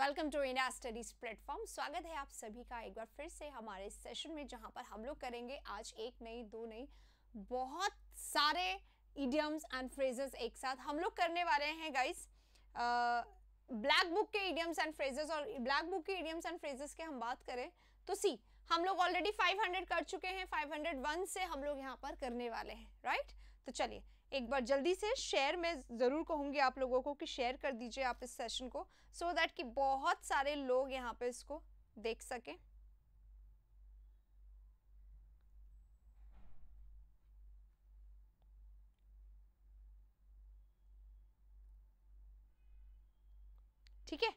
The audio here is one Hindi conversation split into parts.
Welcome to India studies platform स्वागत है आप सभी का एक बार फिर से हमारे सेशन में जहां पर हम लोग करेंगे आज एक नई दो नई बहुत सारे इडियम्स एंड फ्रेजेस एक साथ हम लोग करने वाले हैं गाइस ब्लैक बुक के इडियम्स एंड फ्रेजेस और ब्लैक बुक के इडियम्स एंड फ्रेजेस के हम बात करें तो सी हम लोग ऑलरेडी 500 कर चुके हैं 501 से हम लोग यहाँ पर करने वाले हैं राइट right? तो चलिए एक बार जल्दी से शेयर मैं ज़रूर कहूँगी आप लोगों को कि शेयर कर दीजिए आप इस सेशन को सो so दैट कि बहुत सारे लोग यहाँ पे इसको देख सकें ठीक है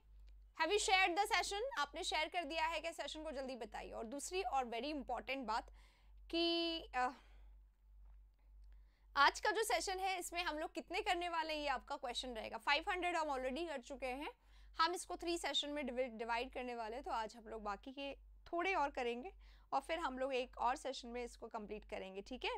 have you share the session आपने शेयर कर दिया है क्या सेशन को जल्दी बताइए और दूसरी और वेरी इंपॉर्टेंट बात कि uh, आज का जो सेशन है इसमें हम लोग कितने करने वाले ये आपका क्वेश्चन रहेगा 500 हम ऑलरेडी कर चुके हैं हम इसको थ्री सेशन में डिवाइड करने वाले हैं तो आज हम लोग बाकी के थोड़े और करेंगे और फिर हम लोग एक और सेशन में इसको कंप्लीट करेंगे ठीक है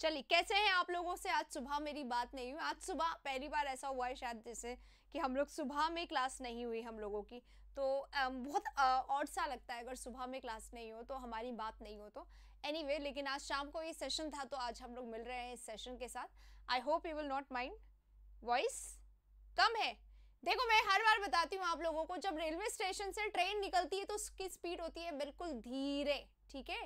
चलिए कैसे हैं आप लोगों से आज सुबह मेरी बात नहीं हुई आज सुबह पहली बार ऐसा हुआ है शायद जैसे कि हम लोग सुबह में क्लास नहीं हुई हम लोगों की तो बहुत और सा लगता है अगर सुबह में क्लास नहीं हो तो हमारी बात नहीं हो तो एनीवे anyway, लेकिन आज शाम को ये सेशन था तो आज हम लोग मिल रहे हैं इस सेशन के साथ I hope you will not mind voice कम है देखो मैं हर बार बताती हूँ आप लोगों को जब रेलवे स्टेशन से ट्रेन निकलती है तो उसकी स्पीड होती है बिल्कुल धीरे ठीक है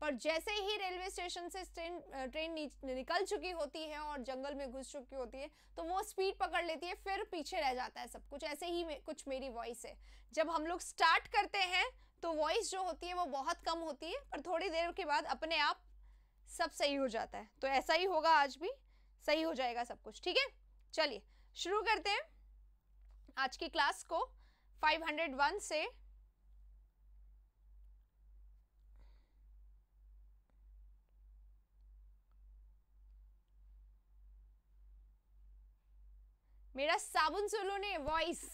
पर जैसे ही रेलवे स्टेशन से ट्रेन ट्रेन निकल चुकी होती है और जंगल में घुस चुकी होती है तो वो स्पीड पकड़ लेती है फिर पीछे रह जाता है सब कुछ ऐसे ही कुछ मेरी वॉइस है जब हम लोग स्टार्ट करते हैं तो वॉइस जो होती है वो बहुत कम होती है पर थोड़ी देर के बाद अपने आप सब सही हो जाता है तो ऐसा ही होगा आज भी सही हो जाएगा सब कुछ ठीक है चलिए शुरू करते हैं आज की क्लास को 501 से मेरा साबुन सोलो ने वॉइस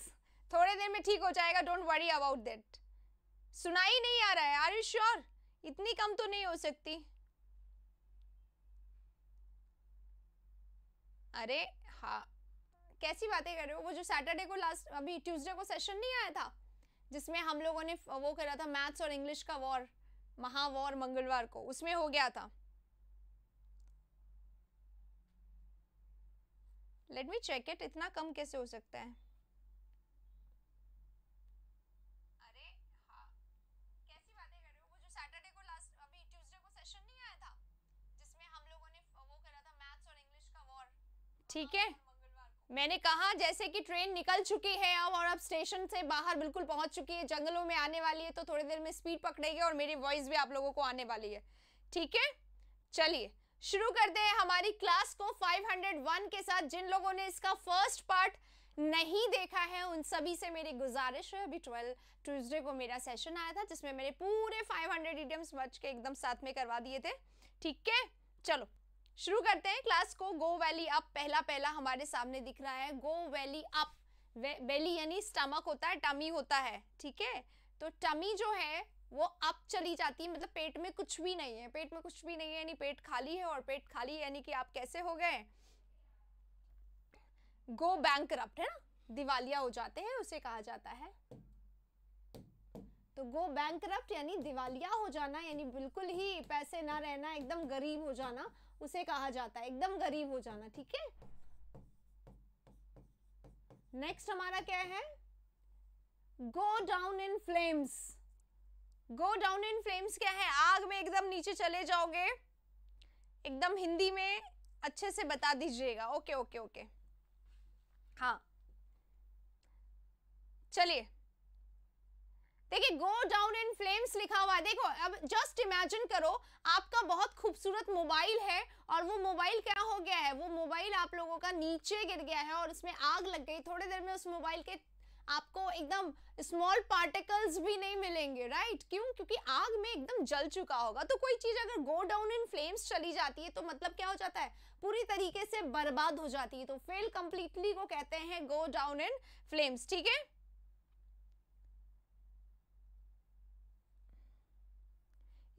थोड़े देर में ठीक हो जाएगा डोंट वरी अबाउट दैट सुनाई नहीं आ रहा है आर यू श्योर इतनी कम तो नहीं हो सकती अरे हाँ कैसी बातें कर रहे हो वो जो सैटरडे को लास्ट अभी ट्यूसडे को सेशन नहीं आया था जिसमें हम लोगों ने वो करा था मैथ्स और इंग्लिश का वॉर महावॉर मंगलवार को उसमें हो गया था लेट मी चेक इट इतना कम कैसे हो सकता है ठीक है मैंने कहा जैसे कि ट्रेन निकल चुकी है अब और अब स्टेशन से बाहर बिल्कुल पहुंच चुकी है जंगलों में आने वाली है तो थोड़ी देर में स्पीड पकड़ेगी और मेरी वॉइस भी आप लोगों को आने वाली है ठीक है चलिए शुरू करते हैं हमारी क्लास को 501 के साथ जिन लोगों ने इसका फर्स्ट पार्ट नहीं देखा है उन सभी से मेरी गुजारिश है अभी ट्वेल्व ट्यूजडे को मेरा सेशन आया था जिसमें मेरे पूरे फाइव हंड्रेड बच के एकदम साथ में करवा दिए थे ठीक है चलो शुरू करते हैं क्लास को गो वैली अप पहला पहला हमारे सामने दिख रहा है गो वैली अप वैली यानी स्टमक होता है टमी होता है ठीक है तो टमी जो है वो अप चली जाती है मतलब पेट में कुछ भी नहीं है पेट में कुछ भी नहीं है यानी पेट खाली है और पेट खाली यानी कि आप कैसे हो गए गो बैंक है ना दिवालिया हो जाते हैं उसे कहा जाता है तो गो बैंक यानी दिवालिया हो जाना यानी बिल्कुल ही पैसे ना रहना एकदम गरीब हो जाना उसे कहा जाता है एकदम गरीब हो जाना ठीक है नेक्स्ट हमारा क्या है go down in flames go down in flames क्या है आग में एकदम नीचे चले जाओगे एकदम हिंदी में अच्छे से बता दीजिएगा ओके ओके ओके हाँ चलिए देखिए गो डाउन इन फ्लेम्स लिखा हुआ है देखो अब जस्ट इमेजिन करो आपका बहुत खूबसूरत मोबाइल है और वो मोबाइल क्या हो गया है वो मोबाइल आप लोगों का नीचे गिर गया है और उसमें आग लग गई थोड़ी देर में उस मोबाइल के आपको एकदम स्मॉल पार्टिकल्स भी नहीं मिलेंगे राइट क्यों क्योंकि आग में एकदम जल चुका होगा तो कोई चीज़ अगर गो डाउन इन फ्लेम्स चली जाती है तो मतलब क्या हो जाता है पूरी तरीके से बर्बाद हो जाती है तो फेल कंप्लीटली को कहते हैं गो डाउन इन फ्लेम्स ठीक है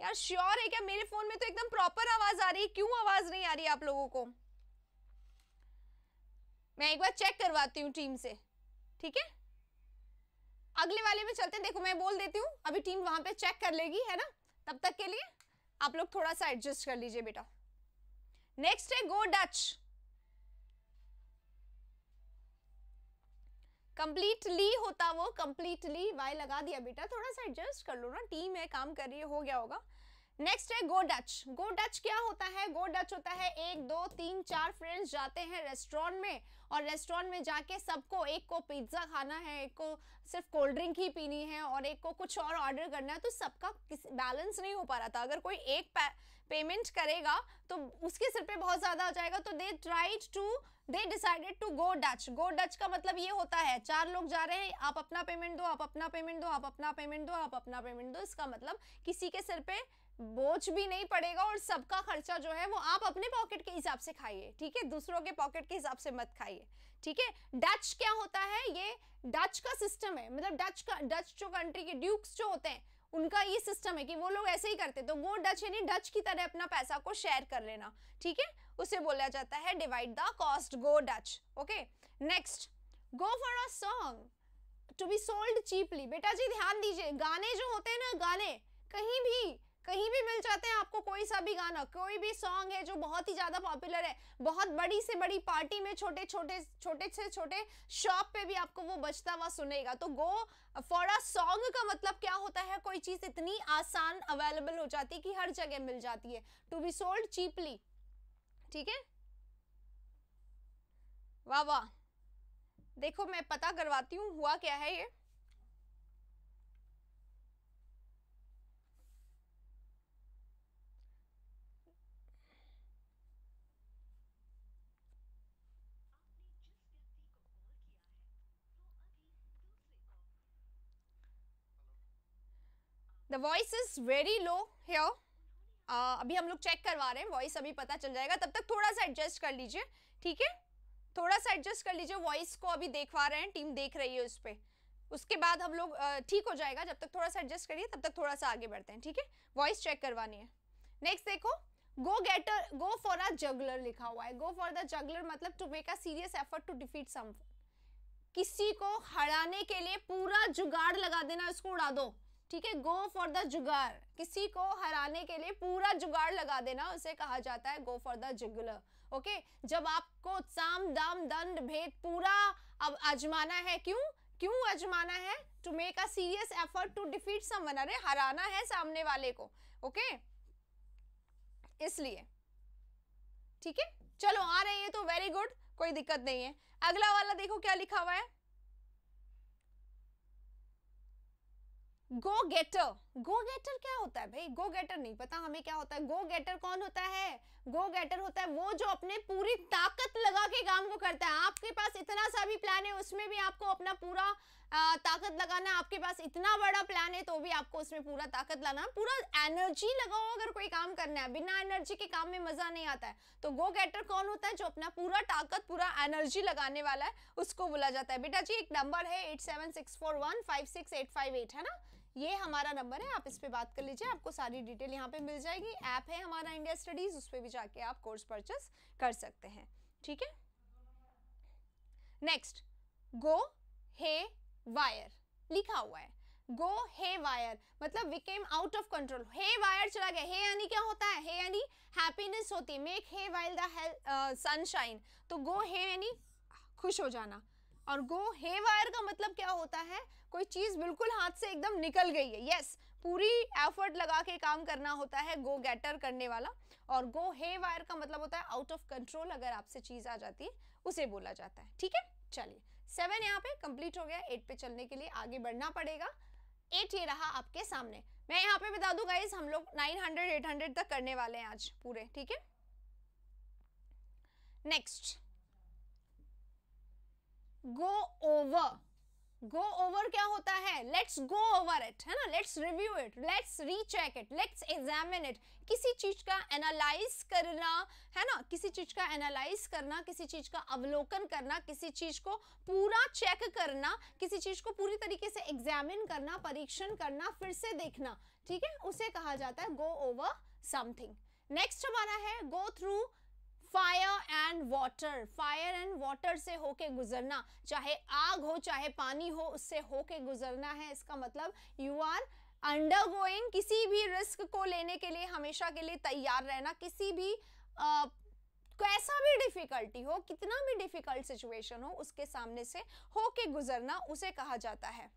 यार श्योर है क्या मेरे फोन में तो एकदम प्रॉपर आवाज आ रही है क्यों आवाज नहीं आ रही आप लोगों को मैं एक बार चेक करवाती हूँ टीम से ठीक है अगले वाले में चलते हैं देखो मैं बोल देती हूँ अभी टीम वहां पे चेक कर लेगी है ना तब तक के लिए आप लोग थोड़ा सा एडजस्ट कर लीजिए बेटा नेक्स्ट है गो डच कंप्लीटली होता वो कंप्लीटली वाई लगा दिया बेटा थोड़ा सा एडजस्ट कर लो ना टीम है काम कर रही है हो गया होगा नेक्स्ट है गो डच गो डच क्या होता है गो डच होता है एक दो तीन चार फ्रेंड्स जाते हैं रेस्टोरेंट में और रेस्टोरेंट में जाके सबको एक को पिज्ज़ा खाना है एक को सिर्फ कोल्ड ड्रिंक ही पीनी है और एक को कुछ और ऑर्डर करना है तो सबका बैलेंस नहीं हो पा रहा था अगर कोई एक पेमेंट करेगा तो उसके सिर पे बहुत ज़्यादा हो जाएगा तो they tried to they decided to go Dutch go Dutch का मतलब ये होता है चार लोग जा रहे हैं आप अपना पेमेंट दो आप अपना पेमेंट दो आप अपना पेमेंट दो आप अपना पेमेंट दो इसका मतलब किसी के सिर पे बोझ भी नहीं पड़ेगा और सबका खर्चा जो है वो आप अपने पॉकेट के हिसाब से खाइए ठीक है दूसरों के पॉकेट के हिसाब से मत खाइए ठीक है डच क्या होता है ये डच का सिस्टम है मतलब डच का डच जो कंट्री के ड्यूक्स जो होते हैं उनका ये सिस्टम है कि वो लोग ऐसे ही करते तो वो डच यानी डच की तरह अपना पैसा को शेयर कर लेना ठीक है उसे बोला जाता है divide the cost go Dutch okay next go for a song to be sold cheaply बेटा जी ध्यान दीजिए गाने जो होते हैं ना गाने कहीं भी कहीं भी मिल जाते हैं आपको कोई सा भी गाना कोई भी सॉन्ग है जो बहुत ही ज़्यादा पॉपुलर है बहुत बड़ी से बड़ी पार्टी में छोटे छोटे छोटे से छोटे शॉप पे भी आपको वो बजता हुआ सुनेगा तो गो फॉर अ सॉन्ग का मतलब क्या होता है कोई चीज़ इतनी आसान अवेलेबल हो जाती है कि हर जगह मिल जाती है टू बी सोल्ड चीपली ठीक है वाह वाह देखो मैं पता करवाती हूँ हुआ क्या है ये The voice is very low here. अभी हम लोग चेक करवा रहे हैं वॉइस अभी पता चल जाएगा तब तक थोड़ा सा एडजस्ट कर लीजिए ठीक है थोड़ा सा एडजस्ट कर लीजिए वॉइस को अभी देखवा रहे हैं टीम देख रही है उस पर उसके बाद हम लोग ठीक हो जाएगा जब तक थोड़ा सा एडजस्ट करिए तब तक थोड़ा सा आगे बढ़ते हैं ठीक है वॉइस चेक करवानी है नेक्स्ट देखो go get go for a jugular लिखा हुआ है गो फॉर द जगलर मतलब to make a serious effort to defeat some किसी को हराने के लिए पूरा जुगाड़ लगा देना उसको उड़ा दो ठीक है गो फॉर द जुगाड़ किसी को हराने के लिए पूरा जुगाड़ लगा देना उसे कहा जाता है go for the jugular okay जब आपको साम दाम दंड भेद पूरा अब आजमाना है क्यों क्यों आजमाना है to make a serious effort to defeat someone अरे हराना है सामने वाले को ओके इसलिए ठीक है चलो आ रही है तो वेरी गुड कोई दिक्कत नहीं है अगला वाला देखो क्या लिखा हुआ है गो गेटर गो गेटर क्या होता है भाई गो गेटर नहीं पता हमें क्या होता है गो गेटर कौन होता है गो गेटर होता है वो जो अपने पूरी ताकत लगा के काम को करता है आपके पास इतना सा भी प्लान है उसमें भी आपको अपना पूरा आ, ताकत लगाना आपके पास इतना बड़ा प्लान है तो भी आपको उसमें पूरा ताकत लाना पूरा एनर्जी लगाओ अगर कोई काम करना है बिना एनर्जी के काम में मजा नहीं आता है तो गो गेटर कौन होता है जो अपना पूरा ताकत पूरा एनर्जी लगाने वाला है उसको बोला जाता है बेटा जी एक नंबर है एट है ना ये हमारा नंबर है आप इस पर बात कर लीजिए आपको सारी डिटेल यहाँ पे मिल जाएगी ऐप है हमारा इंडिया स्टडीज़ उस पर भी जाके आप कोर्स परचेस कर सकते हैं ठीक है नेक्स्ट गो हे वायर लिखा हुआ है गो हे वायर मतलब we came out of control haywire चला गया हे यानी क्या होता है हे यानी हैप्पीनेस होती है make hay while the sunshine तो गो हे यानी खुश हो जाना और गो हे वायर का मतलब क्या होता है कोई चीज़ बिल्कुल हाथ से एकदम निकल गई है यस पूरी एफर्ट लगा के काम करना होता है गो गेटर करने वाला और गो हे वायर का मतलब होता है आउट ऑफ कंट्रोल अगर आपसे चीज़ आ जाती है उसे बोला जाता है ठीक है चलिए सेवन यहाँ पे कंप्लीट हो गया एट पे चलने के लिए आगे बढ़ना पड़ेगा एट ये रहा आपके सामने मैं यहाँ पे बता दूंगा इस हम लोग नाइन हंड्रेड एट हंड्रेड तक करने वाले हैं आज पूरे ठीक है next go over go over क्या होता है लेट्स गो ओवर इट है ना let's review it let's recheck it let's examine it किसी चीज का एनालाइज करना है ना किसी चीज का एनालाइज करना किसी चीज का अवलोकन करना किसी चीज को पूरा चेक करना किसी चीज को पूरी तरीके से एग्जामिन करना परीक्षण करना फिर से देखना ठीक है उसे कहा जाता है गो ओवर समथिंग नेक्स्ट हमारा है go through fire and water fire and water से होके गुजरना चाहे आग हो चाहे पानी हो उससे होके गुजरना है इसका मतलब यू आर अंडर गोइंग किसी भी रिस्क को लेने के लिए हमेशा के लिए तैयार रहना किसी भी आ, कैसा भी डिफ़िकल्टी हो कितना भी डिफ़िकल्ट सिचुएशन हो उसके सामने से होके गुजरना उसे कहा जाता है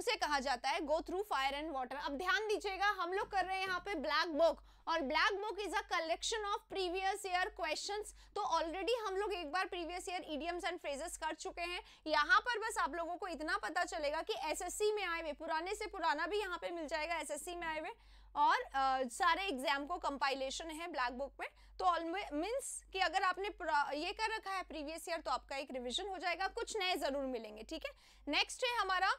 उसे कहा जाता है go through fire and water अब ध्यान दीजिएगा हम लोग कर रहे हैं यहाँ पे ब्लैक बुक और black book is a collection of previous year question तो ऑलरेडी हम लोग एक बार previous year idioms and phrases कर चुके हैं यहाँ पर बस आप लोगों को इतना पता चलेगा कि एसएससी में आए हुए पुराने से पुराना भी यहाँ पे मिल जाएगा एसएससी में आए हुए और आ, सारे एग्जाम को कंपाइलेशन है ब्लैक बुक में तो ऑलवे मीन्स कि अगर आपने ये कर रखा है प्रीवियस ईयर तो आपका एक रिविजन हो जाएगा कुछ नए ज़रूर मिलेंगे ठीक है नेक्स्ट है हमारा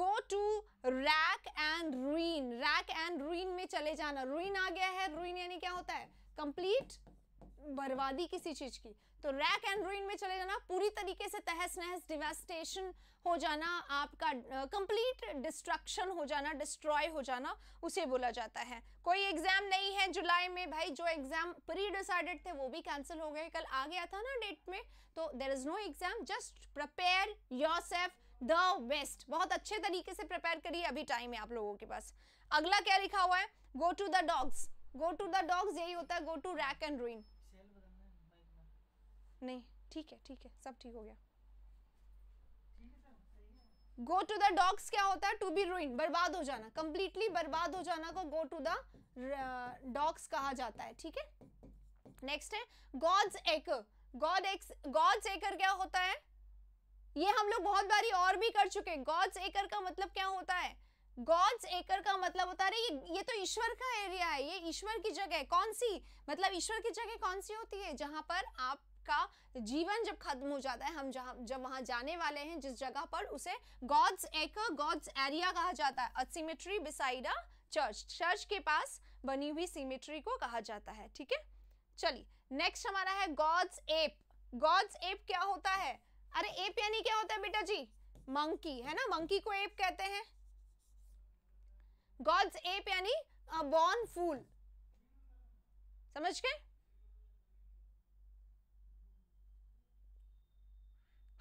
go to rack and ruin rack and ruin में चले जाना रूइन आ गया है रूइन यानी क्या होता है कंप्लीट बर्बादी किसी चीज़ की तो रैक एंड रूइन में चले जाना पूरी तरीके से तहस नहस डिवेस्टेशन हो जाना आपका कंप्लीट uh, डिस्ट्रक्शन हो जाना डिस्ट्रॉय हो जाना उसे बोला जाता है कोई एग्जाम नहीं है जुलाई में भाई जो एग्जाम प्री डिसाइडेड थे वो भी कैंसिल हो गए कल आ गया था ना डेट में तो there is no exam just prepare yourself the best बहुत अच्छे तरीके से प्रिपेयर करिए अभी टाइम है आप लोगों के पास अगला क्या लिखा हुआ है go to the dogs go to the dogs यही होता है go to rack and ruin नहीं ठीक है ठीक है सब ठीक हो गया गो टू द डॉग्स क्या होता है टू बी रूइन बर्बाद हो जाना कंप्लीटली बर्बाद हो जाना को गो टू द डॉग्स कहा जाता है ठीक है नेक्स्ट है God's acre God ex God's acre क्या होता है ये हम लोग बहुत बारी और भी कर चुके हैं गॉड्स एकर का मतलब क्या होता है गॉड्स एकर का मतलब होता है ये ये तो ईश्वर का एरिया है ये ईश्वर की जगह कौन सी मतलब ईश्वर की जगह कौन सी होती है जहां पर आप का जीवन जब खत्म हो जाता है हम जहाँ जब वहाँ जाने वाले हैं जिस जगह पर उसे गॉड्स एक गॉड्स एरिया कहा जाता है a beside a church church के पास बनी हुई सीमेट्री को कहा जाता है ठीक है चलिए नेक्स्ट हमारा है गॉड्स एप गॉड्स एप क्या होता है अरे एप यानी क्या होता है बेटा जी मंकी है ना मंकी को एप कहते हैं गॉड्स एप यानी बॉर्न फूल समझ गए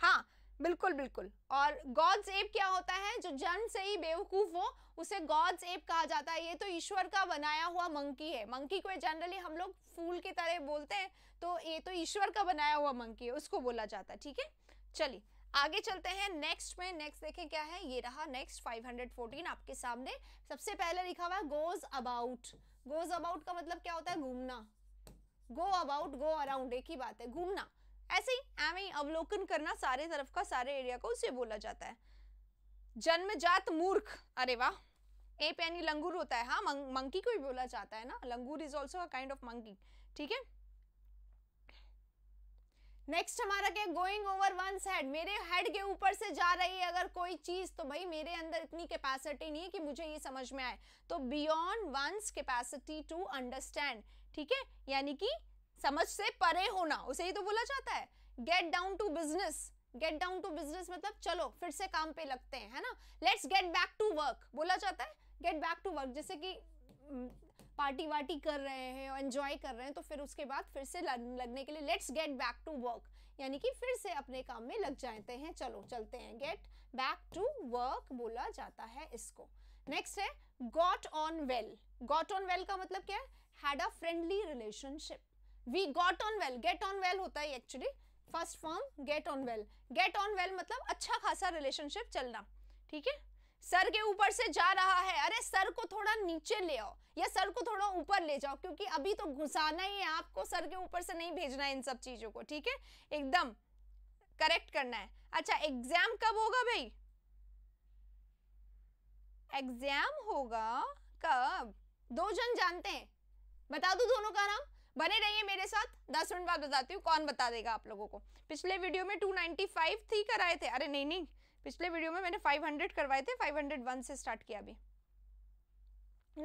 हाँ बिल्कुल बिल्कुल और गॉड्स एप क्या होता है जो जन्म से ही बेवकूफ़ हो उसे गॉड्स एप कहा जाता है ये तो ईश्वर का बनाया हुआ मंकी है मंकी को जनरली हम लोग फूल की तरह बोलते हैं तो ये तो ईश्वर का बनाया हुआ मंकी है उसको बोला जाता है ठीक है चलिए आगे चलते हैं नेक्स्ट में नेक्स्ट देखें क्या है ये रहा नेक्स्ट 514 आपके सामने सबसे पहले लिखा हुआ है गोज अबाउट गोज अबाउट का मतलब क्या होता है घूमना गो अबाउट गो अराउंड एक ही बात है घूमना ऐसे ही एम अवलोकन करना सारे तरफ का सारे एरिया को उसे बोला जाता है जन्मजात मूर्ख अरे वाह एप यानी लंगूर होता है हाँ मंकी को भी बोला जाता है ना langur is also kind of monkey ठीक है नेक्स्ट हमारा क्या गोइंग ओवर वन हेड मेरे हेड के ऊपर से जा रही है अगर कोई चीज तो भाई मेरे अंदर इतनी कैपेसिटी नहीं है कि मुझे ये समझ में आए तो beyond one's capacity to understand ठीक है यानी कि समझ से परे होना उसे ही तो बोला जाता है get down to business get down to business मतलब चलो फिर से काम पे लगते हैं है ना let's get back to work बोला जाता है गेट बैक टू वर्क जैसे कि पार्टी वार्टी कर रहे हैं और एंजॉय कर रहे हैं तो फिर उसके बाद फिर से लगने के लिए let's get back to work यानी कि फिर से अपने काम में लग जाते हैं चलो चलते हैं गेट बैक टू वर्क बोला जाता है इसको नेक्स्ट है got on well got on well का मतलब क्या है had a friendly relationship we got on well get on well होता है actually first form get on well get on well मतलब अच्छा खासा रिलेशनशिप चलना ठीक है सर के ऊपर से जा रहा है अरे सर को थोड़ा नीचे ले आओ या सर को थोड़ा ऊपर ले जाओ क्योंकि अभी तो घुसाना ही है आपको सर के ऊपर से नहीं भेजना है इन सब चीज़ों को ठीक है एकदम करेक्ट करना है अच्छा एग्जाम कब होगा भाई एग्जाम होगा कब दो जन जानते हैं बता दो दोनों का नाम बने रहिए मेरे साथ दस मिनट बाद बताती हूँ कौन बता देगा आप लोगों को पिछले वीडियो में टू नाइन्टी फाइव थी कराए थे अरे नहीं नहीं पिछले वीडियो में मैंने फाइव हंड्रेड करवाए थे फाइव हंड्रेड वन से स्टार्ट किया अभी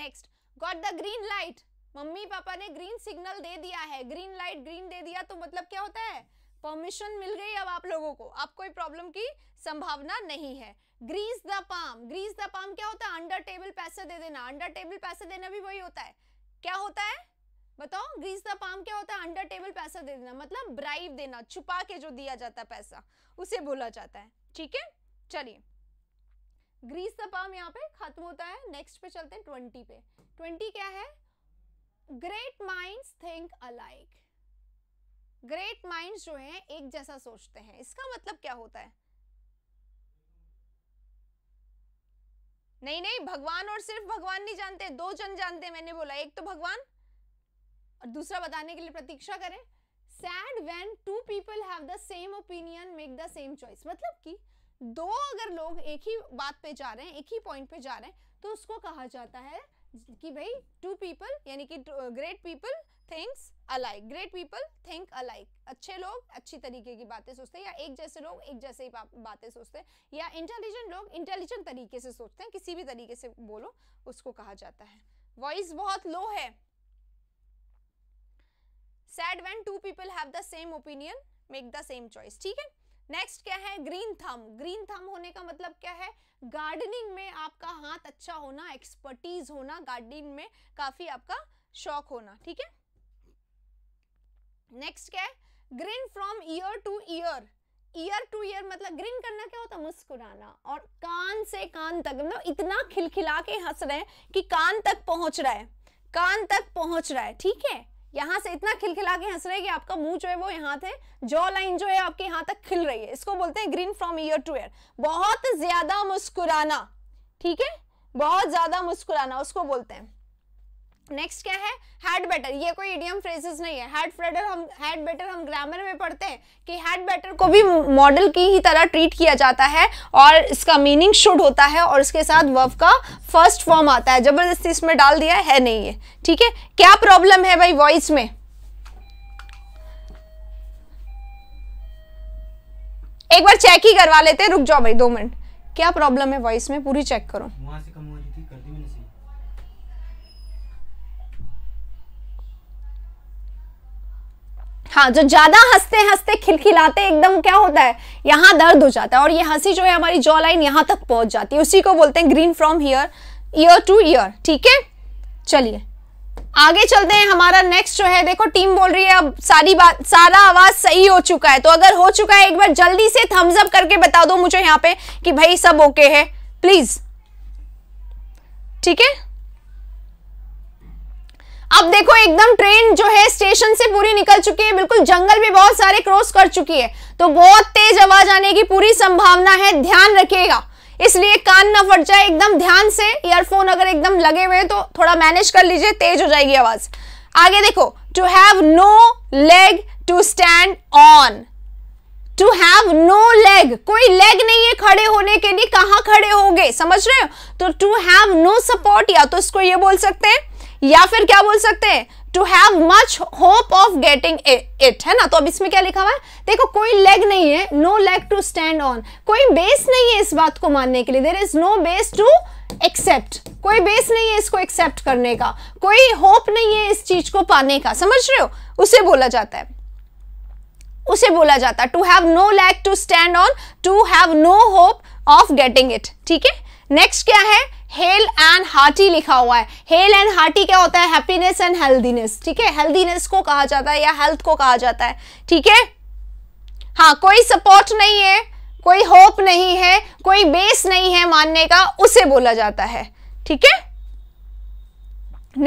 next got the green light mummy papa ने ग्रीन सिग्नल दे दिया है ग्रीन लाइट ग्रीन दे दिया तो मतलब क्या होता है परमिशन मिल गई अब आप लोगों को आप कोई प्रॉब्लम की संभावना नहीं है grease the palm grease the palm क्या होता है अंडर टेबल पैसे दे देना अंडर टेबल पैसे देना भी वही होता है क्या होता है बताओ ग्रीस द पाम क्या होता है अंडर टेबल पैसा दे देना मतलब ब्राइव देना छुपा के जो दिया जाता है पैसा उसे बोला जाता है ठीक है चलिए ग्रीस द पाम यहाँ पे खत्म होता है नेक्स्ट पे चलते हैं ट्वेंटी पे ट्वेंटी क्या है great mind think alike great mind जो है एक जैसा सोचते हैं इसका मतलब क्या होता है नहीं नहीं भगवान और सिर्फ भगवान नहीं जानते दो जन जानते मैंने बोला एक तो भगवान और दूसरा बताने के लिए प्रतीक्षा करें said when two people have the same opinion make the same choice मतलब कि दो अगर लोग एक ही बात पे जा रहे हैं एक ही पॉइंट पे जा रहे हैं तो उसको कहा जाता है कि भाई टू पीपल यानी कि great people thinks alike great people think alike अच्छे लोग अच्छी तरीके की बातें सोचते हैं या एक जैसे लोग एक जैसे ही बातें सोचते हैं या इंटेलिजेंट लोग इंटेलिजेंट तरीके से सोचते हैं किसी भी तरीके से बोलो उसको कहा जाता है वॉइस बहुत लो है said when two people have the same opinion make the same choice ठीक है नेक्स्ट क्या है ग्रीन थम ग्रीन थम होने का मतलब क्या है गार्डनिंग में आपका हाथ अच्छा होना एक्सपर्टीज होना गार्डनिंग में काफी आपका शौक होना ठीक है नेक्स्ट क्या है grin from ear to ear ear to ear मतलब ग्रीन करना क्या होता है मुस्कुराना और कान से कान तक मतलब इतना खिलखिला के हंस रहे हैं कि कान तक पहुंच रहा है कान तक पहुंच रहा है ठीक है यहाँ से इतना खिलखिला के हंस रहे हैं कि आपका मुंह जो है वो यहाँ थे जॉ लाइन जो है आपके यहाँ तक खिल रही है इसको बोलते हैं grin from ear to ear बहुत ज्यादा मुस्कुराना ठीक है बहुत ज्यादा मुस्कुराना उसको बोलते हैं नेक्स्ट क्या है हैड बेटर ये कोई इडियम फ्रेजेस नहीं है हैड फ्रेडर हम हैड बेटर हम ग्रामर में पढ़ते हैं कि हैड बेटर को भी मॉडल की ही तरह ट्रीट किया जाता है और इसका मीनिंग शुड होता है और इसके साथ वर्ब का फर्स्ट फॉर्म आता है जबरदस्ती इसमें डाल दिया है नहीं है ठीक है क्या प्रॉब्लम है भाई वॉइस में एक बार चेक ही करवा लेते हैं रुक जाओ भाई दो मिनट क्या प्रॉब्लम है वॉइस में पूरी चेक करो से कम हाँ जो ज्यादा हंसते हंसते खिलखिलाते एकदम क्या होता है यहाँ दर्द हो जाता है और ये हंसी जो है हमारी जॉ लाइन यहाँ तक पहुंच जाती है उसी को बोलते हैं grin from here ear to ear ठीक है चलिए आगे चलते हैं हमारा नेक्स्ट जो है देखो टीम बोल रही है अब सारी बात सारा आवाज सही हो चुका है तो अगर हो चुका है एक बार जल्दी से थम्स अप करके बता दो मुझे यहाँ पे कि भाई सब ओके है प्लीज ठीक है अब देखो एकदम ट्रेन जो है स्टेशन से पूरी निकल चुकी है बिल्कुल जंगल भी बहुत सारे क्रॉस कर चुकी है तो बहुत तेज आवाज आने की पूरी संभावना है ध्यान रखिएगा इसलिए कान ना फट जाए एकदम ध्यान से ईयरफोन अगर एकदम लगे हुए तो थोड़ा मैनेज कर लीजिए तेज हो जाएगी आवाज आगे देखो to have no leg to stand on to have no leg कोई लेग नहीं है खड़े होने के लिए कहां खड़े होगे समझ रहे हो तो टू हैव नो सपोर्ट या तो इसको ये बोल सकते हैं या फिर क्या बोल सकते हैं to have much hope of getting it है ना तो अब इसमें क्या लिखा हुआ है देखो कोई लेग नहीं है no leg to stand on कोई बेस नहीं है इस बात को मानने के लिए there is no base to accept कोई बेस नहीं है इसको एक्सेप्ट करने का कोई होप नहीं है इस चीज को पाने का समझ रहे हो उसे बोला जाता है उसे बोला जाता है to have no leg to stand on to have no hope of getting it ठीक है नेक्स्ट क्या है हेल एंड हार्टी लिखा हुआ है हेल एंड हार्टी क्या होता है हैप्पीनेस एंड हेल्दीनेस ठीक है हेल्दीनेस को कहा जाता है या हेल्थ को कहा जाता है ठीक है हाँ कोई सपोर्ट नहीं है कोई होप नहीं है कोई बेस नहीं है मानने का उसे बोला जाता है ठीक है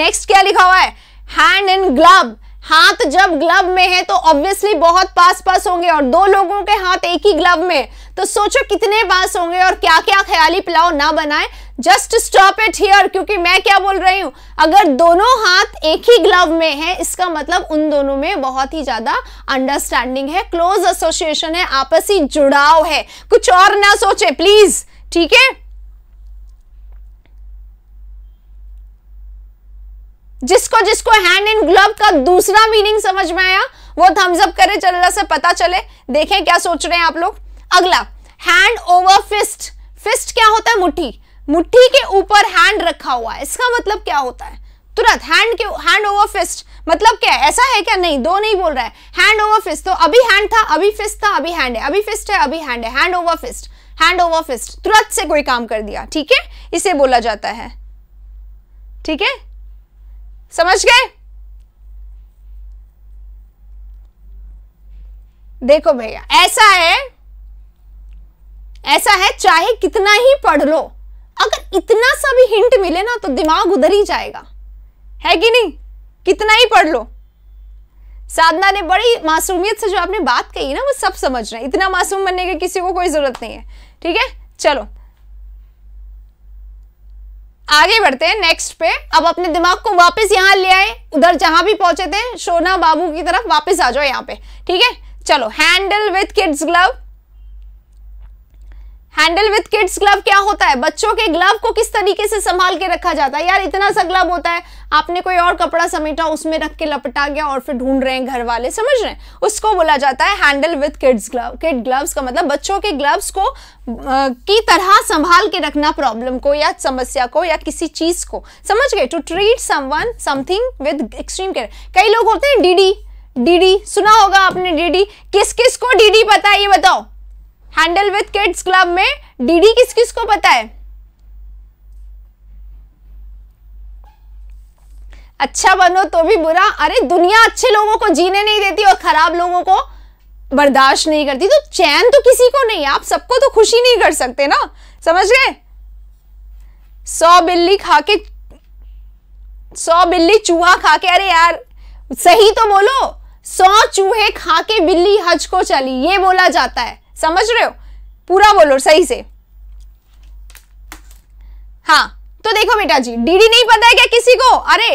नेक्स्ट क्या लिखा हुआ है हैंड एंड ग्लव हाथ जब ग्लव में है तो ऑब्वियसली बहुत पास पास होंगे और दो लोगों के हाथ एक ही ग्लव में तो सोचो कितने पास होंगे और क्या क्या ख्याली पुलाव ना बनाए जस्ट स्टॉप इट हियर क्योंकि मैं क्या बोल रही हूं अगर दोनों हाथ एक ही ग्लव में है इसका मतलब उन दोनों में बहुत ही ज्यादा अंडरस्टैंडिंग है क्लोज एसोसिएशन है आपसी जुड़ाव है कुछ और ना सोचे प्लीज ठीक है जिसको जिसको हैंड इन ग्लव का दूसरा मीनिंग समझ में आया वो थम्स अप करे जरा से पता चले देखें क्या सोच रहे हैं आप लोग अगला हैंड ओवर फिस्ट फिस्ट क्या होता है मुट्ठी मुट्ठी के ऊपर हैंड रखा हुआ है इसका मतलब क्या होता है तुरंत हैंड के हैंड ओवर फिस्ट मतलब क्या है ऐसा है क्या नहीं दो नहीं बोल रहा है हैंड ओवर फिस्ट तो अभी हैंड था अभी फिस्ट था अभी हैंड है अभी फिस्ट है अभी हैंड है hand over fist hand over fist तुरंत से कोई काम कर दिया ठीक है इसे बोला जाता है ठीक है समझ गए देखो भैया ऐसा है ऐसा है चाहे कितना ही पढ़ लो अगर इतना सा भी हिंट मिले ना तो दिमाग उधर ही जाएगा है कि नहीं कितना ही पढ़ लो साधना ने बड़ी मासूमियत से जो आपने बात कही ना वो सब समझ रहे हैं इतना मासूम बनने की किसी को कोई जरूरत नहीं है ठीक है चलो आगे बढ़ते हैं नेक्स्ट पे अब अपने दिमाग को वापस यहाँ ले आए उधर जहां भी पहुंचे थे सोना बाबू की तरफ वापस आ जाओ यहाँ पे ठीक है चलो handle with kids glove handle with kids glove क्या होता है बच्चों के ग्लव को किस तरीके से संभाल के रखा जाता है यार इतना सा ग्लव होता है आपने कोई और कपड़ा समेटा उसमें रख के लपटा गया और फिर ढूंढ रहे हैं घर वाले समझ रहे हैं उसको बोला जाता है handle with kids glove kid gloves का मतलब बच्चों के ग्लव्स को आ, की तरह संभाल के रखना प्रॉब्लम को या समस्या को या किसी चीज को समझ गए to treat someone something with extreme care कई लोग होते हैं डीडी डीडी सुना होगा आपने डीडी किस किस को डीडी पता है ये बताओ हैंडल विद किड्स क्लब में डीडी किस किस को पता है अच्छा बनो तो भी बुरा अरे दुनिया अच्छे लोगों को जीने नहीं देती और खराब लोगों को बर्दाश्त नहीं करती तो चैन तो किसी को नहीं आप सबको तो खुशी नहीं कर सकते ना समझ गए सौ बिल्ली खा के सौ बिल्ली चूहा खा के अरे यार सही तो बोलो सौ चूहे खा के बिल्ली हज को चली ये बोला जाता है समझ रहे हो पूरा बोलो सही से हाँ तो देखो बेटा जी डीडी नहीं पता है क्या किसी को अरे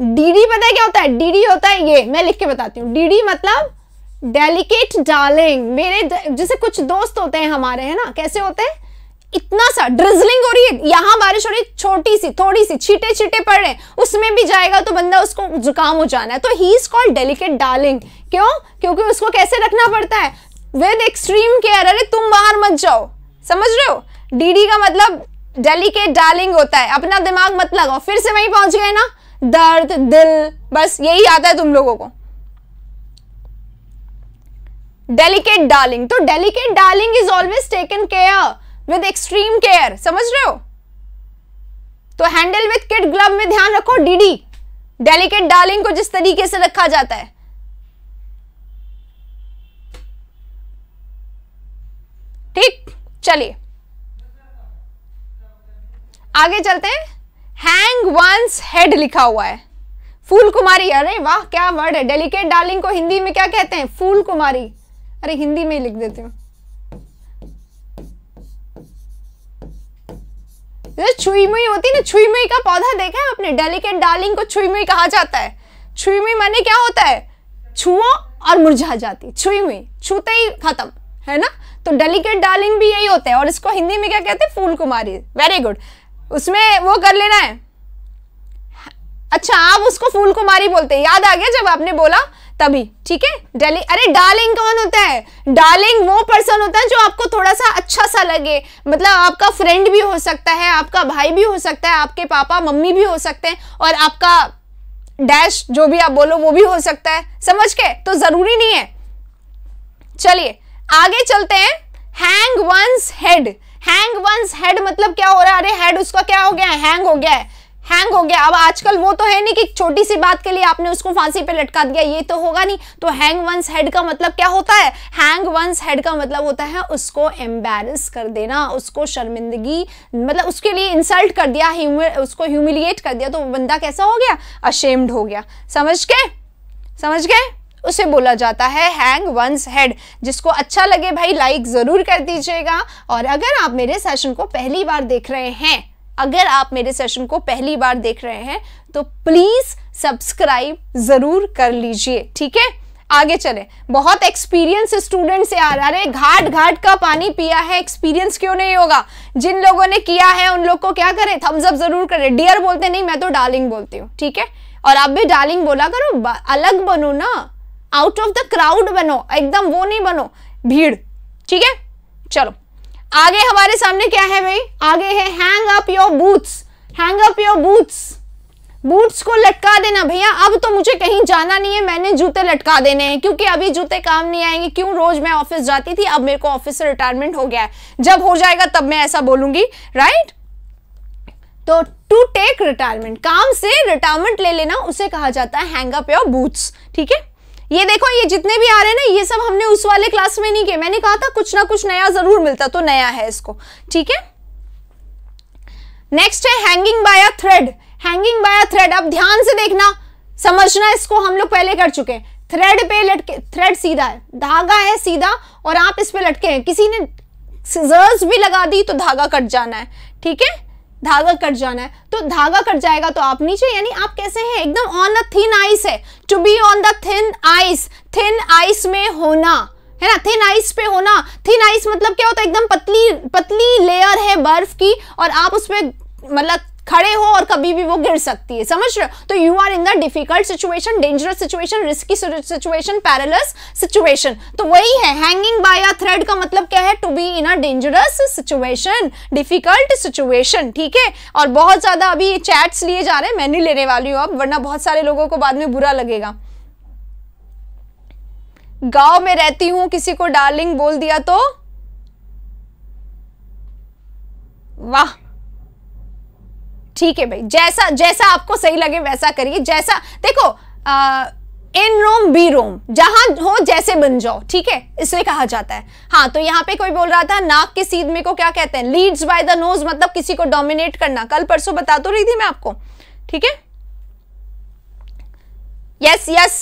डीडी पता है क्या होता है डीडी होता है ये मैं लिख के बताती हूँ डीडी मतलब डेलिकेट डार्लिंग मेरे जैसे कुछ दोस्त होते हैं हमारे है ना कैसे होते हैं इतना सा ड्रिजलिंग हो रही है यहां बारिश हो रही है छोटी सी थोड़ी सी छीटे छीटे पड़ रहे हैं उसमें भी जाएगा तो बंदा उसको जुकाम हो जाना है तो he is called delicate darling क्यों क्योंकि उसको कैसे रखना पड़ता है विद एक्सट्रीम केयर अरे तुम बाहर मत जाओ समझ रहे हो डीडी का मतलब डेलीकेट डार्लिंग होता है अपना दिमाग मत लगाओ फिर से वहीं पहुंच गए ना दर्द दिल बस यही आता है तुम लोगों को डेलीकेट डार्लिंग तो delicate darling is always taken care with extreme care समझ रहे हो तो हैंडल विथ किट ग्लव में ध्यान रखो डीडी डेलीकेट डार्लिंग को जिस तरीके से रखा जाता है ठीक चलिए आगे चलते हैं हैंग वंस हेड लिखा हुआ है फूल कुमारी अरे वाह क्या वर्ड है डेलिकेट डार्लिंग को हिंदी में क्या कहते हैं फूल कुमारी अरे हिंदी में ही लिख देती हूँ छुईमुई मुई होती ना छुई मुई का पौधा देखा है आपने डेलिकेट डार्लिंग को छुईमुई कहा जाता है छुईमुई माने क्या होता है छुओ और मुरझा जाती छुईमुई छूते ही खत्म है ना तो डेलीकेट डार्लिंग भी यही होता है और इसको हिंदी में क्या कहते हैं फूल कुमारी वेरी गुड उसमें वो कर लेना है अच्छा आप उसको फूल कुमारी बोलते हैं याद आ गया जब आपने बोला तभी ठीक है डेली अरे डार्लिंग कौन होता है डार्लिंग वो पर्सन होता है जो आपको थोड़ा सा अच्छा सा लगे मतलब आपका फ्रेंड भी हो सकता है आपका भाई भी हो सकता है आपके पापा मम्मी भी हो सकते हैं और आपका डैश जो भी आप बोलो वो भी हो सकता है समझ के तो ज़रूरी नहीं है चलिए आगे चलते हैं hang one's head hang one's head मतलब क्या हो रहा है अरे हेड उसका क्या हो गया हैंग हो गया है हैंग हो गया अब आजकल वो तो है नहीं कि छोटी सी बात के लिए आपने उसको फांसी पे लटका दिया ये तो होगा नहीं तो हैंग वंस हेड का मतलब क्या होता है हैंग वंस हेड का मतलब होता है उसको एम्बेरस कर देना उसको शर्मिंदगी मतलब उसके लिए इंसल्ट कर दिया उसको ह्यूमिलिएट कर दिया तो बंदा कैसा हो गया अशेम्ड हो गया समझ गए समझ गए उसे बोला जाता है हैंग वंस हेड जिसको अच्छा लगे भाई लाइक ज़रूर कर दीजिएगा और अगर आप मेरे सेशन को पहली बार देख रहे हैं अगर आप मेरे सेशन को पहली बार देख रहे हैं तो प्लीज़ सब्सक्राइब ज़रूर कर लीजिए ठीक है आगे चले बहुत एक्सपीरियंस स्टूडेंट से आ रहा है घाट घाट का पानी पिया है एक्सपीरियंस क्यों नहीं होगा जिन लोगों ने किया है उन लोग को क्या करें थम्स अप जरूर करें डियर बोलते नहीं मैं तो डार्लिंग बोलती हूँ ठीक है और आप भी डार्लिंग बोला करो अलग बनो ना आउट ऑफ द क्राउड बनो एकदम वो नहीं बनो भीड़ ठीक है चलो आगे हमारे सामने क्या है भाई आगे है hang up your boots hang up your boots boots को लटका देना भैया अब तो मुझे कहीं जाना नहीं है मैंने जूते लटका देने हैं क्योंकि अभी जूते काम नहीं आएंगे क्यों रोज मैं ऑफिस जाती थी अब मेरे को ऑफिस से रिटायरमेंट हो गया है जब हो जाएगा तब मैं ऐसा बोलूंगी राइट तो टू टेक रिटायरमेंट काम से रिटायरमेंट ले लेना उसे कहा जाता है हैंग अप योर बूट्स ठीक है ये देखो ये जितने भी आ रहे हैं ना ये सब हमने उस वाले क्लास में नहीं किए मैंने कहा था कुछ ना कुछ नया जरूर मिलता तो नया है इसको ठीक है नेक्स्ट है hanging by a thread hanging by a thread अब ध्यान से देखना समझना इसको हम लोग पहले कर चुके हैं थ्रेड पे लटके थ्रेड सीधा है धागा है सीधा और आप इस पे लटके हैं किसी ने सीजर्स भी लगा दी तो धागा कट जाना है ठीक है धागा कट जाना है तो धागा कट जाएगा तो आप नीचे यानी आप कैसे हैं एकदम ऑन द थिन आइस है to be on the thin ice thin ice में होना है ना थिन आइस पे होना थिन आइस मतलब क्या होता है एकदम पतली पतली लेयर है बर्फ की और आप उस पर मतलब खड़े हो और कभी भी वो गिर सकती है समझ रहे तो you are in the difficult situation dangerous situation risky situation perilous situation तो वही है हैंगिंग बाय अ थ्रेड का मतलब क्या है to be in a dangerous situation difficult situation ठीक है और बहुत ज़्यादा अभी चैट्स लिए जा रहे हैं मैं नहीं लेने वाली हूँ अब वरना बहुत सारे लोगों को बाद में बुरा लगेगा गांव में रहती हूं किसी को डार्लिंग बोल दिया तो वाह ठीक है भाई जैसा जैसा आपको सही लगे वैसा करिए जैसा देखो आ, इन रोम बी रोम जहां हो जैसे बन जाओ ठीक है इसलिए कहा जाता है हाँ तो यहाँ पे कोई बोल रहा था नाक के सीध में को क्या कहते हैं लीड्स बाय द नोज मतलब किसी को डोमिनेट करना कल परसों बता तो रही थी मैं आपको ठीक है यस यस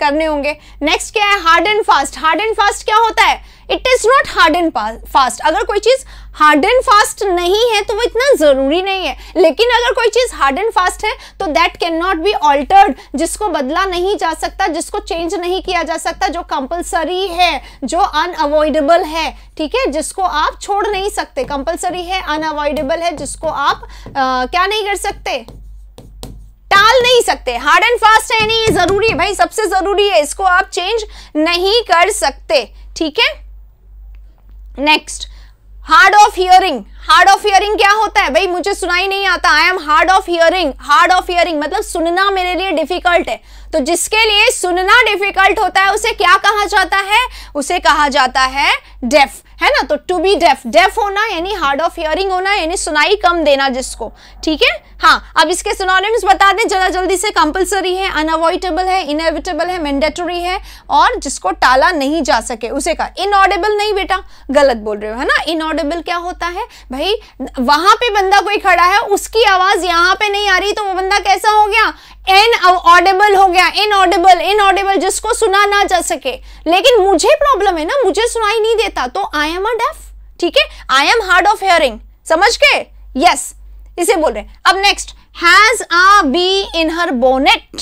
करने होंगे नेक्स्ट क्या है hard and fast hard and fast क्या होता है it is not hard and fast अगर कोई चीज़ हार्ड एंड फास्ट नहीं है तो वो इतना ज़रूरी नहीं है लेकिन अगर कोई चीज़ हार्ड एंड फास्ट है तो that can not be altered जिसको बदला नहीं जा सकता जिसको चेंज नहीं किया जा सकता जो कंपल्सरी है जो अनअवॉइडेबल है ठीक है जिसको आप छोड़ नहीं सकते कंपल्सरी है अनअवॉइडेबल है जिसको आप आ, क्या नहीं कर सकते टाल नहीं सकते हार्ड एंड फास्ट है नहीं ये ज़रूरी है भाई सबसे ज़रूरी है इसको आप चेंज नहीं कर सकते ठीक है Next, hard of hearing. Hard of hearing क्या होता है भाई मुझे सुनाई नहीं आता I am hard of hearing hard of hearing मतलब सुनना मेरे लिए डिफिकल्ट है तो जिसके लिए सुनना डिफिकल्ट होता है उसे क्या कहा जाता है उसे कहा जाता है डेफ है ना तो टू बी डेफ डेफ होना यानी हार्ड ऑफ हियरिंग होना यानी सुनाई कम देना जिसको ठीक है हाँ अब इसके सिनोनिम्स बता दें जरा जल्दी से कंपलसरी है अनअवॉइडेबल है इनएविटेबल है मैंडेटरी है और जिसको टाला नहीं जा सके उसे कहा इनऑडेबल नहीं बेटा गलत बोल रहे हो है ना इनऑडेबल क्या होता है भाई वहां पे बंदा कोई खड़ा है उसकी आवाज यहाँ पे नहीं आ रही तो वो बंदा कैसा हो गया एन ऑडेबल हो गया इन ऑडेबल इन ऑडेबल जिसको सुना ना जा सके लेकिन मुझे प्रॉब्लम है ना मुझे सुनाई नहीं देता तो आई एम अ डेफ ठीक है I am hard of hearing समझ के यस yes, इसे बोल रहे अब next has a bee in her bonnet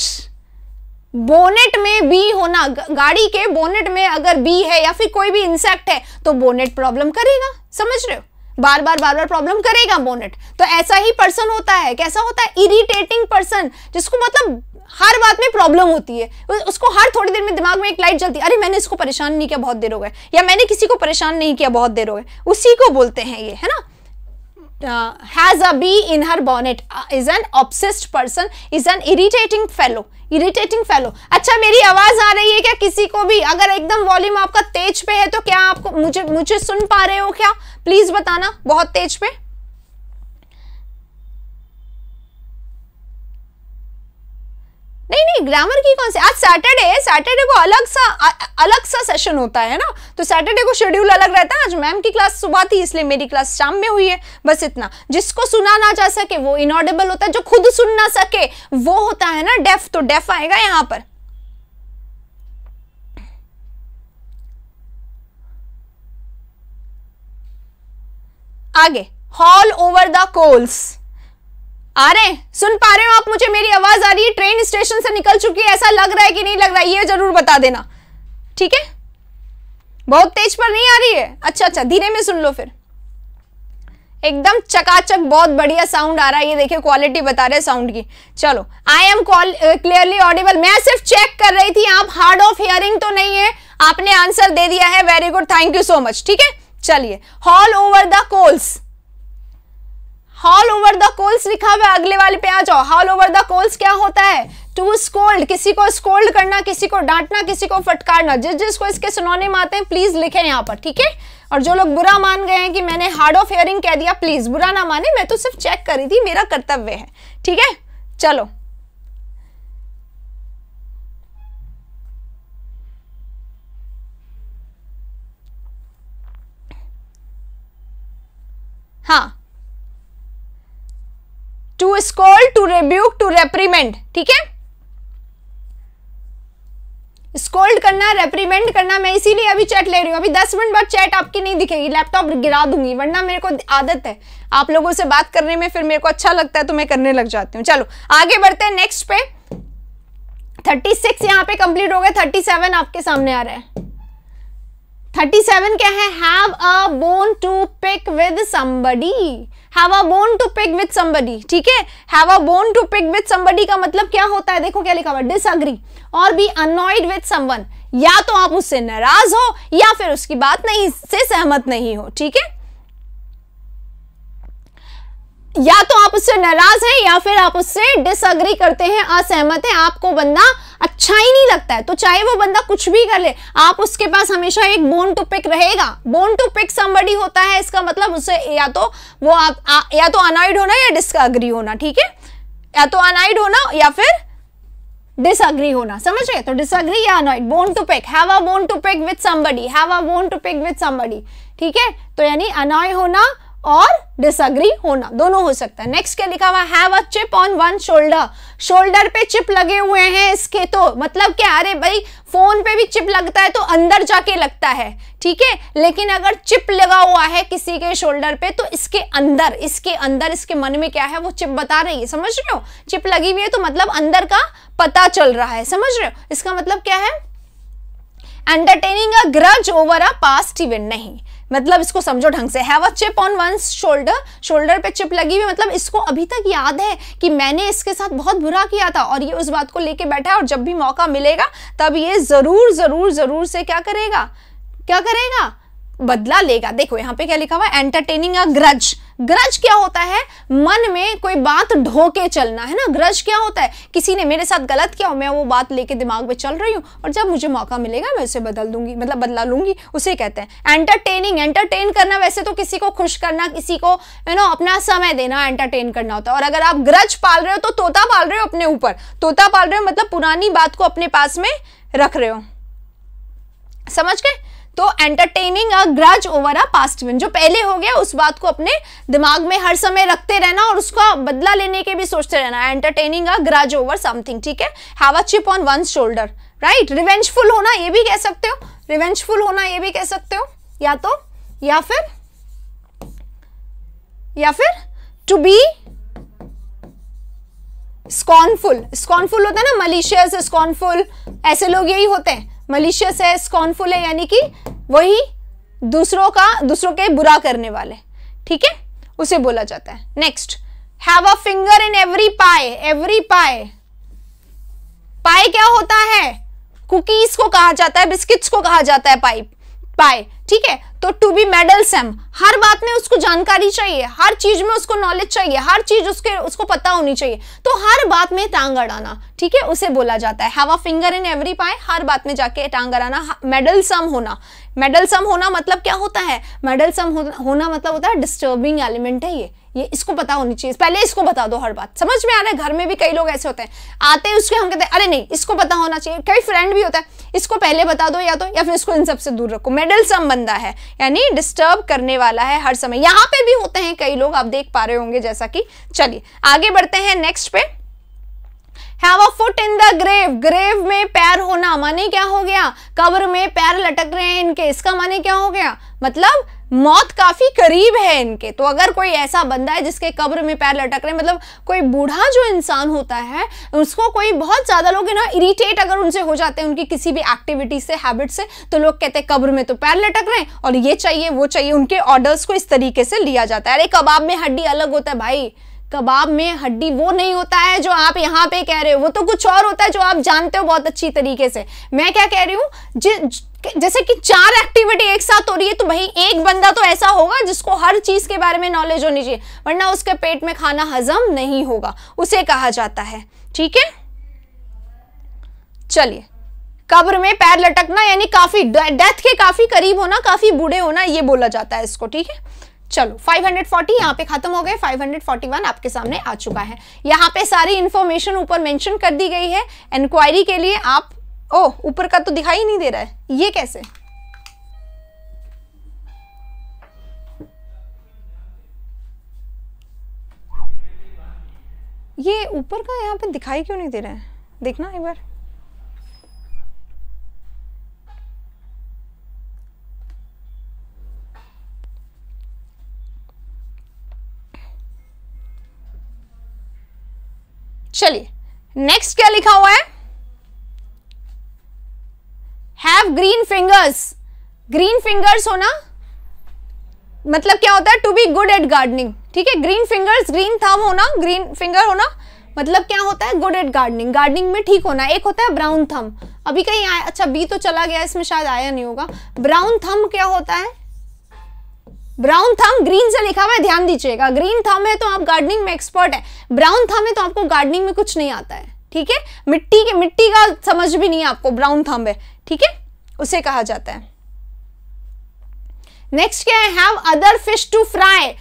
bonnet में बी होना गाड़ी के बोनेट में अगर बी है या फिर कोई भी इंसेक्ट है तो बोनेट प्रॉब्लम करेगा समझ रहे हो बार बार बार बार प्रॉब्लम करेगा बोनेट तो ऐसा ही पर्सन होता है कैसा होता है इरिटेटिंग पर्सन जिसको मतलब हर बात में प्रॉब्लम होती है उसको हर थोड़ी देर में दिमाग में एक लाइट जलती है अरे मैंने इसको परेशान नहीं किया बहुत देर हो गए या मैंने किसी को परेशान नहीं किया बहुत देर हो गए उसी को बोलते हैं ये है ना uh, has a bee in her bonnet uh, is an obsessed person is an irritating fellow irritating fellow अच्छा मेरी आवाज आ रही है क्या किसी को भी अगर एकदम वॉल्यूम आपका तेज पे है तो क्या आपको मुझे मुझे सुन पा रहे हो क्या प्लीज बताना बहुत तेज पे नहीं नहीं ग्रामर की कौन सी आज सैटरडे है सैटरडे को अलग सा अ, अलग सा सेशन होता है ना तो सैटरडे को शेड्यूल अलग रहता है आज मैम की क्लास सुबह थी इसलिए मेरी क्लास शाम में हुई है बस इतना जिसको सुना ना जा सके वो इनऑडेबल होता है जो खुद सुन ना सके वो होता है ना डेफ तो डेफ आएगा यहाँ पर आगे हॉल ओवर द कोल्स आ रहे सुन पा रहे हो आप मुझे मेरी आवाज आ रही है ट्रेन स्टेशन से निकल चुकी है ऐसा लग रहा है कि नहीं लग रहा है ये जरूर बता देना ठीक है बहुत तेज पर नहीं आ रही है अच्छा अच्छा धीरे में सुन लो फिर एकदम चकाचक बहुत बढ़िया साउंड आ रहा है ये देखिए क्वालिटी बता रहे साउंड की चलो आई एम क्लियरली ऑडिबल मैं सिर्फ चेक कर रही थी आप हार्ड ऑफ हियरिंग तो नहीं है आपने आंसर दे दिया है very good thank you so much ठीक है चलिए haul over the coals haul over the coals लिखा हुआ अगले वाले पे आ जाओ हॉल ओवर द कोल्स क्या होता है टू स्कोल्ड किसी को स्कोल्ड करना किसी को डांटना किसी को फटकारना जिस जिसको इसके में आते हैं प्लीज लिखे यहाँ पर ठीक है और जो लोग बुरा मान गए हैं कि मैंने हार्ड ऑफ हेयरिंग कह दिया प्लीज बुरा ना माने मैं तो सिर्फ चेक करी थी मेरा कर्तव्य है ठीक है चलो हाँ to scold to rebuke to reprimand ठीक है स्कोल्ड करना रेप्रीमेंट करना मैं इसीलिए अभी चैट ले रही हूँ अभी दस मिनट बाद चैट आपकी नहीं दिखेगी लैपटॉप गिरा दूंगी वरना मेरे को आदत है आप लोगों से बात करने में फिर मेरे को अच्छा लगता है तो मैं करने लग जाती हूँ चलो आगे बढ़ते हैं नेक्स्ट पे थर्टी सिक्स यहाँ पे कंप्लीट हो गए थर्टी सेवन आपके सामने आ रहा है थर्टी सेवन क्या है have a bone to pick with somebody have a bone to pick with somebody ठीक है have a bone to pick with somebody का मतलब क्या होता है देखो क्या लिखा हुआ डिसअग्री और बी अनोइड विद समवन या तो आप उससे नाराज हो या फिर उसकी बात नहीं से सहमत नहीं हो ठीक है या तो आप उससे नाराज हैं या फिर आप उससे डिसअग्री करते हैं असहमत हैं आपको बंदा अच्छा ही नहीं लगता है तो चाहे वो बंदा कुछ भी कर ले आप उसके पास हमेशा एक बोन टू पिक रहेगा बोन टू पिक समबडी होता है इसका मतलब उसे या तो वो आप आ, या तो अनॉइड होना या डिसअग्री होना ठीक है या तो अनॉइड होना या फिर डिसअग्री होना समझ रहे तो डिसअग्री या annoyed bone to pick have a bone to pick with somebody have a bone to pick with somebody ठीक है तो यानी अनॉय होना और डिसअग्री होना दोनों हो सकता है नेक्स्ट क्या लिखा हुआ have a chip on one shoulder shoulder पे चिप लगे हुए हैं इसके तो मतलब क्या अरे भाई फोन पे भी चिप लगता है तो अंदर जाके लगता है ठीक है लेकिन अगर चिप लगा हुआ है किसी के शोल्डर पे तो इसके अंदर इसके अंदर इसके मन में क्या है वो चिप बता रही है समझ रहे हो चिप लगी हुई है तो मतलब अंदर का पता चल रहा है समझ रहे हो इसका मतलब क्या है entertaining a grudge over a past event नहीं मतलब इसको समझो ढंग से have a chip on one shoulder shoulder पे चिप लगी हुई मतलब इसको अभी तक याद है कि मैंने इसके साथ बहुत बुरा किया था और ये उस बात को लेके बैठा है और जब भी मौका मिलेगा तब ये ज़रूर ज़रूर ज़रूर से क्या करेगा क्या करेगा बदला लेगा देखो यहाँ पे क्या लिखा हुआ एंटरटेनिंग अ ग्रज ग्रज क्या होता है मन में कोई बात ढो के चलना है ना ग्रज क्या होता है किसी ने मेरे साथ गलत किया हो मैं वो बात लेके दिमाग में चल रही हूँ और जब मुझे मौका मिलेगा मैं उसे बदल दूंगी मतलब बदला लूंगी उसे कहते हैं एंटरटेनिंग एंटरटेन करना वैसे तो किसी को खुश करना किसी को यू नो अपना समय देना एंटरटेन करना होता है और अगर आप ग्रज पाल रहे हो तो तोता पाल रहे हो अपने ऊपर तोता पाल रहे हो मतलब पुरानी बात को अपने पास में रख रहे हो समझ के तो entertaining a grudge over a past event जो पहले हो गया उस बात को अपने दिमाग में हर समय रखते रहना और उसका बदला लेने के भी सोचते रहना entertaining a grudge over something ठीक है have a chip on one shoulder right revengeful होना ये भी कह सकते हो रिवेंजफुल होना ये भी कह सकते हो या तो या फिर या फिर टू बी स्कॉनफुल स्कॉनफुल होता है ना मलिशियस स्कॉनफुल ऐसे लोग यही होते हैं मलिशियस है स्कॉनफुल है यानी कि वही दूसरों का दूसरों के बुरा करने वाले ठीक है उसे बोला जाता है next have a finger in every pie every pie pie क्या होता है कुकीज को कहा जाता है बिस्किट्स को कहा जाता है पाइप पाए ठीक है तो टू बी मेडल सेम हर बात में उसको जानकारी चाहिए हर चीज में उसको नॉलेज चाहिए हर चीज उसके उसको पता होनी चाहिए तो हर बात में टांग अड़ाना ठीक है उसे बोला जाता है have a finger in every pie हर बात में जाके टांग अड़ाना मेडल सम होना मेडल सम होना मतलब क्या होता है मेडल सम होना मतलब होता है डिस्टर्बिंग एलिमेंट है ये ये इसको पता होनी चाहिए पहले इसको बता दो हर बात समझ में आ रहा है घर में भी कई लोग ऐसे होते हैं आते हैं उसके हम कहते हैं अरे नहीं इसको पता होना चाहिए कई फ्रेंड भी होता है इसको पहले बता दो या तो या फिर इसको इन सबसे दूर रखो मेडल सम बंदा है यानी डिस्टर्ब करने वाला है हर समय यहाँ पे भी होते हैं कई लोग आप देख पा रहे होंगे जैसा कि चलिए आगे बढ़ते हैं नेक्स्ट पे Have a foot in the grave. Grave में पैर होना माने क्या हो गया कब्र में पैर लटक रहे हैं इनके इसका माने क्या हो गया मतलब मौत काफी करीब है इनके तो अगर कोई ऐसा बंदा है जिसके कब्र में पैर लटक रहे मतलब कोई बूढ़ा जो इंसान होता है उसको कोई बहुत ज़्यादा लोग ना इरीटेट अगर उनसे हो जाते हैं उनकी किसी भी एक्टिविटी से हैबिट से तो लोग कहते हैं कब्र में तो पैर लटक रहे हैं और ये चाहिए वो चाहिए उनके ऑर्डर्स को इस तरीके से लिया जाता है अरे कबाब में हड्डी अलग होता है भाई कबाब में हड्डी वो नहीं होता है जो आप यहाँ पे कह रहे हो वो तो कुछ और होता है जो आप जानते हो बहुत अच्छी तरीके से मैं क्या कह रही हूँ जैसे कि चार एक्टिविटी एक साथ हो रही है तो भाई एक बंदा तो ऐसा होगा जिसको हर चीज के बारे में नॉलेज होनी चाहिए वरना उसके पेट में खाना हजम नहीं होगा उसे कहा जाता है ठीक है चलिए कब्र में पैर लटकना यानी काफी डेथ के काफी करीब होना काफी बूढ़े होना ये बोला जाता है इसको ठीक है चलो 540 हंड्रेड यहाँ पे खत्म हो गए 541 आपके सामने आ चुका है यहाँ पे सारी इंफॉर्मेशन ऊपर मेंशन कर दी गई है इंक्वायरी के लिए आप ओ ऊपर का तो दिखाई नहीं दे रहा है ये कैसे ये ऊपर का यहाँ पे दिखाई क्यों नहीं दे रहा है देखना एक बार चलिए नेक्स्ट क्या लिखा हुआ है have green fingers green fingers होना मतलब क्या होता है to be good at gardening ठीक है ग्रीन फिंगर्स ग्रीन थम होना ग्रीन फिंगर होना मतलब क्या होता है गुड एट गार्डनिंग गार्डनिंग में ठीक होना एक होता है ब्राउन थम अभी कहीं आया अच्छा बी तो चला गया इसमें शायद आया नहीं होगा ब्राउन थम क्या होता है ब्राउन थम ग्रीन से लिखा हुआ है ध्यान दीजिएगा ग्रीन थम है तो आप गार्डनिंग में एक्सपर्ट है ब्राउन थम है तो आपको गार्डनिंग में कुछ नहीं आता है ठीक है मिट्टी के मिट्टी का समझ भी नहीं है आपको ब्राउन थम है ठीक है उसे कहा जाता है नेक्स्ट क्या है have other fish to fry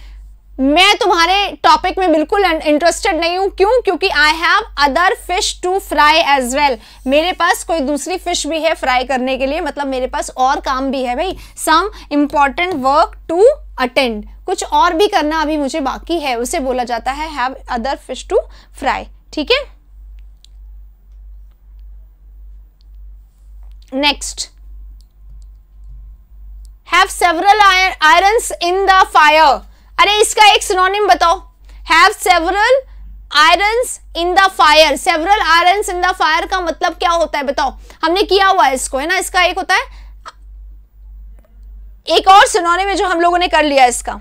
मैं तुम्हारे टॉपिक में बिल्कुल इंटरेस्टेड नहीं हूं क्यों क्योंकि I have other fish to fry as well मेरे पास कोई दूसरी फिश भी है फ्राई करने के लिए मतलब मेरे पास और काम भी है भाई some important work to attend कुछ और भी करना अभी मुझे बाकी है उसे बोला जाता है have other fish to fry ठीक है Next, have several irons in the fire अरे इसका एक सिनोनिम बताओ have several irons in the fire several irons in the fire का मतलब क्या होता है बताओ हमने किया हुआ है इसको है ना इसका एक होता है एक और सिनोनिम है जो हम लोगों ने कर लिया इसका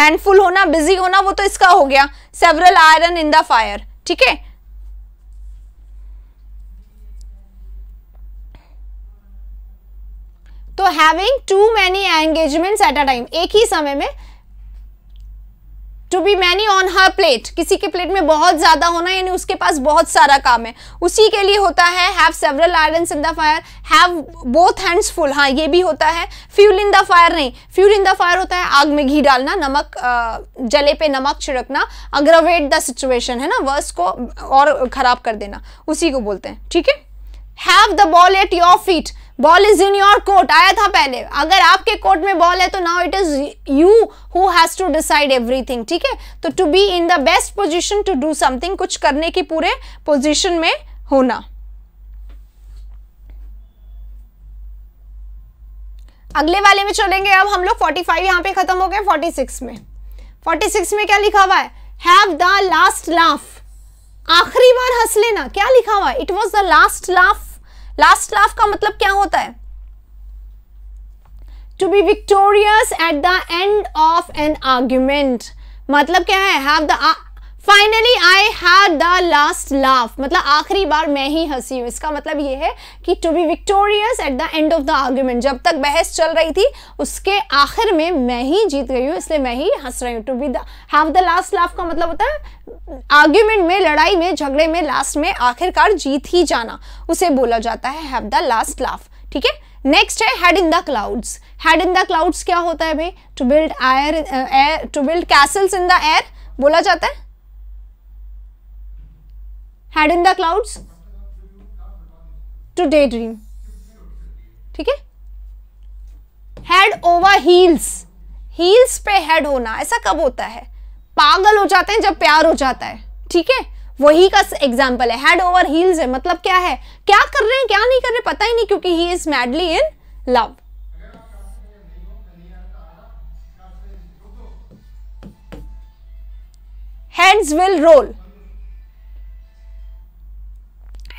हैंडफुल होना बिजी होना वो तो इसका हो गया several iron in the fire ठीक है तो having too many engagement at a time एक ही समय में to be many on her plate किसी के प्लेट में बहुत ज़्यादा होना यानी उसके पास बहुत सारा काम है उसी के लिए होता है have several irons in the fire have both hands full हाँ ये भी होता है फ्यूल इन द फायर नहीं फ्यूल इन द फायर होता है आग में घी डालना नमक जले पे नमक छिड़कना अग्रवेट द सिचुएशन है ना वर्स को और ख़राब कर देना उसी को बोलते हैं ठीक है have the ball at your feet ball is in your court आया था पहले अगर आपके कोर्ट में बॉल है तो now it is you who has to decide everything ठीक है तो to be in the best position to do something कुछ करने की पूरे पोजिशन में होना अगले वाले में चलेंगे अब हम लोग 45 फाइव यहाँ पे खत्म हो गए 46 में 46 में क्या लिखा हुआ है हैव द लास्ट लाफ आखिरी बार हंस लेना क्या लिखा हुआ है it was the last laugh last laugh का मतलब क्या होता है to be victorious at the end of an argument मतलब क्या है have the finally I had the last laugh मतलब आखिरी बार मैं ही हंसी हूँ इसका मतलब ये है कि to be victorious at the end of the argument जब तक बहस चल रही थी उसके आखिर में मैं ही जीत गई हूँ इसलिए मैं ही हंस रही हूँ to be the the last laugh का मतलब होता है आर्ग्यूमेंट में लड़ाई में झगड़े में लास्ट में आखिरकार जीत ही जाना उसे बोला जाता है हैव द लास्ट लाफ ठीक है नेक्स्ट है head in the clouds head in the clouds क्या होता है भाई to build air air to build castles in the air बोला जाता है head in the clouds to daydream ठीक है हेड ओवर हील्स हील्स पे हेड होना ऐसा कब होता है पागल हो जाते हैं जब प्यार हो जाता है ठीक है वही का एग्जाम्पल है हेड ओवर हील्स है मतलब क्या है क्या कर रहे हैं क्या नहीं कर रहे पता ही नहीं क्योंकि he is madly in love heads will roll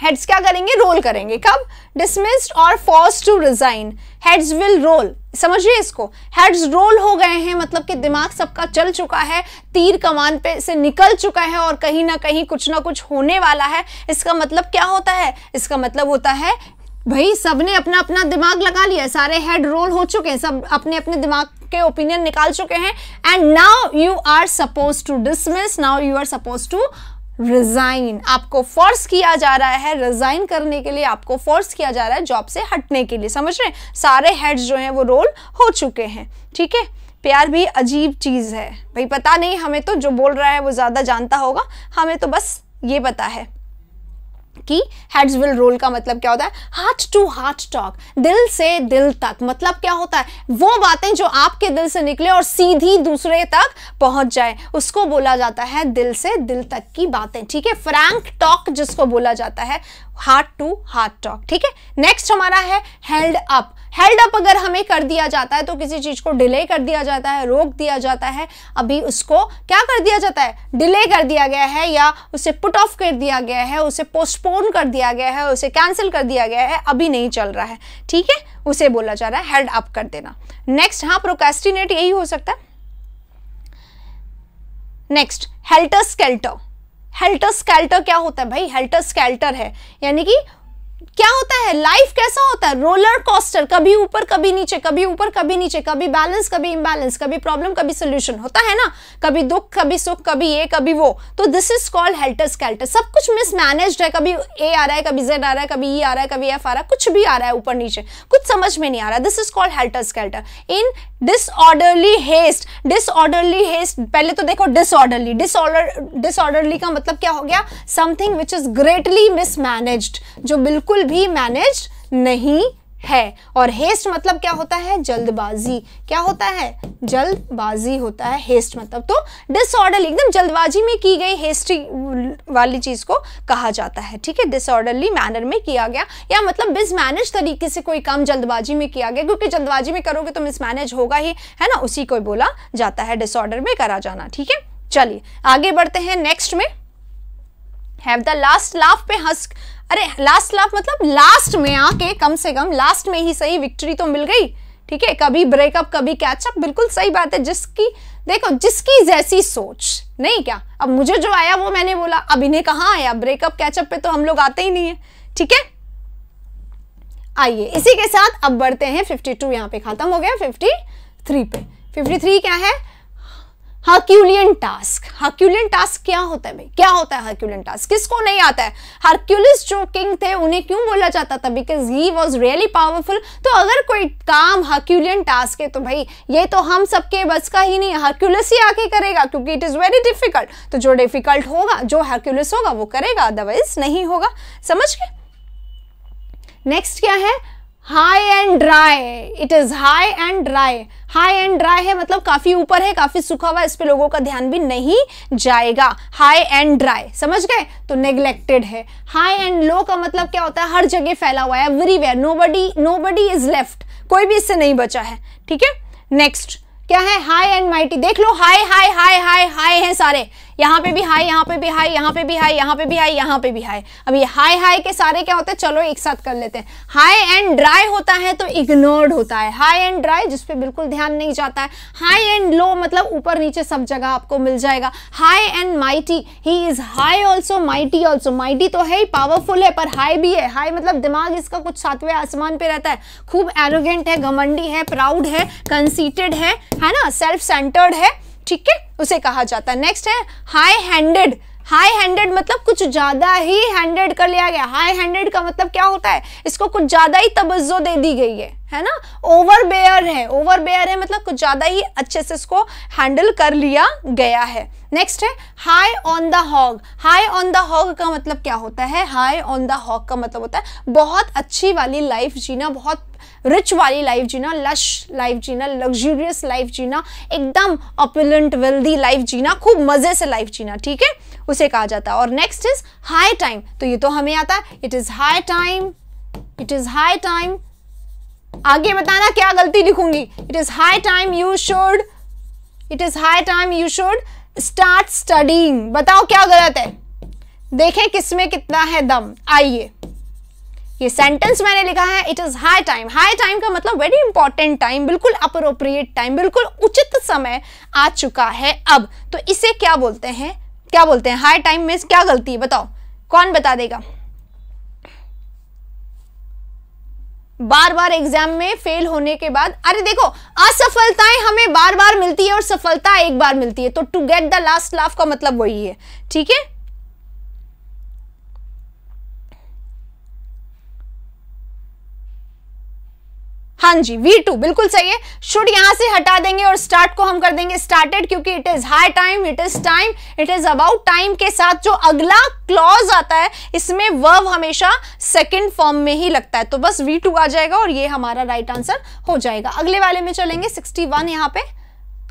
heads क्या करेंगे रोल करेंगे कब डिसमिस्ड और force to resign heads will roll समझिए इसको हेड्स रोल हो गए हैं मतलब कि दिमाग सबका चल चुका है तीर कमान पे से निकल चुका है और कहीं ना कहीं कुछ ना कुछ होने वाला है इसका मतलब क्या होता है इसका मतलब होता है भाई सबने अपना अपना दिमाग लगा लिया सारे हेड रोल हो चुके हैं सब अपने अपने दिमाग के ओपिनियन निकाल चुके हैं and now you are suppose to dismiss now you are suppose to resign आपको फोर्स किया जा रहा है रिजाइन करने के लिए आपको फोर्स किया जा रहा है जॉब से हटने के लिए समझ रहे हैं सारे हेड्स जो हैं वो रोल हो चुके हैं ठीक है प्यार भी अजीब चीज़ है भाई पता नहीं हमें तो जो बोल रहा है वो ज़्यादा जानता होगा हमें तो बस ये पता है कि हेड्स विल रोल का मतलब क्या होता है हार्ट टू हार्ट टॉक दिल से दिल तक मतलब क्या होता है वो बातें जो आपके दिल से निकले और सीधी दूसरे तक पहुंच जाए उसको बोला जाता है दिल से दिल तक की बातें ठीक है फ्रैंक टॉक जिसको बोला जाता है हार्ट टू हार्ट टॉक ठीक है नेक्स्ट हमारा है हेल्ड अप हेल्ड अप अगर हमें कर दिया जाता है तो किसी चीज़ को डिले कर दिया जाता है रोक दिया जाता है अभी उसको क्या कर दिया जाता है डिले कर दिया गया है या उसे पुट ऑफ कर दिया गया है उसे पोस्टपोन कर दिया गया है उसे कैंसिल कर दिया गया है अभी नहीं चल रहा है ठीक है उसे बोला जा रहा है हेल्ड अप कर देना नेक्स्ट हाँ प्रोकेस्टिनेट यही हो सकता है next helter skelter helter skelter क्या होता है भाई हेल्टर स्केल्टर है यानी कि क्या होता है लाइफ कैसा होता है रोलर कॉस्टर कभी ऊपर कभी नीचे कभी ऊपर कभी नीचे कभी बैलेंस कभी इम्बैलेंस कभी प्रॉब्लम कभी सोल्यूशन होता है ना कभी दुख कभी सुख कभी ये कभी वो तो this is called helter skelter सब कुछ मिसमैनेज है कभी ए आ रहा है कभी जेड आ रहा है कभी ई e आ रहा है कभी एफ आ रहा है कुछ भी आ रहा है ऊपर नीचे कुछ समझ में नहीं आ रहा this is called helter skelter in disorderly haste disorderly haste पहले तो देखो डिसऑर्डरली डिसऑर्डर डिसऑर्डरली का मतलब क्या हो गया something which is greatly mismanaged जो बिल्कुल बिल्कुल भी मैनेज नहीं है और हेस्ट मतलब क्या होता है जल्दबाजी क्या होता है जल्दबाजी होता है हेस्ट मतलब तो डिसऑर्डरली एकदम जल्दबाजी में की गई हेस्टी वाली चीज को कहा जाता है ठीक है डिसऑर्डरली मैनर में किया गया या मतलब मिसमैनेज तरीके से कोई काम जल्दबाजी में किया गया क्योंकि जल्दबाजी में करोगे तो मिसमैनेज होगा ही है ना उसी को बोला जाता है डिसऑर्डर में करा जाना ठीक है चलिए आगे बढ़ते हैं नेक्स्ट में हैव द लास्ट लाफ पे हंस अरे लास्ट लाप मतलब लास्ट में आके कम से कम लास्ट में ही सही विक्ट्री तो मिल गई ठीक है कभी ब्रेकअप कभी कैचअप बिल्कुल सही बात है जिसकी देखो जिसकी जैसी सोच नहीं क्या अब मुझे जो आया वो मैंने बोला अब इन्हें कहाँ आया ब्रेकअप कैचअप पे तो हम लोग आते ही नहीं है ठीक है आइए इसी के साथ अब बढ़ते हैं 52 टू यहाँ पे खत्म हो गया 53 पे 53 क्या है हर्क्यूलियन टास्क हर्क्यूलियन टास्क क्या होता है भाई क्या होता है हर्क्यूलियन टास्क किसको नहीं आता है हर्क्यूलिस जो किंग थे उन्हें क्यों बोला जाता था because he was really powerful तो अगर कोई काम हर्क्यूलियन टास्क है तो भाई ये तो हम सबके बस का ही नहीं हर्क्यूलिस ही आके करेगा क्योंकि इट इज़ वेरी डिफिकल्ट तो जो डिफिकल्ट होगा जो हर्क्यूलिस होगा वो करेगा अदरवाइज नहीं होगा समझ के नेक्स्ट क्या है high and dry it is high and dry high and dry है मतलब काफी ऊपर है काफी सूखा हुआ इस पर लोगों का ध्यान भी नहीं जाएगा हाई एंड ड्राई समझ गए तो नेग्लेक्टेड है हाई एंड लो का मतलब क्या होता है हर जगह फैला हुआ है everywhere nobody nobody is left कोई भी इससे नहीं बचा है ठीक है नेक्स्ट क्या है हाई एंड माइटी देख लो high high high high high है सारे यहाँ पे भी हाई यहाँ पे भी हाई यहाँ पे भी हाई यहाँ पे भी हाई यहाँ पे भी हाई अब ये हाई हाई के सारे क्या होते हैं चलो एक साथ कर लेते हैं हाई एंड ड्राई होता है तो इग्नोर्ड होता है हाई एंड ड्राई जिसपे बिल्कुल ध्यान नहीं जाता है हाई एंड लो मतलब ऊपर नीचे सब जगह आपको मिल जाएगा high and mighty he is high also mighty also mighty तो है ही पावरफुल है पर हाई भी है हाई मतलब दिमाग इसका कुछ सातवें आसमान पे रहता है खूब एरोगेंट है घमंडी है प्राउड है कंसीटेड है है ना सेल्फ सेंटर्ड है ठीक है उसे कहा जाता है नेक्स्ट है हाई हैंडेड हाई हैंडेड मतलब कुछ ज़्यादा ही हैंडेड कर लिया गया हाई हैंडेड का मतलब क्या होता है इसको कुछ ज़्यादा ही तवज्जो दे दी गई है है ना ओवर बेयर है ओवर बेयर है मतलब कुछ ज़्यादा ही अच्छे से इसको हैंडल कर लिया गया है नेक्स्ट है high on the hog high on the hog का मतलब क्या होता है हाई ऑन द हॉग का मतलब होता है बहुत अच्छी वाली लाइफ जीना बहुत रिच वाली लाइफ जीना लश लाइफ जीना लग्जूरियस लाइफ जीना एकदम अपुलेंट वेल्दी लाइफ जीना खूब मज़े से लाइफ जीना ठीक है उसे कहा जाता है और नेक्स्ट इज हाई टाइम तो ये तो हमें आता है it is high time it is high time आगे बताना क्या गलती लिखूंगी it is high time you should it is high time you should start studying बताओ क्या गलत है देखें किस में कितना है दम आइए ये सेंटेंस मैंने लिखा है it is high time high time का मतलब वेरी इंपॉर्टेंट टाइम बिल्कुल अप्रोप्रिएट टाइम बिल्कुल उचित समय आ चुका है अब तो इसे क्या बोलते हैं क्या बोलते हैं हाई टाइम में क्या गलती है बताओ कौन बता देगा बार बार एग्जाम में फेल होने के बाद अरे देखो असफलताएं हमें बार बार मिलती है और सफलता एक बार मिलती है तो to get the last laugh का मतलब वही है ठीक है हाँ जी वी टू बिल्कुल सही है शुड यहां से हटा देंगे और स्टार्ट को हम कर देंगे स्टार्टेड क्योंकि it is high time it is time it is about time के साथ जो अगला क्लॉज आता है इसमें वर्व हमेशा सेकेंड फॉर्म में ही लगता है तो बस वी टू आ जाएगा और ये हमारा राइट right आंसर हो जाएगा अगले वाले में चलेंगे सिक्सटी वन यहाँ पे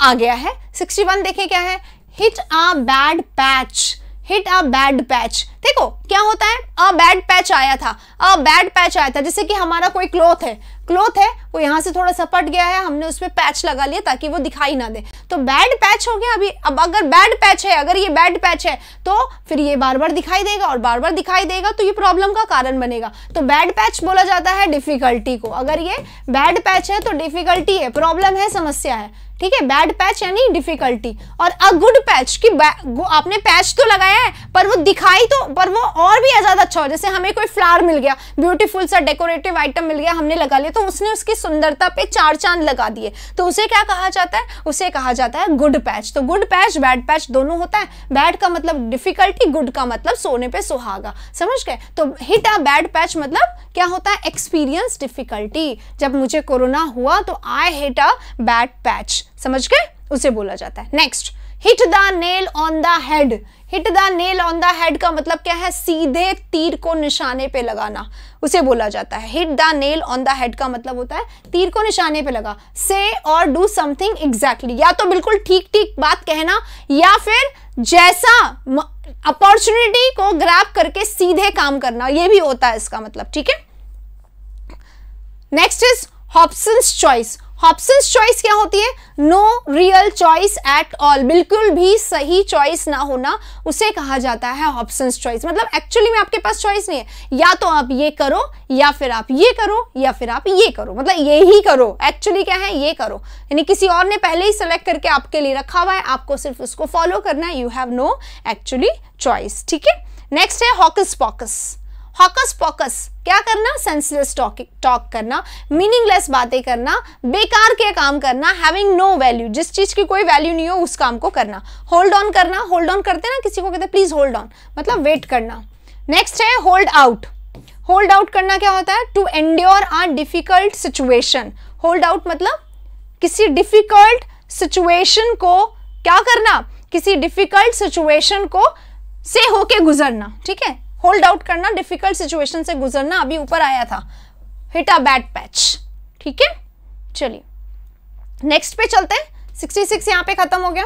आ गया है सिक्सटी वन देखें क्या है hit a bad patch hit a bad patch देखो क्या होता है अ बैड पैच आया था अ बैड पैच आया था जैसे कि हमारा कोई क्लॉथ है क्लोथ है वो यहाँ से थोड़ा सपट गया है हमने उसमें पैच लगा लिया ताकि वो दिखाई ना दे तो बैड पैच हो गया अभी अब अगर बैड पैच है अगर ये बैड पैच है तो फिर ये बार बार दिखाई देगा और बार बार दिखाई देगा तो ये प्रॉब्लम का कारण बनेगा तो बैड पैच बोला जाता है डिफिकल्टी को अगर ये बैड पैच है तो डिफिकल्टी है प्रॉब्लम है समस्या है ठीक है बैड पैच यानी डिफिकल्टी और अ गुड पैच कि आपने पैच तो लगाया है पर वो दिखाई तो पर वो और भी ज़्यादा अच्छा हो जैसे हमें कोई फ्लावर मिल गया ब्यूटीफुल सा डेकोरेटिव आइटम मिल गया हमने लगा लिया तो उसने उसकी सुंदरता पे चार चांद लगा दिए तो उसे क्या कहा जाता है उसे कहा जाता है गुड पैच तो गुड पैच बैड पैच दोनों होता है बैड का मतलब डिफिकल्टी गुड का मतलब सोने पर सुहागा समझ गए तो हिट आ बैड पैच मतलब क्या होता है एक्सपीरियंस डिफिकल्टी जब मुझे कोरोना हुआ तो I hit a bad patch समझ गए उसे बोला जाता है next hit the nail on the head hit the nail on the head का मतलब क्या है सीधे तीर को निशाने पे लगाना उसे बोला जाता है hit the nail on the head का मतलब होता है तीर को निशाने पे लगा से और डू समथिंग एग्जैक्टली या तो बिल्कुल ठीक ठीक बात कहना या फिर जैसा अपॉर्चुनिटी को ग्रैप करके सीधे काम करना ये भी होता है इसका मतलब ठीक है next is Hobson's choice Hobson's choice क्या होती है no real choice at all बिल्कुल भी सही चॉइस ना होना उसे कहा जाता है हॉप्सन्स चॉइस मतलब एक्चुअली में आपके पास चॉइस नहीं है या तो आप ये करो या फिर आप ये करो या फिर आप ये करो मतलब ये ही करो एक्चुअली क्या है ये करो यानी किसी और ने पहले ही सेलेक्ट करके आपके लिए रखा हुआ है आपको सिर्फ उसको फॉलो करना है you have no actually choice ठीक है नेक्स्ट है हॉकस पॉकस हॉकस पॉकस क्या करना सेंसलेस टॉक करना मीनिंगलेस बातें करना बेकार के काम करना हैविंग नो वैल्यू जिस चीज़ की कोई वैल्यू नहीं हो उस काम को करना होल्ड ऑन करना होल्ड ऑन करते ना किसी को कहते प्लीज होल्ड ऑन मतलब वेट करना नेक्स्ट है होल्ड आउट होल्ड आउट करना क्या होता है to endure a difficult situation hold out मतलब किसी डिफिकल्ट सिचुएशन को क्या करना किसी डिफिकल्ट सिचुएशन को से होके गुजरना ठीक है होल्ड आउट करना डिफिकल्ट सिचुएशन से गुजरना अभी ऊपर आया था हिट अ बैड पैच ठीक है चलिए नेक्स्ट पे चलते हैं सिक्सटी सिक्स यहाँ पे खत्म हो गया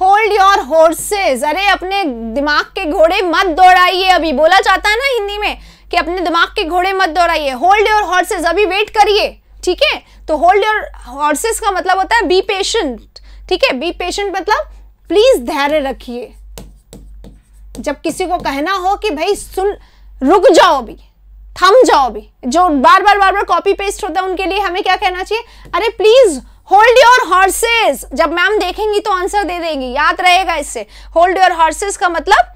होल्ड योर हॉर्सेज अरे अपने दिमाग के घोड़े मत दौड़ाइए अभी बोला जाता है ना हिंदी में कि अपने दिमाग के घोड़े मत दौड़ाइए होल्ड योर हॉर्सेज अभी वेट करिए ठीक है तो होल्ड योर हॉर्सेस का मतलब होता है बी पेशेंट ठीक है बी पेशेंट मतलब प्लीज धैर्य रखिए जब किसी को कहना हो कि भाई सुन रुक जाओ भी थम जाओ भी जो बार बार बार बार कॉपी पेस्ट होता है उनके लिए हमें क्या कहना चाहिए अरे प्लीज होल्ड योर हॉर्सेस जब मैम देखेंगी तो आंसर दे देंगी याद रहेगा इससे होल्ड योर हॉर्सेस का मतलब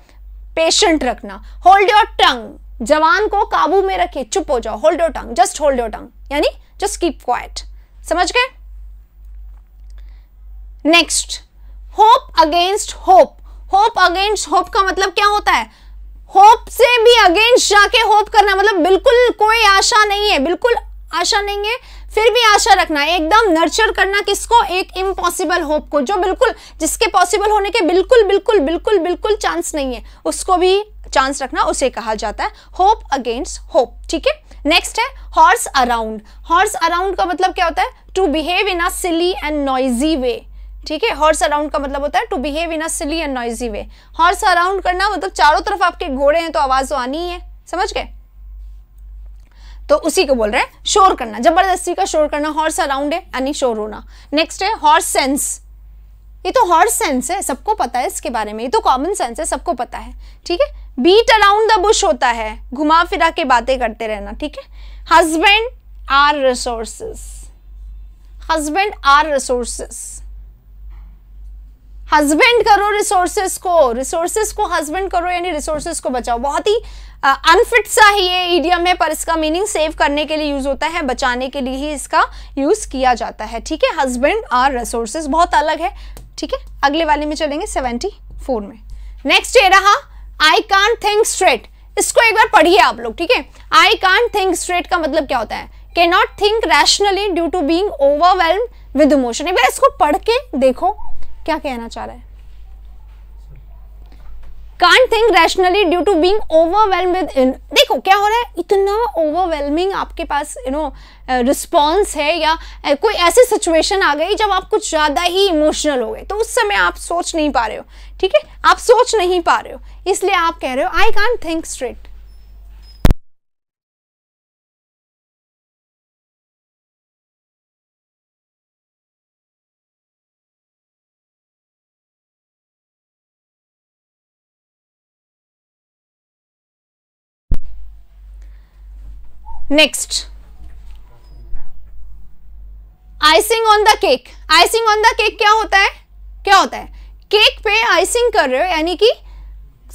पेशेंट रखना होल्ड योर टंग जवान को काबू में रखे चुप हो जाओ hold your tongue just hold your tongue यानी जस्ट कीप क्वाइट समझ गए next hope against hope hope against hope का मतलब क्या होता है होप से भी अगेंस्ट जाके होप करना मतलब बिल्कुल कोई आशा नहीं है बिल्कुल आशा नहीं है फिर भी आशा रखना एकदम नर्चर करना किसको एक इम्पॉसिबल होप को जो बिल्कुल जिसके पॉसिबल होने के बिल्कुल बिल्कुल बिल्कुल बिल्कुल चांस नहीं है उसको भी चांस रखना उसे कहा जाता है होप अगेंस्ट होप ठीक है नेक्स्ट है हॉर्स अराउंड हॉर्स अराउंड का मतलब क्या होता है to behave in a silly and noisy way ठीक है हॉर्स अराउंड का मतलब होता है to behave in a silly and noisy way horse around करना मतलब चारों तरफ आपके घोड़े हैं तो आवाज तो आनी ही है समझ गए तो उसी को बोल रहे हैं शोर करना जबरदस्ती का शोर करना हॉर्स अराउंड है यानी शोर होना नेक्स्ट है हॉर्स सेंस ये तो हॉर्स सेंस है सबको पता है इसके बारे में ये तो कॉमन सेंस है सबको पता है ठीक है बीट अराउंड द बुश होता है घुमा फिरा के बातें करते रहना ठीक है husband our resources husband our resources husband करो रिसोर्सेज को रिसोर्सेस को हस्बैंड करो यानी रिसोर्सेस को बचाओ बहुत ही अनफिट सा ही ये ईडियम है पर इसका मीनिंग सेव करने के लिए यूज़ होता है बचाने के लिए ही इसका यूज़ किया जाता है ठीक है हस्बैंड आर रिसोर्सेस बहुत अलग है ठीक है अगले वाले में चलेंगे सेवेंटी फोर में नेक्स्ट ये रहा आई कांट थिंक स्ट्रेट इसको एक बार पढ़िए आप लोग ठीक है आई कांट थिंक स्ट्रेट का मतलब क्या होता है can not think rationally due to being overwhelm with emotion एक बार इसको पढ़ के देखो क्या कहना चाह रहा है can't think rationally due to being overwhelm with देखो क्या हो रहा है इतना ओवरवेलमिंग आपके पास यू नो रिस्पॉन्स है या uh, कोई ऐसी सिचुएशन आ गई जब आप कुछ ज़्यादा ही इमोशनल हो गए तो उस समय आप सोच नहीं पा रहे हो ठीक है आप सोच नहीं पा रहे हो इसलिए आप कह रहे हो I can't think straight next icing on the cake icing on the cake क्या होता है क्या होता है केक पे आइसिंग कर रहे हो यानी कि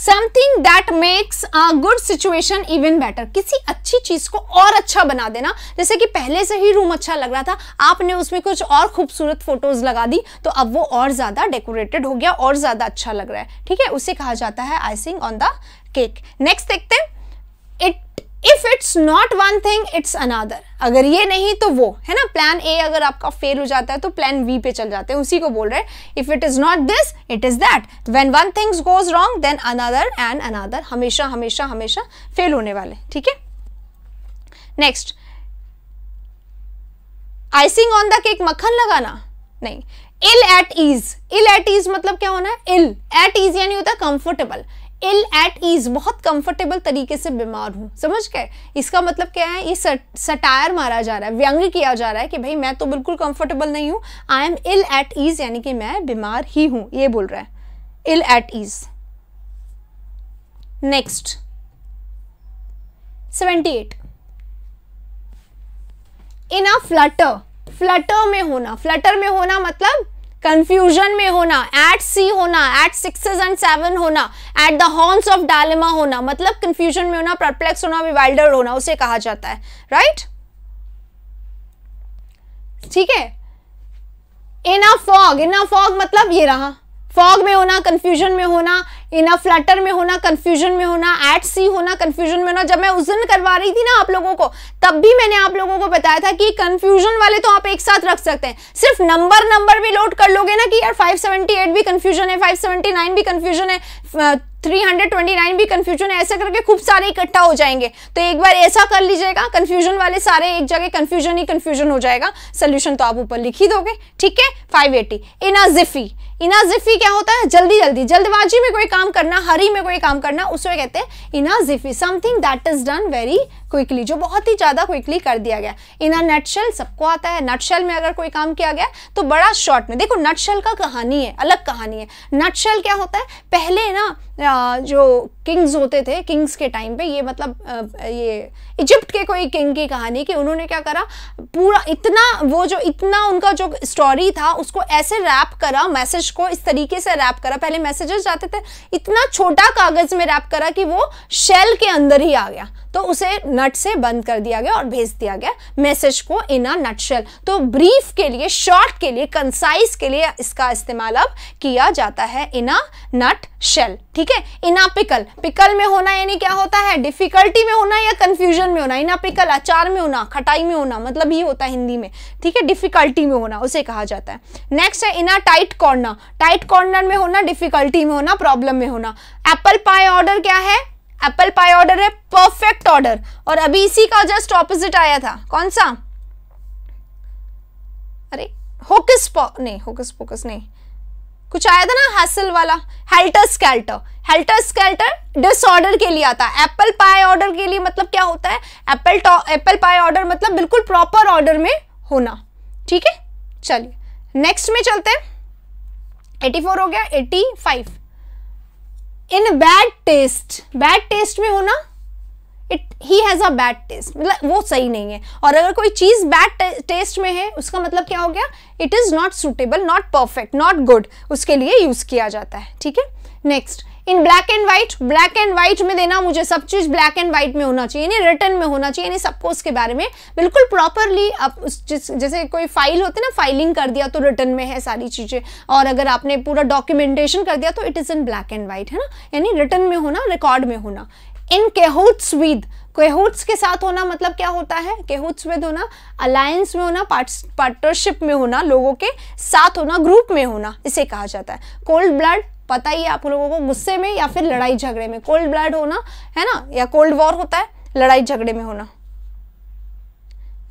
something that makes a good situation even better किसी अच्छी चीज को और अच्छा बना देना जैसे कि पहले से ही रूम अच्छा लग रहा था आपने उसमें कुछ और खूबसूरत फोटोज लगा दी तो अब वो और ज्यादा डेकोरेटेड हो गया और ज्यादा अच्छा लग रहा है ठीक है उसे कहा जाता है icing on the cake next देखते हैं it if it's not one thing it's another अगर ये नहीं तो वो है ना प्लान ए अगर आपका फेल हो जाता है तो प्लान बी पे चल जाते हैं उसी को बोल रहे if it is not this it is that when one things goes wrong then another and another हमेशा हमेशा हमेशा फेल होने वाले ठीक है next icing on the cake मक्खन लगाना नहीं ill at ease ill at ease मतलब क्या होना है इल एट ईज यानी होता है कंफर्टेबल इल एट ईज बहुत कंफर्टेबल तरीके से बीमार हूँ समझ गए इसका मतलब क्या है ये सटायर मारा जा रहा है व्यंग किया जा रहा है कि भाई मैं तो बिल्कुल कंफर्टेबल नहीं हूँ I am ill at ease यानी कि मैं बीमार ही हूँ ये बोल रहा है ill at ease next seventy eight in a flutter flutter में होना फ्लटर में होना मतलब कंफ्यूजन में होना एट सी होना एट सिक्सेज एंड सेवन होना at the horns of dilemma होना मतलब कंफ्यूजन में होना परप्लेक्स होना विवाइल्डर होना उसे कहा जाता है राइट ठीक है इन अ फॉग इन अ फॉग मतलब ये रहा फॉग में होना कंफ्यूजन में होना इन अ फ्लैटर में होना कंफ्यूजन में होना एट सी होना कंफ्यूजन में होना जब मैं उस दिन करवा रही थी ना आप लोगों को तब भी मैंने आप लोगों को बताया था कि कंफ्यूजन वाले तो आप एक साथ रख सकते हैं सिर्फ नंबर नंबर भी लोड कर लोगे ना कि यार 578 भी कंफ्यूजन है 579 भी कंफ्यूजन है 329 uh, भी कंफ्यूजन है ऐसा करके खूब सारे इकट्ठा हो जाएंगे तो एक बार ऐसा कर लीजिएगा कन्फ्यूजन वाले सारे एक जगह कन्फ्यूजन ही कन्फ्यूजन हो जाएगा सोल्यूशन तो आप ऊपर लिख ही दोगे ठीक है फाइव इन अ जिफी इनाजिफी क्या होता है जल्दी जल्दी जल्दबाजी में कोई काम करना हरी में कोई काम करना उसे कहते हैं in a jiffy something that is done very quickly जो बहुत ही ज़्यादा क्विकली कर दिया गया इन अ नटशेल सबको आता है नटशेल में अगर कोई काम किया गया तो बड़ा शॉर्ट में देखो नटशेल का कहानी है अलग कहानी है नटशेल क्या होता है पहले ना जो किंग्स होते थे किंग्स के टाइम पे ये मतलब ये इजिप्ट के कोई किंग की कहानी कि उन्होंने क्या करा पूरा इतना वो जो इतना उनका जो स्टोरी था उसको ऐसे रैप करा मैसेज मैसेज को इस तरीके से रैप करा पहले मैसेजेस जाते थे इतना छोटा कागज में रैप करा कि वो शेल के अंदर ही आ गया तो उसे नट से बंद कर दिया गया और भेज दिया गया मैसेज को इन अ नटशेल तो ब्रीफ के लिए शॉर्ट के लिए कंसाइज के लिए इसका इस्तेमाल अब किया जाता है इन अ नट शेल ठीक है इनापिकल पिकल में होना यानी क्या होता है डिफिकल्टी में होना या कंफ्यूजन में होना इनापिकल अचार में होना खटाई में होना मतलब ये होता है हिंदी में ठीक है डिफिकल्टी में होना उसे कहा जाता है नेक्स्ट है इना टाइट कॉर्नर टाइट कॉर्नर में होना डिफिकल्टी में होना प्रॉब्लम में होना एप्पल पाए ऑर्डर क्या है एप्पल पाई ऑर्डर है परफेक्ट ऑर्डर और अभी इसी का जस्ट ऑपोजिट आया था कौन सा अरे होकस नहीं होकस पोकस नहीं कुछ आया था ना हासिल वाला helter skelter helter skelter disorder के लिए आता है एप्पल पाई ऑर्डर के लिए मतलब क्या होता है एप्पल एप्पल पाई ऑर्डर मतलब बिल्कुल प्रॉपर ऑर्डर में होना ठीक है चलिए नेक्स्ट में चलते हैं 84 हो गया 85 in bad taste bad taste में होना it he has a bad taste मतलब वो सही नहीं है और अगर कोई चीज़ बैड टेस्ट में है उसका मतलब क्या हो गया it is not suitable not perfect not good उसके लिए यूज़ किया जाता है ठीक है next in black and white black and white में देना मुझे सब चीज़ ब्लैक एंड व्हाइट में होना चाहिए यानी रिटर्न में होना चाहिए यानी सबको उसके बारे में बिल्कुल प्रॉपरली आप उस जिस जैसे कोई फाइल होती है ना फाइलिंग कर दिया तो रिटर्न में है सारी चीज़ें और अगर आपने पूरा डॉक्यूमेंटेशन कर दिया तो it is in black and white है ना यानी रिटर्न में होना रिकॉर्ड में होना इन केहूट्स विद केहूट्स के साथ होना मतलब क्या होता है केहूट्स विद होना अलायंस में होना पार्टनरशिप में होना लोगों के साथ होना ग्रुप में होना इसे कहा जाता है कोल्ड ब्लड पता ही है आप लोगों को गुस्से में या फिर लड़ाई झगड़े में कोल्ड ब्लड होना है ना या कोल्ड वॉर होता है लड़ाई झगड़े में होना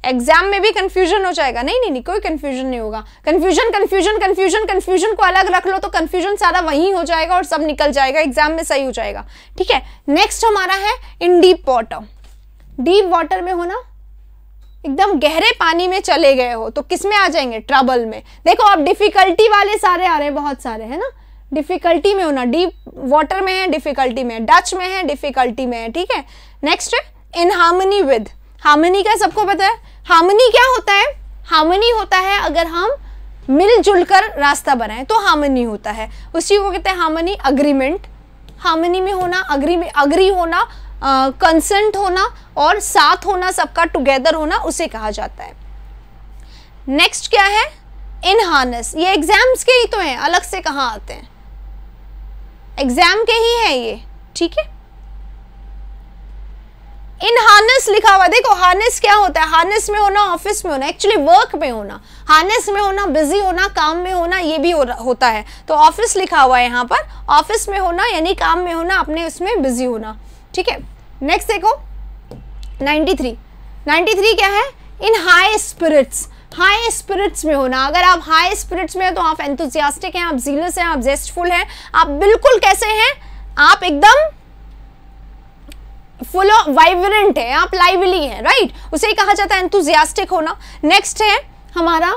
एग्जाम में भी कंफ्यूजन हो जाएगा नहीं नहीं नहीं कोई कंफ्यूजन नहीं होगा कंफ्यूजन कंफ्यूजन कंफ्यूजन कंफ्यूजन को अलग रख लो तो कंफ्यूजन सारा वहीं हो जाएगा और सब निकल जाएगा एग्जाम में सही हो जाएगा ठीक है नेक्स्ट हमारा है in deep water deep water में होना एकदम गहरे पानी में चले गए हो तो किस में आ जाएंगे ट्रबल में देखो आप डिफिकल्टी वाले सारे आ रहे हैं बहुत सारे है ना डिफिकल्टी में होना डीप वाटर में है डिफिकल्टी में डच में है डिफिकल्टी में है ठीक है next in harmony with harmony का सबको पता है हार्मनी क्या होता है हार्मनी होता है अगर हम मिलजुल कर रास्ता बनाएं तो हार्मनी होता है उसी को कहते हैं हार्मनी अग्रीमेंट हार्मनी में होना अग्री में अग्री होना कंसेंट होना और साथ होना सबका टुगेदर होना उसे कहा जाता है नेक्स्ट क्या है इन हार्नेस ये एग्जाम्स के ही तो हैं अलग से कहाँ आते हैं एग्जाम के ही हैं ये ठीक है इन हार्नेस लिखा हुआ देखो हार्नेस क्या होता है हार्नेस में होना ऑफिस में होना एक्चुअली वर्क में होना हार्नेस में होना बिजी होना काम में होना ये भी हो, होता है तो ऑफिस लिखा हुआ है यहाँ पर ऑफिस में होना यानी काम में होना अपने उसमें बिजी होना ठीक है नेक्स्ट देखो 93 93 क्या है in high spirits high spirits में होना अगर आप हाई स्पिरिट्स में हो तो आप एंथुजियास्टिक हैं आप जीलस हैं आप जेस्टफुल हैं आप बिल्कुल कैसे हैं आप एकदम फुल ऑफ वाइब्रेंट है आप लाइवली हैं राइट उसे ही कहा जाता है एंथुजियास्टिक होना नेक्स्ट है हमारा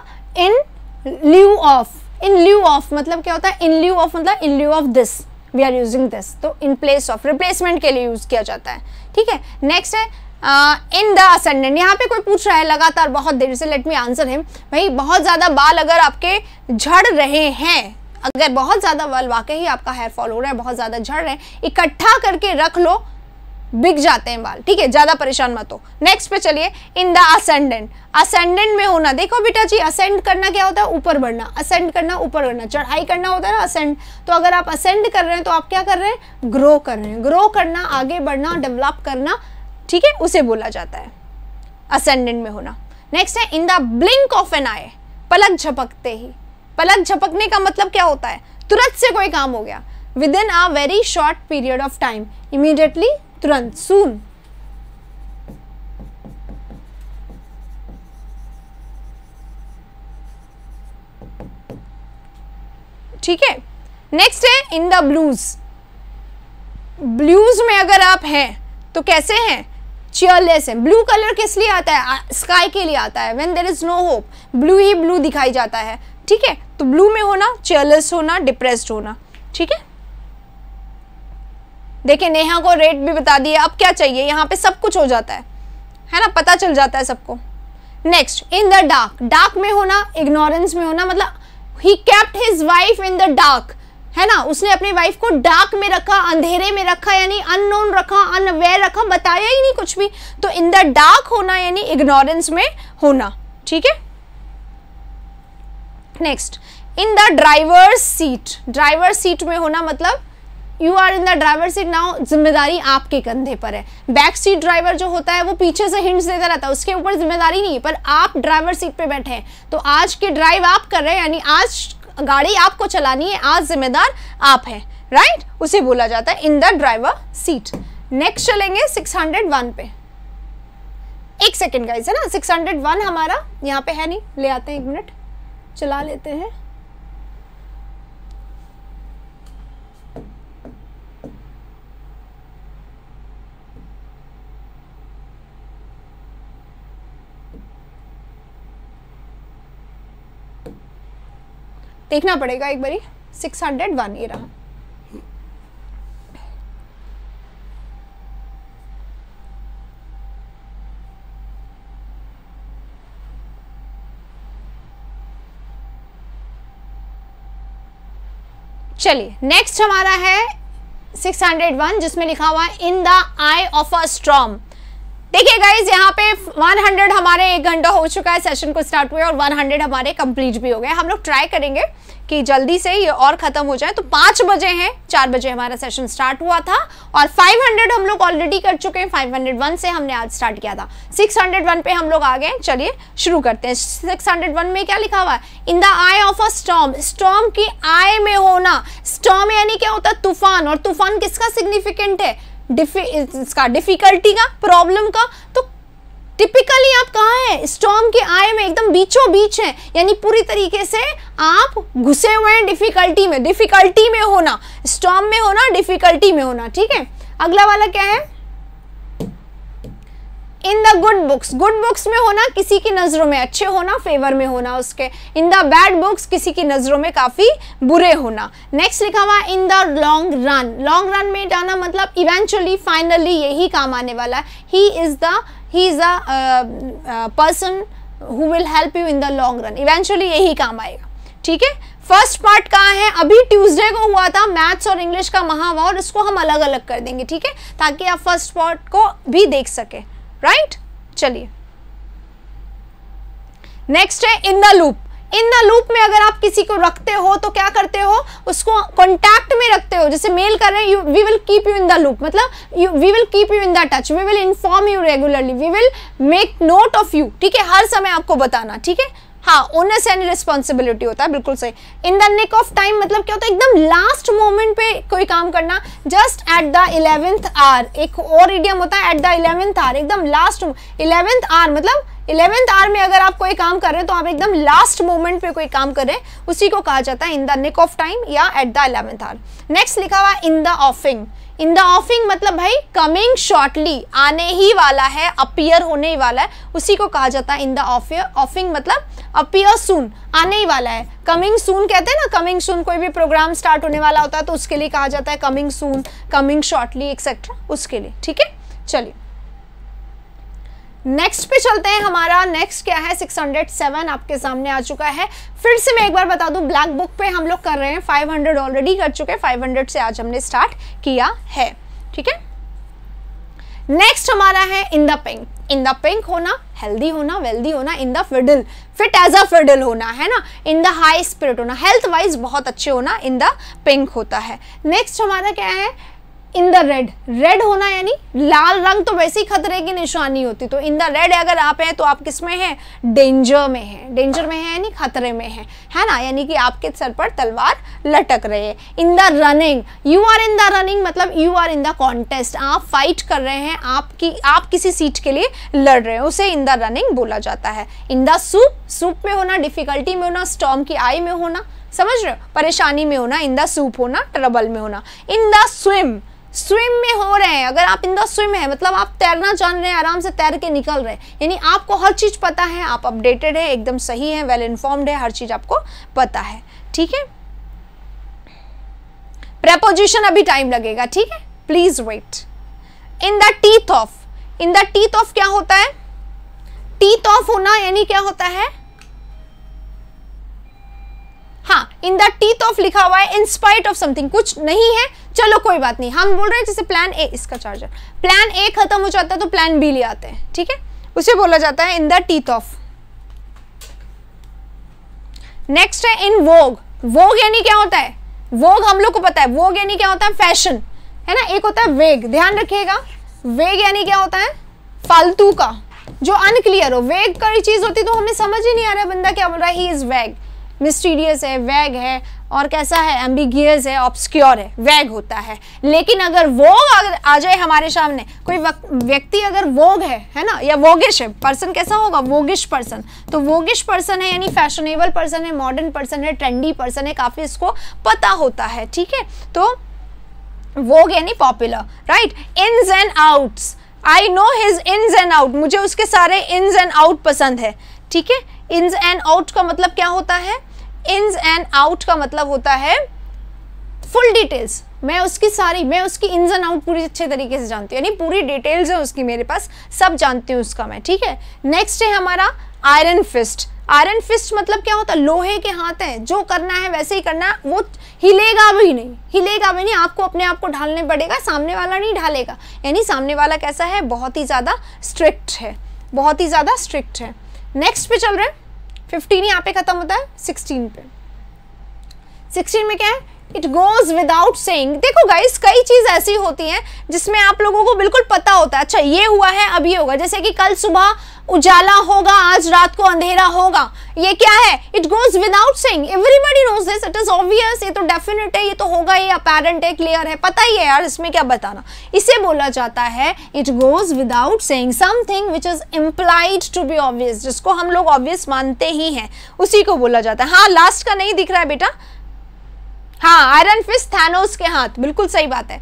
इन lieu of in lieu of मतलब क्या होता है इन ल्यू ऑफ मतलब in lieu of this we are using this तो इन प्लेस ऑफ रिप्लेसमेंट के लिए यूज किया जाता है ठीक है नेक्स्ट है इन द असेंडेंट यहाँ पे कोई पूछ रहा है लगातार बहुत देर से लेट मी आंसर है भाई बहुत ज़्यादा बाल अगर आपके झड़ रहे हैं अगर बहुत ज़्यादा बाल वाकई ही आपका हेयर फॉल हो रहा है बहुत ज़्यादा झड़ रहे हैं इकट्ठा करके रख लो बिक जाते हैं बाल ठीक है ज़्यादा परेशान मत हो नेक्स्ट पे चलिए इन द असेंडेंट असेंडेंट में होना देखो बेटा जी असेंड करना क्या होता है ऊपर बढ़ना असेंड करना ऊपर बढ़ना चढ़ाई करना होता है ना असेंड तो अगर आप असेंड कर रहे हैं तो आप क्या कर रहे हैं ग्रो कर रहे हैं ग्रो करना आगे बढ़ना डेवलप करना ठीक है उसे बोला जाता है असेंडेंट में होना नेक्स्ट है in the blink of an eye पलक झपकते ही पलक झपकने का मतलब क्या होता है तुरंत से कोई काम हो गया within a very short period of time immediately तुरंत सून ठीक है नेक्स्ट है इन द ब्लूज ब्लूज में अगर आप हैं तो कैसे हैं चेयरलेस है ब्लू कलर किस लिए आता है स्काई के लिए आता है when there is no hope blue ही ब्लू दिखाई जाता है ठीक है तो ब्लू में होना चेयरलेस होना डिप्रेस्ड होना ठीक है देखिए नेहा को रेट भी बता दिए अब क्या चाहिए यहाँ पे सब कुछ हो जाता है है ना पता चल जाता है सबको next in the dark dark में होना इग्नोरेंस में होना मतलब he kept his wife in the dark है ना उसने अपनी वाइफ को डार्क में रखा अंधेरे में रखा यानी अननोन रखा अनवेयर रखा बताया ही नहीं कुछ भी तो इन द डार्क होना यानी इग्नोरेंस में होना ठीक है next in the driver seat driver seat में होना मतलब you are in the driver seat now जिम्मेदारी आपके कंधे पर है बैक सीट ड्राइवर जो होता है वो पीछे से हिंट्स देता रहता है उसके ऊपर जिम्मेदारी नहीं पर आप ड्राइवर सीट पे बैठे हैं तो आज के ड्राइव आप कर रहे हैं यानी आज गाड़ी आपको चलानी है आज जिम्मेदार आप हैं राइट उसे बोला जाता है in the driver seat next चलेंगे 601 पे एक सेकेंड गाइज है ना 601 हमारा यहाँ पे है नहीं ले आते हैं एक मिनट चला लेते हैं देखना पड़ेगा एक बारी सिक्स हंड्रेड वन ये रहा चलिए नेक्स्ट हमारा है 601 जिसमें लिखा हुआ है इन द आई ऑफ अ स्ट्रॉम देखिए गाइज यहाँ पे 100 हमारे एक घंटा हो चुका है सेशन को स्टार्ट हुए और 100 हमारे कंप्लीट भी हो गए हम लोग ट्राई करेंगे कि जल्दी से ये और ख़त्म हो जाए तो पांच बजे हैं चार बजे हमारा सेशन स्टार्ट हुआ था और 500 हम लोग ऑलरेडी कर चुके हैं 501 से हमने आज स्टार्ट किया था 601 पे हम लोग आ गए चलिए शुरू करते हैं 601 में क्या लिखा हुआ है in the eye of a storm storm की आय में होना स्टॉम यानी क्या होता है तूफान और तूफान किसका सिग्निफिकेंट है इसका डिफिकल्टी का प्रॉब्लम का तो टिपिकली आप कहा है स्टॉम के आय में एकदम बीचों बीच है यानी पूरी तरीके से आप घुसे हुए हैं डिफिकल्टी में डिफिकल्टी में होना स्टॉम में होना डिफिकल्टी में होना ठीक है अगला वाला क्या है in the good books good books में होना किसी की नज़रों में अच्छे होना फेवर में होना उसके इन द बैड बुक्स किसी की नज़रों में काफ़ी बुरे होना नेक्स्ट लिखा हुआ in the long run long run में जाना मतलब इवेंचुअली फाइनली यही काम आने वाला है he is the he is a person who will help you in the long run eventually यही काम आएगा ठीक है फर्स्ट पार्ट कहाँ है अभी ट्यूसडे को हुआ था मैथ्स और इंग्लिश का महावार इसको हम अलग अलग कर देंगे ठीक है ताकि आप फर्स्ट पार्ट को भी देख सकें राइट चलिए नेक्स्ट है in the loop in the loop में अगर आप किसी को रखते हो तो क्या करते हो उसको कॉन्टैक्ट में रखते हो जैसे मेल कर रहे हैं we will keep you in the loop मतलब we will keep you in the touch we will inform you regularly we will make note of you ठीक है हर समय आपको बताना ठीक है हाँ ओनर्स एंड रिस्पॉन्सिबिलिटी होता है बिल्कुल सही in the nick of time मतलब क्या होता है एकदम लास्ट मोमेंट पे कोई काम करना just at the eleventh hour एक और इडियम होता है एट द इलेवेंथ आर एकदम लास्ट इलेवेंथ आर मतलब इलेवेंथ आर में अगर आप कोई काम कर रहे हैं तो आप एकदम लास्ट मोमेंट पे कोई काम कर रहे हैं उसी को कहा जाता है in the nick of time या at the eleventh hour next लिखा हुआ इन द ऑफिंग इन द ऑफिंग मतलब भाई कमिंग शॉर्टली आने ही वाला है अपियर होने ही वाला है उसी को कहा जाता है इन द ऑफिंग मतलब अपियर सून आने ही वाला है कमिंग सून कहते हैं ना कमिंग सून कोई भी प्रोग्राम स्टार्ट होने वाला होता है तो उसके लिए कहा जाता है coming soon coming shortly etcetera उसके लिए ठीक है चलिए नेक्स्ट पे चलते हैं हमारा नेक्स्ट क्या है 607 आपके सामने आ चुका है फिर से मैं एक बार बता दूं ब्लैक बुक पे हम लोग कर रहे हैं 500 ऑलरेडी कर चुके हैं 500 से आज हमने स्टार्ट किया है ठीक है नेक्स्ट हमारा है in the pink in the pink होना हेल्दी होना वेल्दी होना in the fiddle fit as a fiddle होना है ना इन द हाई स्पिरिट होना हेल्थ वाइज बहुत अच्छे होना इन द पिंक होता है नेक्स्ट हमारा क्या है इन द रेड रेड होना यानी लाल रंग तो वैसे ही खतरे की निशानी होती तो इन द रेड अगर आप हैं तो आप किस में हैं डेंजर में हैं डेंजर में है यानी खतरे में है है ना यानी कि आपके सर पर तलवार लटक रहे हैं in the running you are in the running मतलब you are in the contest आप फाइट कर रहे हैं आपकी आप किसी सीट के लिए लड़ रहे हैं उसे इन द रनिंग बोला जाता है इन द सूप सूप में होना डिफिकल्टी में होना स्टॉम की आई में होना समझ रहे हो परेशानी में होना इन द सूप होना ट्रबल में होना इन द स्विम स्विम में हो रहे हैं अगर आप इन द स्विम है मतलब आप तैरना जान रहे हैं आराम से तैर के निकल रहे हैं यानी आपको हर चीज़ पता है आप अपडेटेड है एकदम सही है वेल इन्फॉर्म्ड है हर चीज़ आपको पता है ठीक है प्रेपोजिशन अभी टाइम लगेगा ठीक है please wait in the teeth of in the teeth of क्या होता है टीथ ऑफ होना यानी क्या होता है हाँ इन द टीथ ऑफ लिखा हुआ है इन स्पाइट ऑफ समथिंग कुछ नहीं है चलो कोई बात नहीं हम बोल रहे हैं जैसे प्लान ए इसका चार्जर प्लान ए खत्म हो जाता है तो प्लान बी ले आते हैं ठीक है उसे बोला जाता है in the teeth of next है इन वोग वोग यानी क्या होता है वोग हम लोग को पता है वोग यानी क्या होता है फैशन है ना एक होता है वेग ध्यान रखिएगा वेग यानी क्या होता है फालतू का जो अनक्लियर हो वेग का चीज होती तो हमें समझ ही नहीं आ रहा बंदा क्या बोल रहा है ही इज वेग मिस्टीरियस है वैग है और कैसा है एम्बिगियस है ऑब्सक्योर है वैग होता है लेकिन अगर वो अगर आ जाए हमारे सामने कोई व्यक्ति अगर वोग है है ना या वोगिश है पर्सन कैसा होगा वोगिश पर्सन तो वोगिश पर्सन है यानी फैशनेबल पर्सन है मॉडर्न पर्सन है ट्रेंडी पर्सन है काफ़ी इसको पता होता है ठीक है तो वोग यानी popular right ins and outs I know his ins and out मुझे उसके सारे इन्स एंड आउट पसंद है ठीक है इन्स एंड आउट का मतलब क्या होता है इन्स एंड आउट का मतलब होता है फुल डिटेल्स मैं उसकी सारी मैं उसकी इन्स एंड आउट पूरी अच्छे तरीके से जानती हूँ यानी पूरी डिटेल्स है उसकी मेरे पास सब जानती हूँ उसका मैं ठीक है नेक्स्ट है हमारा आयरन फिस्ट आयरन फिस्ट मतलब क्या होता है लोहे के हाथ हैं जो करना है वैसे ही करना है वो हिलेगा भी नहीं हिलेगा भी नहीं आपको अपने आप को ढालने पड़ेगा सामने वाला नहीं ढालेगा यानी सामने वाला कैसा है बहुत ही ज़्यादा स्ट्रिक्ट है बहुत ही ज़्यादा स्ट्रिक्ट है नेक्स्ट पे चल रहे हैं फिफ्टीन यहाँ पे खत्म होता है सिक्सटीन पे सिक्सटीन में क्या है इट गोज विदाउट सेइंग देखो गाइस कई चीज़ ऐसी होती हैं जिसमें आप लोगों को बिल्कुल पता होता है अच्छा ये हुआ है अब ये होगा जैसे कि कल सुबह उजाला होगा आज रात को अंधेरा होगा ये क्या है it goes without saying everybody knows this it is obvious ये तो डेफिनेट है ये तो होगा ये अपेरेंट है क्लियर है पता ही है यार इसमें क्या बताना इसे बोला जाता है it goes without saying something which is implied to be obvious जिसको हम लोग ऑब्वियस मानते ही हैं उसी को बोला जाता है हाँ लास्ट का नहीं दिख रहा है बेटा हाँ आयरन फिस्ट थैनोस के हाथ बिल्कुल सही बात है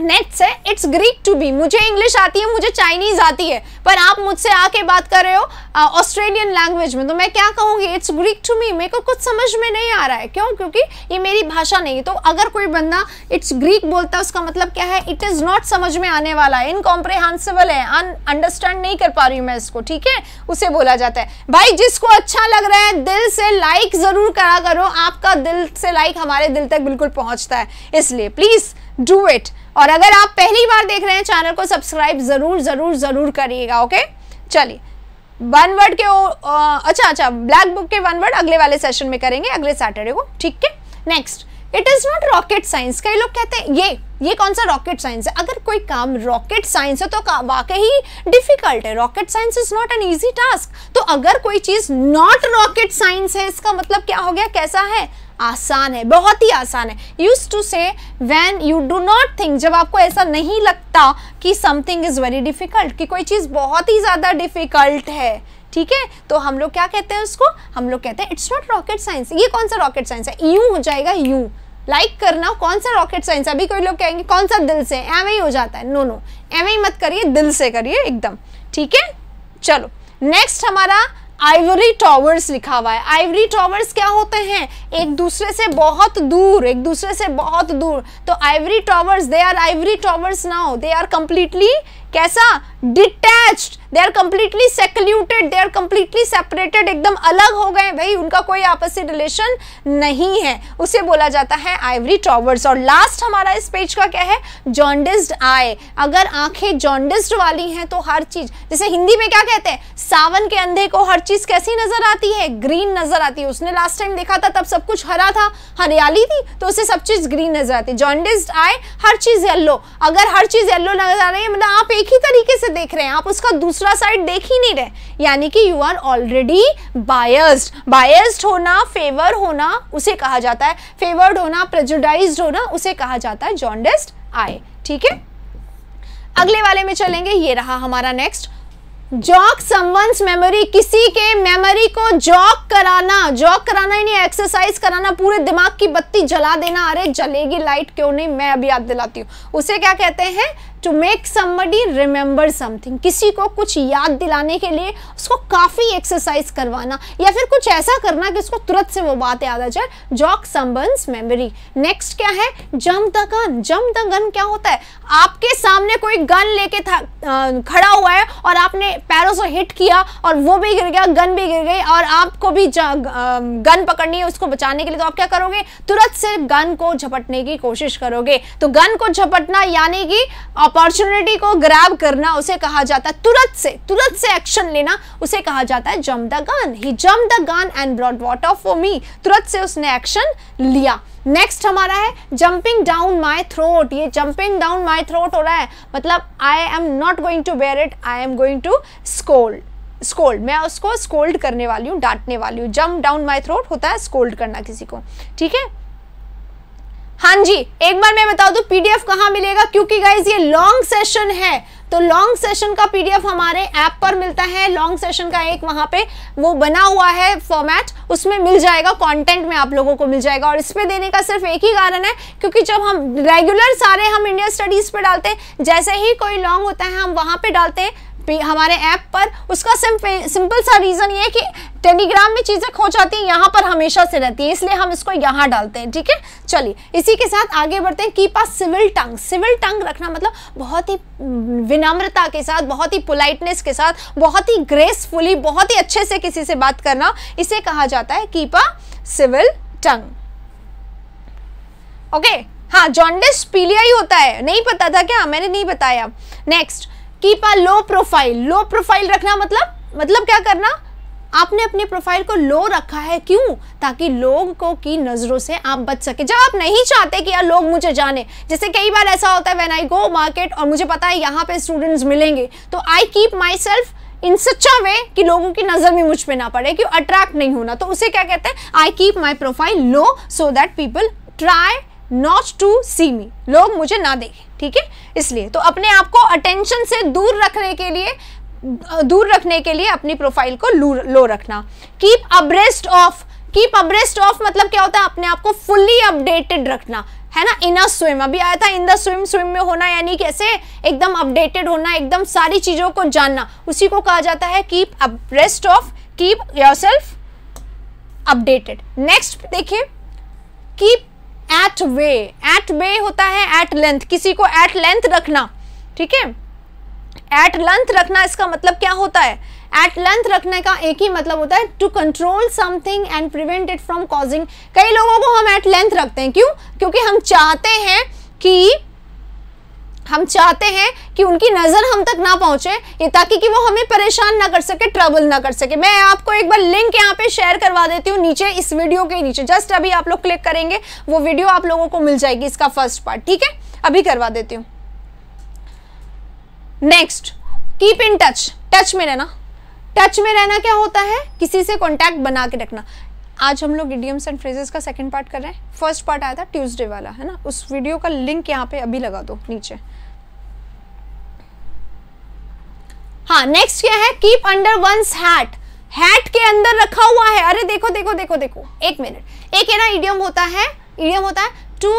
नेक्स्ट है इट्स ग्रीक टू बी मुझे इंग्लिश आती है मुझे चाइनीज आती है पर आप मुझसे आके बात कर रहे हो ऑस्ट्रेलियन लैंग्वेज में तो मैं क्या कहूँगी इट्स ग्रीक टू मी मेरे को कुछ समझ में नहीं आ रहा है क्यों क्योंकि ये मेरी भाषा नहीं है तो अगर कोई बंदा इट्स ग्रीक बोलता है उसका मतलब क्या है इट इज़ नॉट समझ में आने वाला है इनकॉम्प्रेहांसिबल है अन अंडरस्टैंड नहीं कर पा रही हूँ मैं इसको ठीक है उसे बोला जाता है भाई जिसको अच्छा लग रहा है दिल से लाइक ज़रूर करा करो आपका दिल से लाइक हमारे दिल तक बिल्कुल पहुँचता है इसलिए प्लीज़ डू इट और अगर आप पहली बार देख रहे हैं चैनल को सब्सक्राइब जरूर जरूर जरूर करिएगा ओके चलिए वन वर्ड के अच्छा अच्छा ब्लैक बुक के वन वर्ड अगले वाले सेशन में करेंगे अगले सैटरडे को ठीक है next it is not rocket science कई लोग कहते हैं ये ये कौन सा रॉकेट साइंस है अगर कोई काम रॉकेट साइंस है तो वाकई डिफिकल्ट है rocket science is not an easy task तो अगर कोई चीज़ नॉट रॉकेट साइंस है इसका मतलब क्या हो गया कैसा है आसान है बहुत ही आसान है use to say when you do not think जब आपको ऐसा नहीं लगता कि समथिंग इज़ वेरी डिफ़िकल्ट कि कोई चीज़ बहुत ही ज़्यादा डिफ़िकल्ट है ठीक है तो हम लोग क्या कहते हैं उसको हम लोग कहते हैं इट्स नॉट रॉकेट साइंस ये कौन सा रॉकेट साइंस है यू हो जाएगा यू लाइक like करना कौन सा रॉकेट साइंस अभी कोई लोग कहेंगे कौन सा दिल से एम ही हो जाता है नो नो एम ही मत करिए दिल से करिए एकदम ठीक है चलो नेक्स्ट हमारा आइवरी टॉवर्स लिखा हुआ है आइवरी टॉवर्स क्या होते हैं एक दूसरे से बहुत दूर एक दूसरे से बहुत दूर तो ivory towers they are ivory towers now they are completely कैसा detached they are completely secluded they are completely separated एकदम अलग हो गए भाई उनका कोई आपस में रिलेशन नहीं है उसे बोला जाता है आइवरी टॉवर्स और लास्ट हमारा इस पेज का क्या है जॉन्डिस्ड आय अगर आंखें जॉन्डिस्ड वाली हैं तो हर चीज जैसे हिंदी में क्या कहते हैं सावन के अंधे को हर चीज कैसी नजर आती है ग्रीन नजर आती है उसने लास्ट टाइम देखा था तब सब कुछ हरा था हरियाली थी तो उसे सब चीज ग्रीन नजर आती है जॉन्डिस्ड आए हर चीज येल्लो अगर हर चीज येल्लो नजर आ रही है मतलब आप एक ही तरीके से देख रहे हैं आप उसका दूसरा दूसरा साइड देख ही नहीं रहे यानी कि you are already biased biased होना फेवर होना उसे कहा जाता है फेवर्ड होना प्रेजुडाइज होना उसे कहा जाता है जॉन्डेस्ट आई ठीक है अगले वाले में चलेंगे ये रहा हमारा नेक्स्ट जॉक समवंस मेमोरी किसी के मेमोरी को जॉक कराना जॉक कराना ही नहीं एक्सरसाइज कराना पूरे दिमाग की बत्ती जला देना अरे जलेगी लाइट क्यों नहीं मैं अभी याद दिलाती हूँ उसे क्या कहते हैं to make somebody remember something किसी को कुछ याद दिलाने के लिए उसको काफ़ी एक्सरसाइज करवाना या फिर कुछ ऐसा करना कि उसको तुरंत से वो बात याद आ जाए जॉक संबंस मेमोरी नेक्स्ट क्या है jump the gun jump the gun क्या होता है आपके सामने कोई गन लेके था खड़ा हुआ है और आपने पैरों से हिट किया और वो भी गिर गया गन भी गिर गई और आपको भी गन पकड़नी है उसको बचाने के लिए तो आप क्या करोगे तुरंत से गन को झपटने की कोशिश करोगे तो गन को झपटना यानी कि अपॉर्चुनिटी को ग्रैब करना उसे कहा जाता है तुरंत से तुरंत से एक्शन लेना उसे कहा जाता है जम द गन ही jump the gun and broad what off me तुरंत से उसने एक्शन लिया नेक्स्ट हमारा है जंपिंग डाउन माय थ्रोट ये जंपिंग डाउन माय थ्रोट हो रहा है मतलब I am not going to wear it I am going to scold scold मैं उसको स्कोल्ड करने वाली हूँ डांटने वाली हूँ जंप डाउन माई थ्रोट होता है स्कोल्ड करना किसी को ठीक है हाँ जी एक बार मैं बता दू पीडीएफ कहाँ मिलेगा क्योंकि गाइज ये लॉन्ग सेशन है तो लॉन्ग सेशन का पीडीएफ हमारे ऐप पर मिलता है लॉन्ग सेशन का एक वहां पे वो बना हुआ है फॉर्मेट उसमें मिल जाएगा कंटेंट में आप लोगों को मिल जाएगा और इसमें देने का सिर्फ एक ही कारण है क्योंकि जब हम रेगुलर सारे हम इंडिया स्टडीज पे डालते हैं जैसे ही कोई लॉन्ग होता है हम वहां पे डालते हैं हमारे ऐप पर उसका सिंपल सा रीज़न ये है कि टेलीग्राम में चीज़ें खो जाती हैं यहाँ पर हमेशा से रहती है इसलिए हम इसको यहाँ डालते हैं ठीक है चलिए इसी के साथ आगे बढ़ते हैं keep a civil tongue civil tongue रखना मतलब बहुत ही विनम्रता के साथ बहुत ही पोलाइटनेस के साथ बहुत ही ग्रेसफुली बहुत ही अच्छे से किसी से बात करना इसे कहा जाता है keep a civil tongue okay हाँ जॉन्डिस पीलिया ही होता है नहीं पता था क्या मैंने नहीं बताया next keep a low profile low profile रखना मतलब मतलब क्या करना आपने अपने प्रोफाइल को लो रखा है क्यों ताकि लोगों की नज़रों से आप बच सके जब आप नहीं चाहते कि यार लोग मुझे जाने जैसे कई बार ऐसा होता है व्हेन आई गो मार्केट और मुझे पता है यहाँ पे स्टूडेंट्स मिलेंगे तो आई कीप माई सेल्फ इन सच अ वे कि लोगों की नज़र में मुझ पे ना पड़े क्यों अट्रैक्ट नहीं होना तो उसे क्या कहते हैं I keep my profile low so that people try not to see me लोग मुझे ना देखें ठीक है इसलिए तो अपने आप को अटेंशन से दूर रखने के लिए दूर रखने के लिए अपनी प्रोफाइल को लो रखना keep abreast of keep abreast of मतलब क्या होता है अपने आप को फुल्ली अपडेटेड रखना है ना इन अ स्विम अभी आया था इन द स्विम स्विम में होना यानी कैसे एकदम अपडेटेड होना एकदम सारी चीज़ों को जानना उसी को कहा जाता है keep abreast of keep your updated next देखिए keep at bay at bay होता है एट लेंथ किसी को एट लेंथ रखना ठीक है एट लेंथ रखना इसका मतलब क्या होता है एट लेंथ रखने का एक ही मतलब होता है to control something and prevent it from causing कई लोगों को हम एट लेंथ रखते हैं क्यों क्योंकि हम चाहते हैं कि हम चाहते हैं कि उनकी नज़र हम तक ना पहुंचे ताकि कि वो हमें परेशान ना कर सके ट्रबल ना कर सके मैं आपको एक बार लिंक यहाँ पे शेयर करवा देती हूँ नीचे इस वीडियो के नीचे जस्ट अभी आप लोग क्लिक करेंगे वो वीडियो आप लोगों को मिल जाएगी इसका फर्स्ट पार्ट ठीक है अभी करवा देती हूँ next keep in touch touch में रहना टच में रहना क्या होता है किसी से कॉन्टैक्ट बना के रखना आज हम लोग इडियम्स एंड फ्रेजेस का सेकंड पार्ट कर रहे हैं फर्स्ट पार्ट आया था ट्यूसडे वाला है ना उस वीडियो का लिंक यहाँ पे अभी लगा दो नीचे हाँ नेक्स्ट क्या है keep under one's hat hat के अंदर रखा हुआ है अरे देखो देखो देखो देखो एक मिनट एक है ना इडियम होता है इडियम होता है टू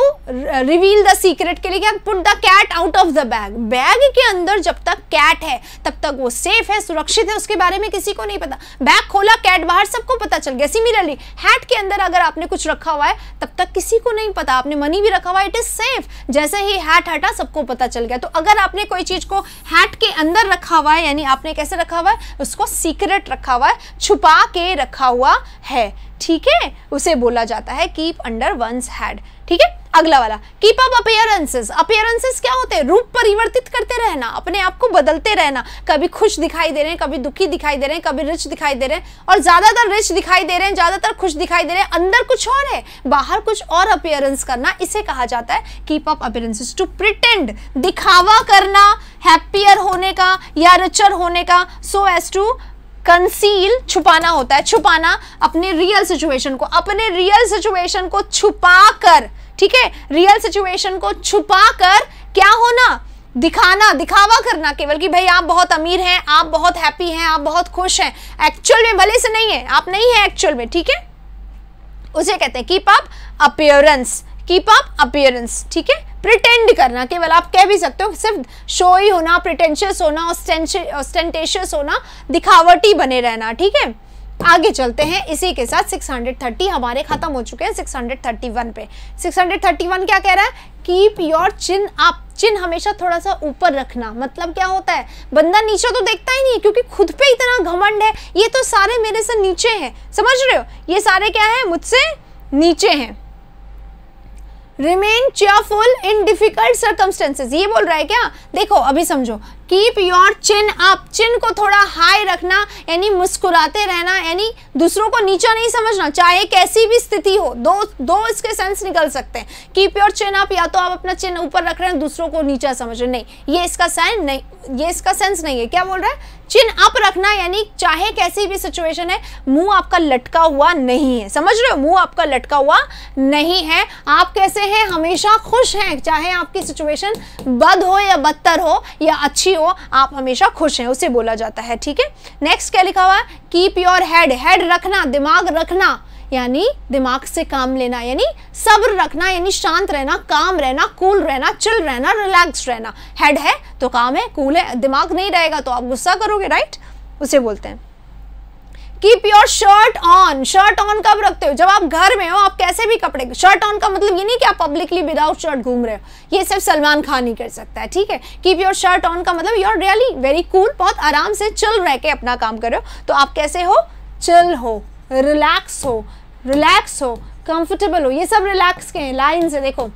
रिवील द सीक्रेट के लिए क्या put the cat out of the bag bag के अंदर जब तक कैट है तब तक वो सेफ है सुरक्षित है उसके बारे में किसी को नहीं पता बैग खोला कैट बाहर सबको पता चल गया सिमिलरली हैट के अंदर अगर आपने कुछ रखा हुआ है तब तक किसी को नहीं पता आपने मनी भी रखा हुआ है इट इज सेफ जैसे ही हैट हटा सबको पता चल गया तो अगर आपने कोई चीज को हैट के अंदर रखा हुआ है यानी आपने कैसे रखा हुआ है उसको सीक्रेट रखा हुआ है छुपा के रखा हुआ है ठीक है उसे बोला जाता है कीप अंडर वंस हैड ठीक है अगला वाला कीप अप अपेयरेंसेस अपेयरेंसेस क्या होते हैं रूप परिवर्तित करते रहना अपने आप को बदलते रहना कभी खुश दिखाई दे रहे हैं कभी दुखी दिखाई दे रहे हैं कभी रिच दिखाई दे रहे हैं और ज़्यादातर रिच दिखाई दे रहे हैं ज़्यादातर खुश दिखाई दे रहे हैं अंदर कुछ और है बाहर कुछ और अपियरेंस करना इसे कहा जाता है keep up appearances to pretend दिखावा करना हैप्पियर होने का या रिचर होने का सो एज टू कंसील छुपाना होता है छुपाना अपने रियल सिचुएशन को अपने रियल सिचुएशन को छुपा कर ठीक है रियल सिचुएशन को छुपा कर क्या होना दिखाना दिखावा करना केवल कि भाई आप बहुत अमीर हैं आप बहुत हैप्पी हैं आप बहुत खुश हैं एक्चुअल में भले से नहीं है आप नहीं है एक्चुअल में ठीक है उसे कहते हैं keep up appearance keep up appearance ठीक है प्रिटेंड करना केवल आप कह भी सकते हो सिर्फ शो ही होना प्रिटेंशियस होना ऑस्टेंटेशियस होना दिखावटी बने रहना ठीक है आगे चलते हैं इसी के साथ 630 हमारे खत्म हो चुके हैं 631 पे 631 क्या कह रहा है keep your chin up chin हमेशा थोड़ा सा ऊपर रखना मतलब क्या होता है बंदा नीचे तो देखता ही नहीं क्योंकि खुद पे इतना घमंड है ये तो सारे मेरे से नीचे हैं समझ रहे हो ये सारे क्या है मुझसे नीचे हैं remain cheerful in difficult circumstances ये बोल रहा है क्या देखो अभी समझो keep your chin up chin को थोड़ा हाई रखना यानी मुस्कुराते रहना यानी दूसरों को नीचा नहीं समझना चाहे कैसी भी स्थिति हो दो दो इसके सेंस निकल सकते हैं कीप योर चिन अप या तो आप अपना चिन ऊपर रख रहे हैं दूसरों को नीचा समझ रहे नहीं ये इसका साइन नहीं ये इसका सेंस नहीं है क्या बोल रहा है चिन अप रखना यानी चाहे कैसी भी सिचुएशन है मुंह आपका लटका हुआ नहीं है समझ रहे हो मुंह आपका लटका हुआ नहीं है आप कैसे हैं हमेशा खुश हैं चाहे आपकी सिचुएशन बद हो या बदतर हो या अच्छी हो आप हमेशा खुश हैं उसे बोला जाता है ठीक है नेक्स्ट क्या लिखा हुआ है कीप योर हेड हेड रखना दिमाग रखना यानी दिमाग से काम लेना यानी सब्र रखना यानी शांत रहना काम रहना कूल रहना चिल रहना रिलैक्स रहना हेड है तो काम है कूल है दिमाग नहीं रहेगा तो आप गुस्सा करोगे राइट उसे बोलते हैं keep your shirt on shirt on कब रखते हो जब आप घर में हो आप कैसे भी कपड़े शर्ट ऑन का मतलब ये नहीं कि आप पब्लिकली विदाउट शर्ट घूम रहे हो ये सिर्फ सलमान खान ही कर सकता है ठीक है कीप योर शर्ट ऑन का मतलब you are really very cool बहुत आराम से चिल रह के अपना काम कर रहे हो तो आप कैसे हो चिल हो रिलैक्स हो रिलैक्स हो कंफर्टेबल हो ये सब रिलैक्स के हैं लाइन से देखो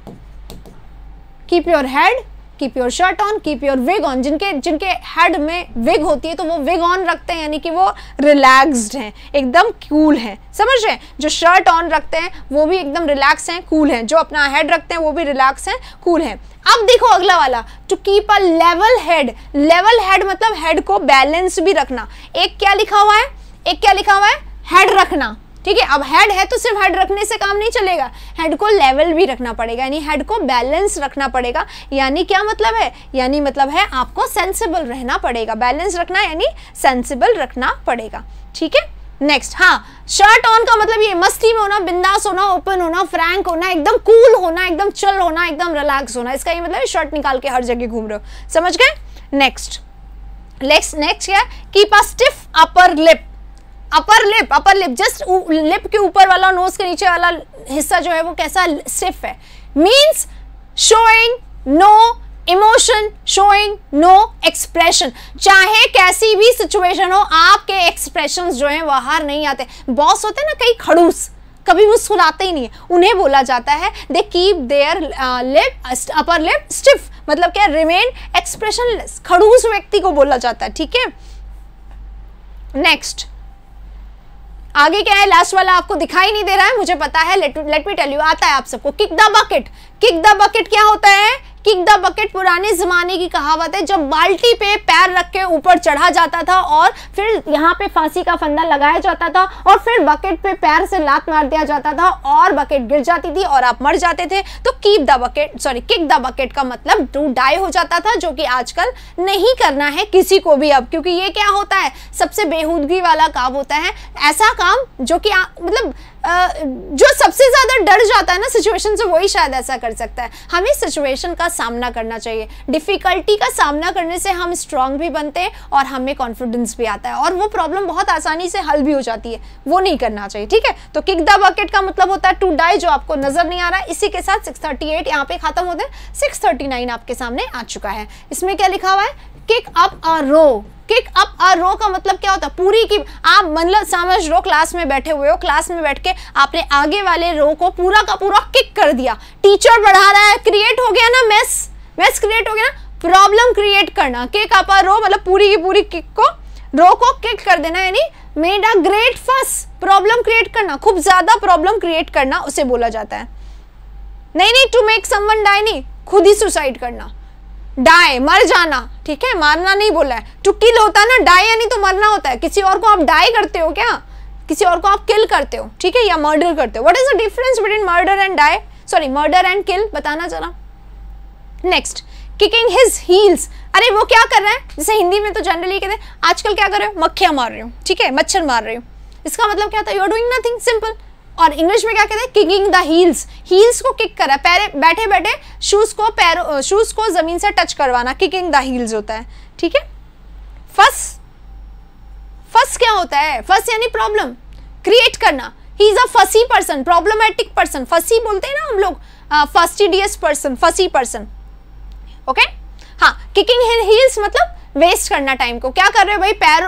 keep your head keep your shirt on keep your wig on जिनके जिनके हेड में विग होती है तो वो विग ऑन रखते हैं यानी कि वो रिलैक्सड हैं एकदम कूल हैं समझ रहे हैं जो शर्ट ऑन रखते हैं वो भी एकदम रिलैक्स हैं कूल हैं जो अपना हेड रखते हैं वो भी रिलैक्स हैं कूल हैं अब देखो अगला वाला to keep a level head level head मतलब हेड को बैलेंस भी रखना एक क्या लिखा हुआ है एक क्या लिखा हुआ है हेड रखना ठीक है अब हेड है तो सिर्फ हेड रखने से काम नहीं चलेगा हेड को लेवल भी रखना पड़ेगा यानी हेड को बैलेंस रखना पड़ेगा यानी क्या मतलब है यानी मतलब है आपको सेंसिबल रहना पड़ेगा बैलेंस रखना यानी सेंसिबल रखना पड़ेगा ठीक है नेक्स्ट हाँ शर्ट ऑन का मतलब ये मस्ती में होना बिंदास होना ओपन होना फ्रैंक होना एकदम कूल होना एकदम चल होना एकदम रिलैक्स होना इसका ये मतलब शर्ट निकाल के हर जगह घूम रहे हो समझ गए नेक्स्ट नेक्स्ट नेक्स्ट क्या keep a stiff upper lip upper lip upper lip just lip के ऊपर वाला नोज के नीचे वाला हिस्सा जो है वो कैसा स्टिफ है means showing no emotion showing no expression चाहे कैसी भी सिचुएशन हो आपके एक्सप्रेशन जो है बाहर नहीं आते बॉस होते ना कई खड़ूस कभी मुस्कुराते ही नहीं है उन्हें बोला जाता है they keep their lip upper lip stiff मतलब क्या रिमेन एक्सप्रेशनलेस खड़ूस व्यक्ति को बोला जाता है ठीक है नेक्स्ट आगे क्या है लास्ट वाला आपको दिखाई नहीं दे रहा है मुझे पता है लेट मी टेल यू आता है आप सबको kick the bucket kick the bucket क्या होता है किक द बकेट पुराने जमाने की कहावत है जब बाल्टी पे पैर रख के ऊपर चढ़ा जाता था और फिर यहाँ पे फांसी का फंदा लगाया जाता था और फिर बकेट पे पैर से लात मार दिया जाता था और बकेट गिर जाती थी और आप मर जाते थे तो keep the bucket sorry kick the bucket का मतलब टू डाई हो जाता था जो कि आजकल नहीं करना है किसी को भी अब क्योंकि ये क्या होता है सबसे बेहूदगी वाला काम होता है ऐसा काम जो कि मतलब जो सबसे ज़्यादा डर जाता है ना सिचुएशन से वही शायद ऐसा कर सकता है हमें सिचुएशन का सामना करना चाहिए डिफ़िकल्टी का सामना करने से हम स्ट्रांग भी बनते हैं और हमें कॉन्फिडेंस भी आता है और वो प्रॉब्लम बहुत आसानी से हल भी हो जाती है वो नहीं करना चाहिए ठीक है तो किक द बकेट का मतलब होता है टू डाई जो आपको नज़र नहीं आ रहा इसी के साथ सिक्स थर्टी एट यहाँ पे ख़त्म होते हैं सिक्स थर्टी नाइन आपके सामने आ चुका है इसमें क्या लिखा हुआ है kick up a row kick up और रो का मतलब क्या होता है पूरी की आप मतलब समझ रो क्लास में बैठे हुए हो क्लास में बैठ के आपने आगे वाले रो को पूरा का पूरा किक कर दिया टीचर बढ़ा रहा है क्रिएट हो गया ना मेस मेस क्रिएट हो गया ना प्रॉब्लम क्रिएट करना किक अप और रो मतलब पूरी की पूरी किक को रो को किक कर देना यानी made a great fuss problem create करना खूब ज़्यादा प्रॉब्लम क्रिएट करना उसे बोला जाता है नहीं नहीं टू मेक समवन डाई नहीं खुद ही सुसाइड करना डाई मर जाना ठीक है मारना नहीं बोला है टू किल होता है ना डाई यानी तो मरना होता है किसी और को आप डाई करते हो क्या किसी और को आप किल करते हो ठीक है या मर्डर करते हो what is the difference between murder and die sorry murder and kill बताना जरा नेक्स्ट किकिंग हिज हील्स अरे वो क्या कर रहे हैं जैसे हिंदी में तो जनरली कहते हैं आजकल क्या कर रहे हो मक्खियाँ मार रहे हो ठीक है मच्छर मार रहे हो इसका मतलब क्या था you are doing nothing simple और इंग्लिश में क्या कहते हैं किंगिंग द हील्स हील्स को किक करा पैर बैठे बैठे शूज़ को पैरों शूज़ को ज़मीन से टच करवाना किकिंग द हील्स होता है ठीक है फस फस क्या होता है फस यानी प्रॉब्लम क्रिएट करना ही इज़ अ फसी पर्सन प्रॉब्लमेटिक पर्सन फसी बोलते हैं ना हम लोग fastidious person fussy person okay हाँ किकिंग हील्स मतलब वेस्ट करना टाइम को क्या कर रहे हो भाई पैर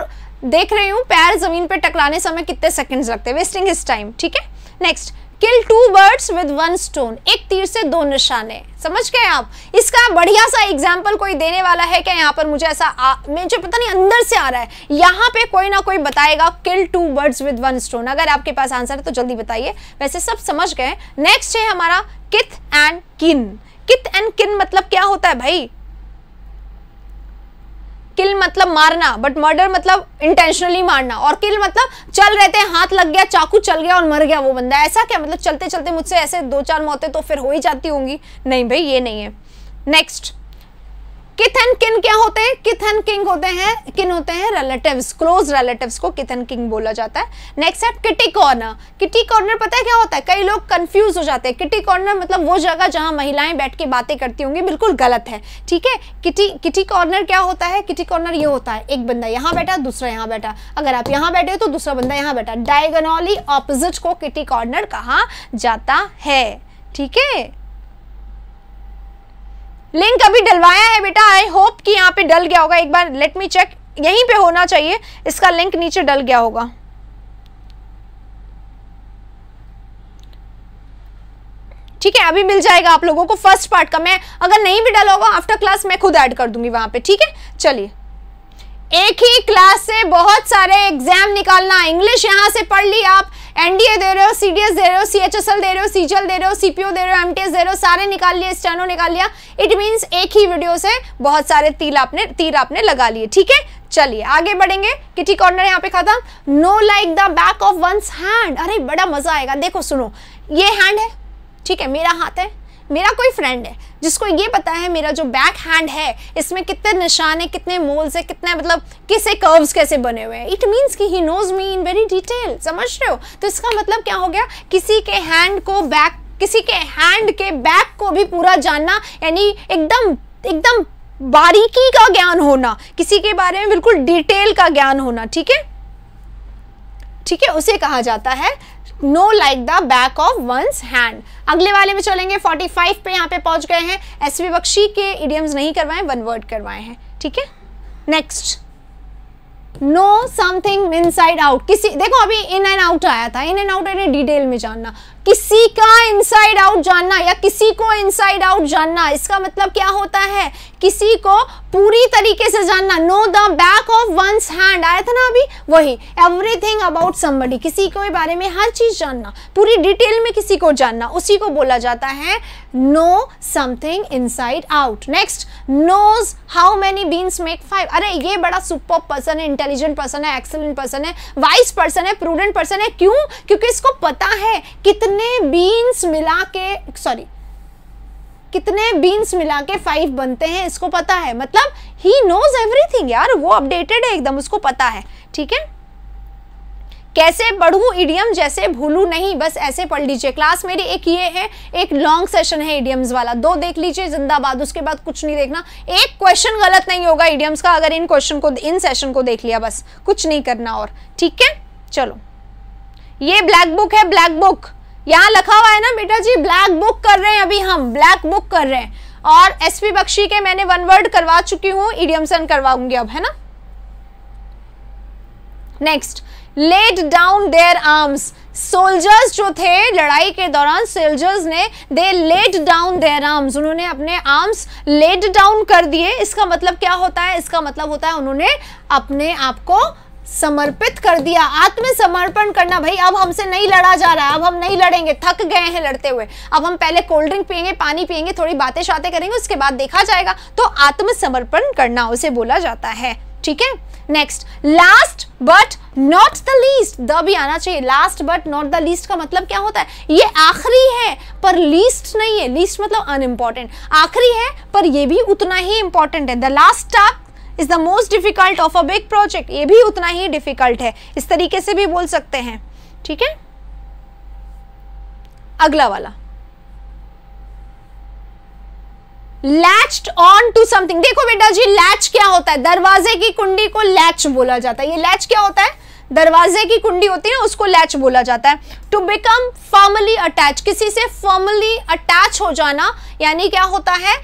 देख रही हूँ पैर जमीन पे टकराने समय कितने सेकंड्स लगते हैं वेस्टिंग हिज टाइम ठीक है next kill two birds with one stone एक तीर से दो निशाने समझ गए आप इसका बढ़िया सा एग्जाम्पल कोई देने वाला है क्या यहाँ पर मुझे ऐसा आ, मुझे पता नहीं अंदर से आ रहा है यहाँ पे कोई ना कोई बताएगा kill two birds with one stone अगर आपके पास आंसर है तो जल्दी बताइए वैसे सब समझ गए नेक्स्ट है हमारा किथ एंड किन किथ एंड किन मतलब क्या होता है भाई मतलब मारना बट मर्डर मतलब इंटेंशनली मारना और किल मतलब चल रहे थे हाथ लग गया चाकू चल गया और मर गया वो बंदा ऐसा क्या मतलब चलते चलते मुझसे ऐसे दो चार मौतें तो फिर हो ही जाती होंगी नहीं भाई ये नहीं है नेक्स्ट किथन किन क्या होते हैं किथन किंग होते हैं किन होते हैं रिलेटिव्स क्लोज रिलेटिव्स को किथन किंग बोला जाता है नेक्स्ट है किटी कॉर्नर किटी कॉर्नर पता है क्या होता है कई लोग कंफ्यूज हो जाते हैं किटी कॉर्नर मतलब वो जगह जहां महिलाएं बैठ के बातें करती होंगी बिल्कुल गलत है ठीक है किटी किटी कॉर्नर क्या होता है किटी कॉर्नर ये होता है एक बंदा यहाँ बैठा दूसरा यहाँ बैठा अगर आप यहाँ बैठे हो तो दूसरा बंदा यहाँ बैठा डायगनॉली ऑपोजिट को किटी कॉर्नर कहा जाता है ठीक है लिंक अभी डलवाया है बेटा आई होप कि यहाँ पे डल गया होगा एक बार लेट मी चेक यहीं पे होना चाहिए इसका लिंक नीचे डल गया होगा ठीक है अभी मिल जाएगा आप लोगों को फर्स्ट पार्ट का मैं अगर नहीं भी डला होगा आफ्टर क्लास मैं खुद ऐड कर दूंगी वहां पे ठीक है चलिए एक ही क्लास से बहुत सारे एग्जाम निकालना इंग्लिश यहां से पढ़ ली आप एनडीए दे रहे हो सीडीएस दे रहे हो सीएचएसएल दे रहे हो सीजीएल दे रहे हो सीपीओ दे रहे हो एमटीएस दे रहे हो सारे निकाल लिए स्टैनो निकाल लिया इट मींस एक ही वीडियो से बहुत सारे तीर आपने तीर आपने लगा लिए ठीक है चलिए आगे बढ़ेंगे किटी कॉर्नर यहाँ पे था know like the back of one's hand अरे बड़ा मजा आएगा देखो सुनो ये हैंड है ठीक है मेरा हाथ है मेरा कोई फ्रेंड है जिसको ये पता है मेरा जो बैक हैंड है इसमें कितने निशान है कितने मोल्स है कितने मतलब किसे कर्व्स कैसे बने हुए हैं इट मीन्स कि he knows me in very detail समझ रहे हो तो इसका मतलब क्या हो गया किसी के हैंड को बैक किसी के हैंड के बैक को भी पूरा जानना यानी एकदम एकदम बारीकी का ज्ञान होना किसी के बारे में बिल्कुल डिटेल का ज्ञान होना ठीक है ठीक है उसे कहा जाता है know like the back of one's hand अगले वाले में चलेंगे 45 पे यहाँ पे पहुंच गए हैं एस वी बख्शी के इडियम्स नहीं करवाए वन वर्ड करवाए हैं ठीक है नेक्स्ट नो समथिंग इन साइड आउट किसी देखो अभी इन एंड आउट आया था इन एंड आउट डिटेल में जानना किसी का इनसाइड आउट जानना या किसी को इनसाइड आउट जानना इसका मतलब क्या होता है किसी को पूरी तरीके से जानना know the back of one's hand आया था ना अभी वही एवरीथिंग अबाउट समबडी किसी के बारे में हर चीज जानना पूरी डिटेल में किसी को जानना उसी को बोला जाता है know something inside out next knows how many beans make five अरे ये बड़ा सुपर पर्सन है इंटेलिजेंट पर्सन है एक्सलेंट पर्सन है वाइस पर्सन है प्रूडेंट पर्सन है क्यों क्योंकि इसको पता है कितने बीन्स मिला के सॉरी कितने बीन्स मिला के फाइव बनते हैं इसको पता है मतलब ही नोज एवरीथिंग यार वो अपडेटेड है एकदम उसको पता है ठीक है कैसे बढ़ू इडियम जैसे भूलू नहीं बस ऐसे पढ़ लीजिए क्लास मेरी एक ये है एक लॉन्ग सेशन है इडियम्स वाला दो देख लीजिए जिंदाबाद उसके बाद कुछ नहीं देखना एक क्वेश्चन गलत नहीं होगा इडियम्स का अगर इन क्वेश्चन को इन सेशन को देख लिया बस कुछ नहीं करना और ठीक है चलो ये ब्लैक बुक है ब्लैक बुक यहाँ लिखा हुआ है ना बेटा जी ब्लैक बुक कर रहे हैं अभी हम ब्लैक बुक कर रहे हैं और एसपी बख्शी के मैंने वन वर्ड करवा चुकी हूँ इडियम्सन करवाऊंगी अब है ना next let down their arms soldiers जो थे लड़ाई के दौरान सोल्जर्स ने they let down their arms उन्होंने अपने आर्म्स लेट डाउन कर दिए इसका मतलब क्या होता है इसका मतलब होता है उन्होंने अपने आप को समर्पित कर दिया आत्मसमर्पण करना भाई अब हमसे नहीं लड़ा जा रहा है अब हम नहीं लड़ेंगे थक गए हैं लड़ते हुए अब हम पहले कोल्ड ड्रिंक पियेंगे पानी पियेंगे थोड़ी बातें शाते करेंगे उसके बाद देखा जाएगा तो आत्मसमर्पण करना उसे बोला जाता है ठीक है next last but not the least the भी आना चाहिए last but not the least का मतलब क्या होता है ये आखिरी है पर लीस्ट नहीं है लीस्ट मतलब अनइम्पॉर्टेंट आखिरी है पर ये भी उतना ही इंपॉर्टेंट है the last task is the most difficult of a big project ये भी उतना ही डिफिकल्ट है इस तरीके से भी बोल सकते हैं ठीक है अगला वाला लैच्ड ऑन टू समथिंग देखो बेटा जी लैच क्या होता है दरवाजे की कुंडी को लैच बोला जाता है ये लैच क्या होता है दरवाजे की कुंडी होती है उसको लैच बोला जाता है टू बिकम फॉर्मली अटैच किसी से फॉर्मली अटैच हो जाना यानी क्या होता है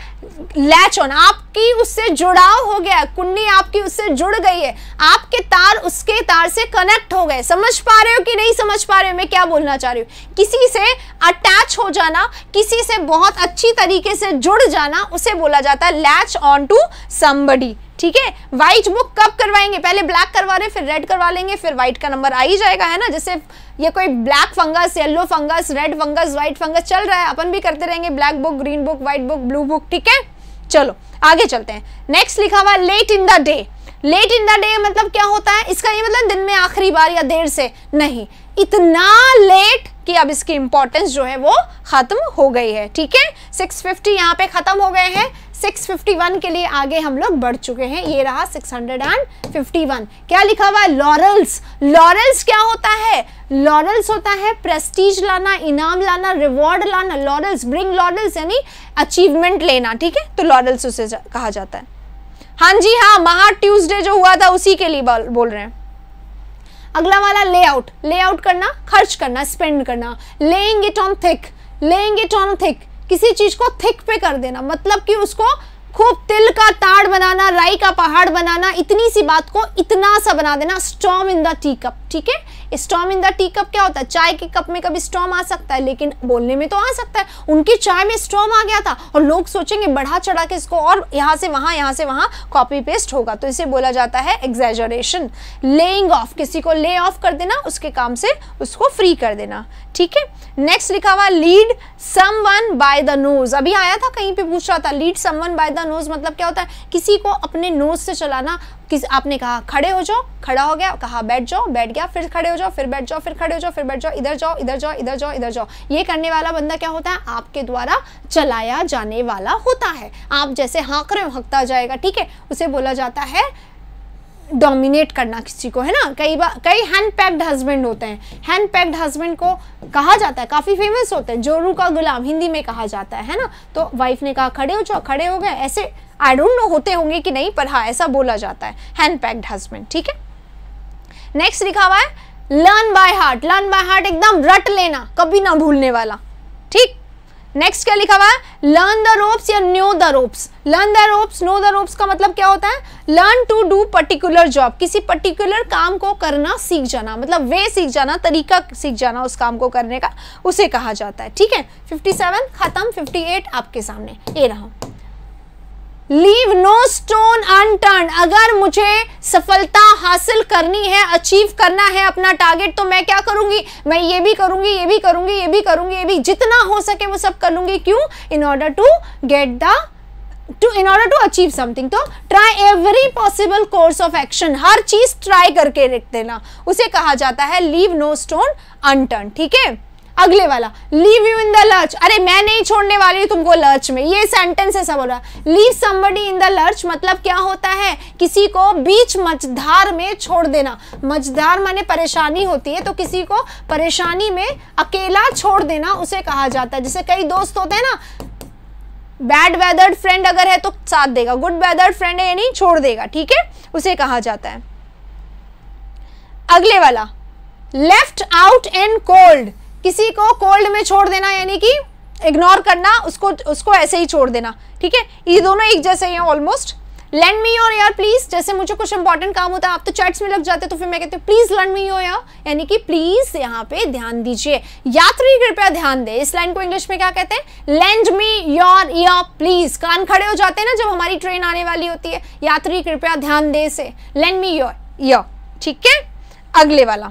लैच होना आपकी उससे जुड़ाव हो गया कुंडी आपकी उससे जुड़ गई है आपके तार उसके तार से कनेक्ट हो गए समझ पा रहे हो कि नहीं समझ पा रहे हो मैं क्या बोलना चाह रही हूँ किसी से अटैच हो जाना किसी से बहुत अच्छी तरीके से जुड़ जाना उसे बोला जाता है लैच ऑन टू समबडी ठीक है व्हाइट बुक कब करवाएंगे पहले ब्लैक करवा रहे हैं फिर रेड करवा लेंगे फिर व्हाइट का नंबर आ ही जाएगा है ना जैसे ये कोई black fungus yellow fungus red fungus white fungus चल रहा है अपन भी करते रहेंगे black book green book white book blue book ठीक है चलो आगे चलते हैं नेक्स्ट लिखा हुआ late in the day late in the day मतलब क्या होता है इसका ये मतलब दिन में आखिरी बार या देर से नहीं इतना लेट कि अब इसकी इंपॉर्टेंस जो है वो खत्म हो गई है ठीक है 650 फिफ्टी यहाँ पे खत्म हो गए हैं 651 के लिए आगे हम लोग बढ़ चुके हैं ये रहा 651 क्या लिखा हुआ है लॉरल्स लॉरल्स क्या होता है लॉरल्स होता है प्रेस्टीज लाना इनाम लाना रिवॉर्ड लाना लॉरल्स ब्रिंग लॉरल्स यानी अचीवमेंट लेना ठीक है तो लॉरल्स उसे जा, कहा जाता है हाँ जी हाँ महा ट्यूजडे जो हुआ था उसी के लिए बोल रहे हैं अगला वाला लेआउट लेआउट करना खर्च करना स्पेंड करना laying it on thick laying it on thick किसी चीज़ को थिक पे कर देना मतलब कि उसको खूब तिल का ताड़ बनाना राई का पहाड़ बनाना इतनी सी बात को इतना सा बना देना storm in the tea cup ठीक है storm in the tea cup क्या होता है चाय के कप में कभी स्टॉम आ सकता है लेकिन बोलने में तो आ सकता है उनकी चाय में स्टॉम आ गया था और लोग सोचेंगे बढ़ा चढ़ा के इसको और यहाँ से वहाँ यहाँ से वहाँ कॉपी पेस्ट होगा तो इसे बोला जाता है एग्जेजरेशन लेइंग ऑफ किसी को ले ऑफ कर देना उसके काम से उसको फ्री कर देना ठीक है नेक्स्ट लिखा हुआ lead someone by the nose अभी आया था कहीं पे पूछ रहा था lead someone by the nose मतलब क्या होता है किसी को अपने नोज से चलाना किस आपने कहा खड़े हो जाओ खड़ा हो गया कहा बैठ जाओ बैठ गया फिर खड़े हो जाओ फिर बैठ जाओ फिर खड़े हो जाओ फिर बैठ जाओ इधर जाओ इधर जाओ इधर जाओ इधर जाओ ये करने वाला बंदा क्या होता है आपके द्वारा चलाया जाने वाला होता है आप जैसे हाँक रहे हो हकता जाएगा ठीक है उसे बोला जाता है डोमिनेट करना किसी को है ना कई बार कई हैंड पैक्ड हस्बैंड होते हैं हैंड पैक्ड हस्बैंड को कहा जाता है काफ़ी फेमस होते हैं जोरू का गुलाम हिंदी में कहा जाता है है ना तो वाइफ ने कहा खड़े हो जाओ खड़े हो गए ऐसे आई डोंट नो होते होंगे कि नहीं पर हाँ ऐसा बोला जाता है हैंड पैक्ड हस्बैंड ठीक है नेक्स्ट लिखा हुआ है learn by heart learn by heart एकदम रट लेना कभी ना भूलने वाला ठीक नेक्स्ट क्या लिखा हुआ है लर्न द रोप्स या know the ropes learn the ropes know the ropes का मतलब क्या होता है learn to do particular job किसी पर्टिकुलर काम को करना सीख जाना मतलब वे सीख जाना तरीका सीख जाना उस काम को करने का उसे कहा जाता है ठीक है 57 खत्म 58 आपके सामने ये रहा लीव नो स्टोन अनटर्न अगर मुझे सफलता हासिल करनी है अचीव करना है अपना टारगेट तो मैं क्या करूंगी मैं ये भी करूंगी ये भी करूंगी ये भी करूंगी ये भी जितना हो सके वो सब करूंगी क्यों in order to get the to in order to achieve something तो try every possible course of action हर चीज ट्राई करके रख देना उसे कहा जाता है लीव नो स्टोन अनटर्न ठीक है अगले वाला leave you in the lurch अरे मैं नहीं छोड़ने वाली तुमको लर्च में ये सेंटेंस ऐसा बोल रहा leave somebody in the lurch मतलब क्या होता है किसी को बीच मझधार में छोड़ देना मझधार माने परेशानी होती है तो किसी को परेशानी में अकेला छोड़ देना उसे कहा जाता है जैसे कई दोस्त होते हैं ना बैड वेदर्ड फ्रेंड अगर है तो साथ देगा गुड वेदर्ड फ्रेंड है यानी छोड़ देगा ठीक है उसे कहा जाता है अगले वाला लेफ्ट आउट एंड कोल्ड किसी को कोल्ड में छोड़ देना यानी कि इग्नोर करना उसको उसको ऐसे ही छोड़ देना ठीक है ये दोनों एक जैसे ही हैं almost lend me your ear please जैसे मुझे कुछ इंपॉर्टेंट काम होता है आप तो चैट्स में लग जाते तो फिर मैं कहती हूँ प्लीज लर्न मी योर यार यानी कि प्लीज यहाँ पे ध्यान दीजिए यात्री कृपया ध्यान दे इस लाइन को इंग्लिश में क्या कहते हैं lend me your ear please कान खड़े हो जाते हैं ना जब हमारी ट्रेन आने वाली होती है यात्री कृपया ध्यान दे से लैंड मी योर यार ठीक है अगले वाला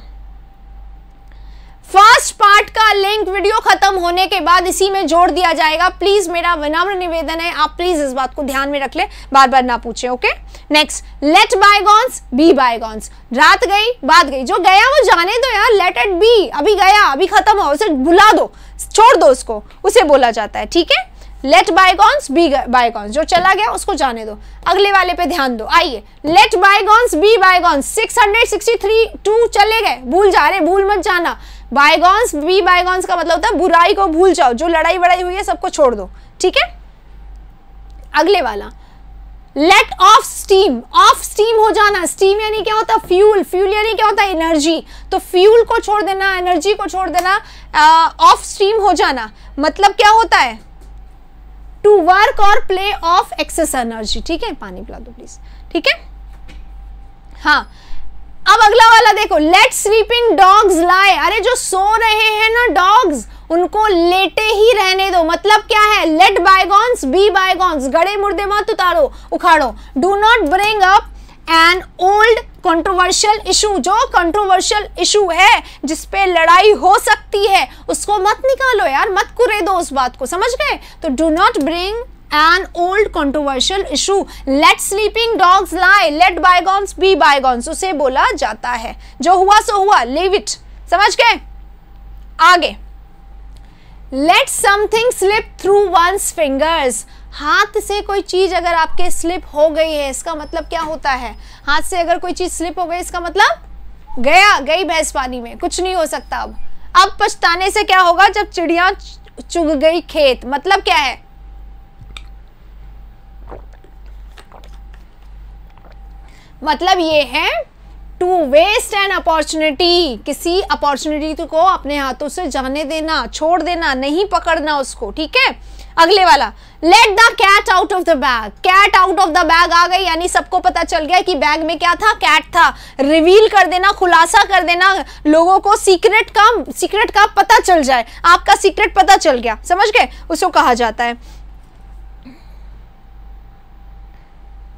फर्स्ट पार्ट का लिंक वीडियो खत्म होने के बाद इसी में जोड़ दिया जाएगा प्लीज मेरा विनम्र निवेदन है आप प्लीज इस बात को ध्यान में रख ले बार बार ना पूछे okay next let bygones be bygones रात गई बात गई जो गया वो जाने दो यार लेट एट बी अभी गया अभी खत्म हो उसे बुला दो छोड़ दो उसको उसे बोला जाता है ठीक है लेट बायगॉन्स बी बायगॉन्स जो चला गया उसको जाने दो अगले वाले पे ध्यान दो आइए let bygones be bygones six hundred sixty three two चले गए भूल जा रहे भूल मत जाना बायगॉन्स बी बायगॉन्स का मतलब होता है बुराई को भूल जाओ जो लड़ाई वड़ाई हुई है सबको छोड़ दो ठीक है अगले वाला let off steam off steam हो जाना स्टीम यानी क्या होता है फ्यूल फ्यूल यानी क्या होता है एनर्जी तो फ्यूल को छोड़ देना एनर्जी को छोड़ देना ऑफ uh, स्टीम हो जाना मतलब क्या होता है टू वर्क और प्ले ऑफ एक्सेस एनर्जी ठीक है पानी पिला दो प्लीज ठीक है हाँ अब अगला वाला देखो लेट स्लीपिंग डॉग्स लाए अरे जो सो रहे हैं ना डॉग्स उनको लेटे ही रहने दो मतलब क्या है लेट बायगॉन्स बी बायगॉन्स गड़े मुर्दे मत उतारो उखाड़ो do not bring up an old controversial issue जो कंट्रोवर्शियल इशू है जिस पे लड़ाई हो सकती है उसको मत निकालो यार मत कुरे दो उस बात को समझ गए तो do not bring an old controversial issue let sleeping dogs lie let bygones be bygones उसे बोला जाता है जो हुआ सो हुआ leave it समझ गए आगे let something slip through one's fingers हाथ से कोई चीज अगर आपके स्लिप हो गई है इसका मतलब क्या होता है हाथ से अगर कोई चीज स्लिप हो गई इसका मतलब गया गई भैंस पानी में कुछ नहीं हो सकता अब अब पछताने से क्या होगा जब चिड़िया चुग गई खेत मतलब क्या है मतलब ये है टू वेस्ट एन अपॉर्चुनिटी किसी अपॉर्चुनिटी तो को अपने हाथों से जाने देना छोड़ देना नहीं पकड़ना उसको ठीक है अगले वाला let the cat out of the bag cat out of the bag आ गई यानी सबको पता चल गया कि बैग में क्या था कैट था रिवील कर देना खुलासा कर देना लोगों को सीक्रेट का सीक्रेट का पता चल जाए आपका सीक्रेट पता चल गया समझ गए उसको कहा जाता है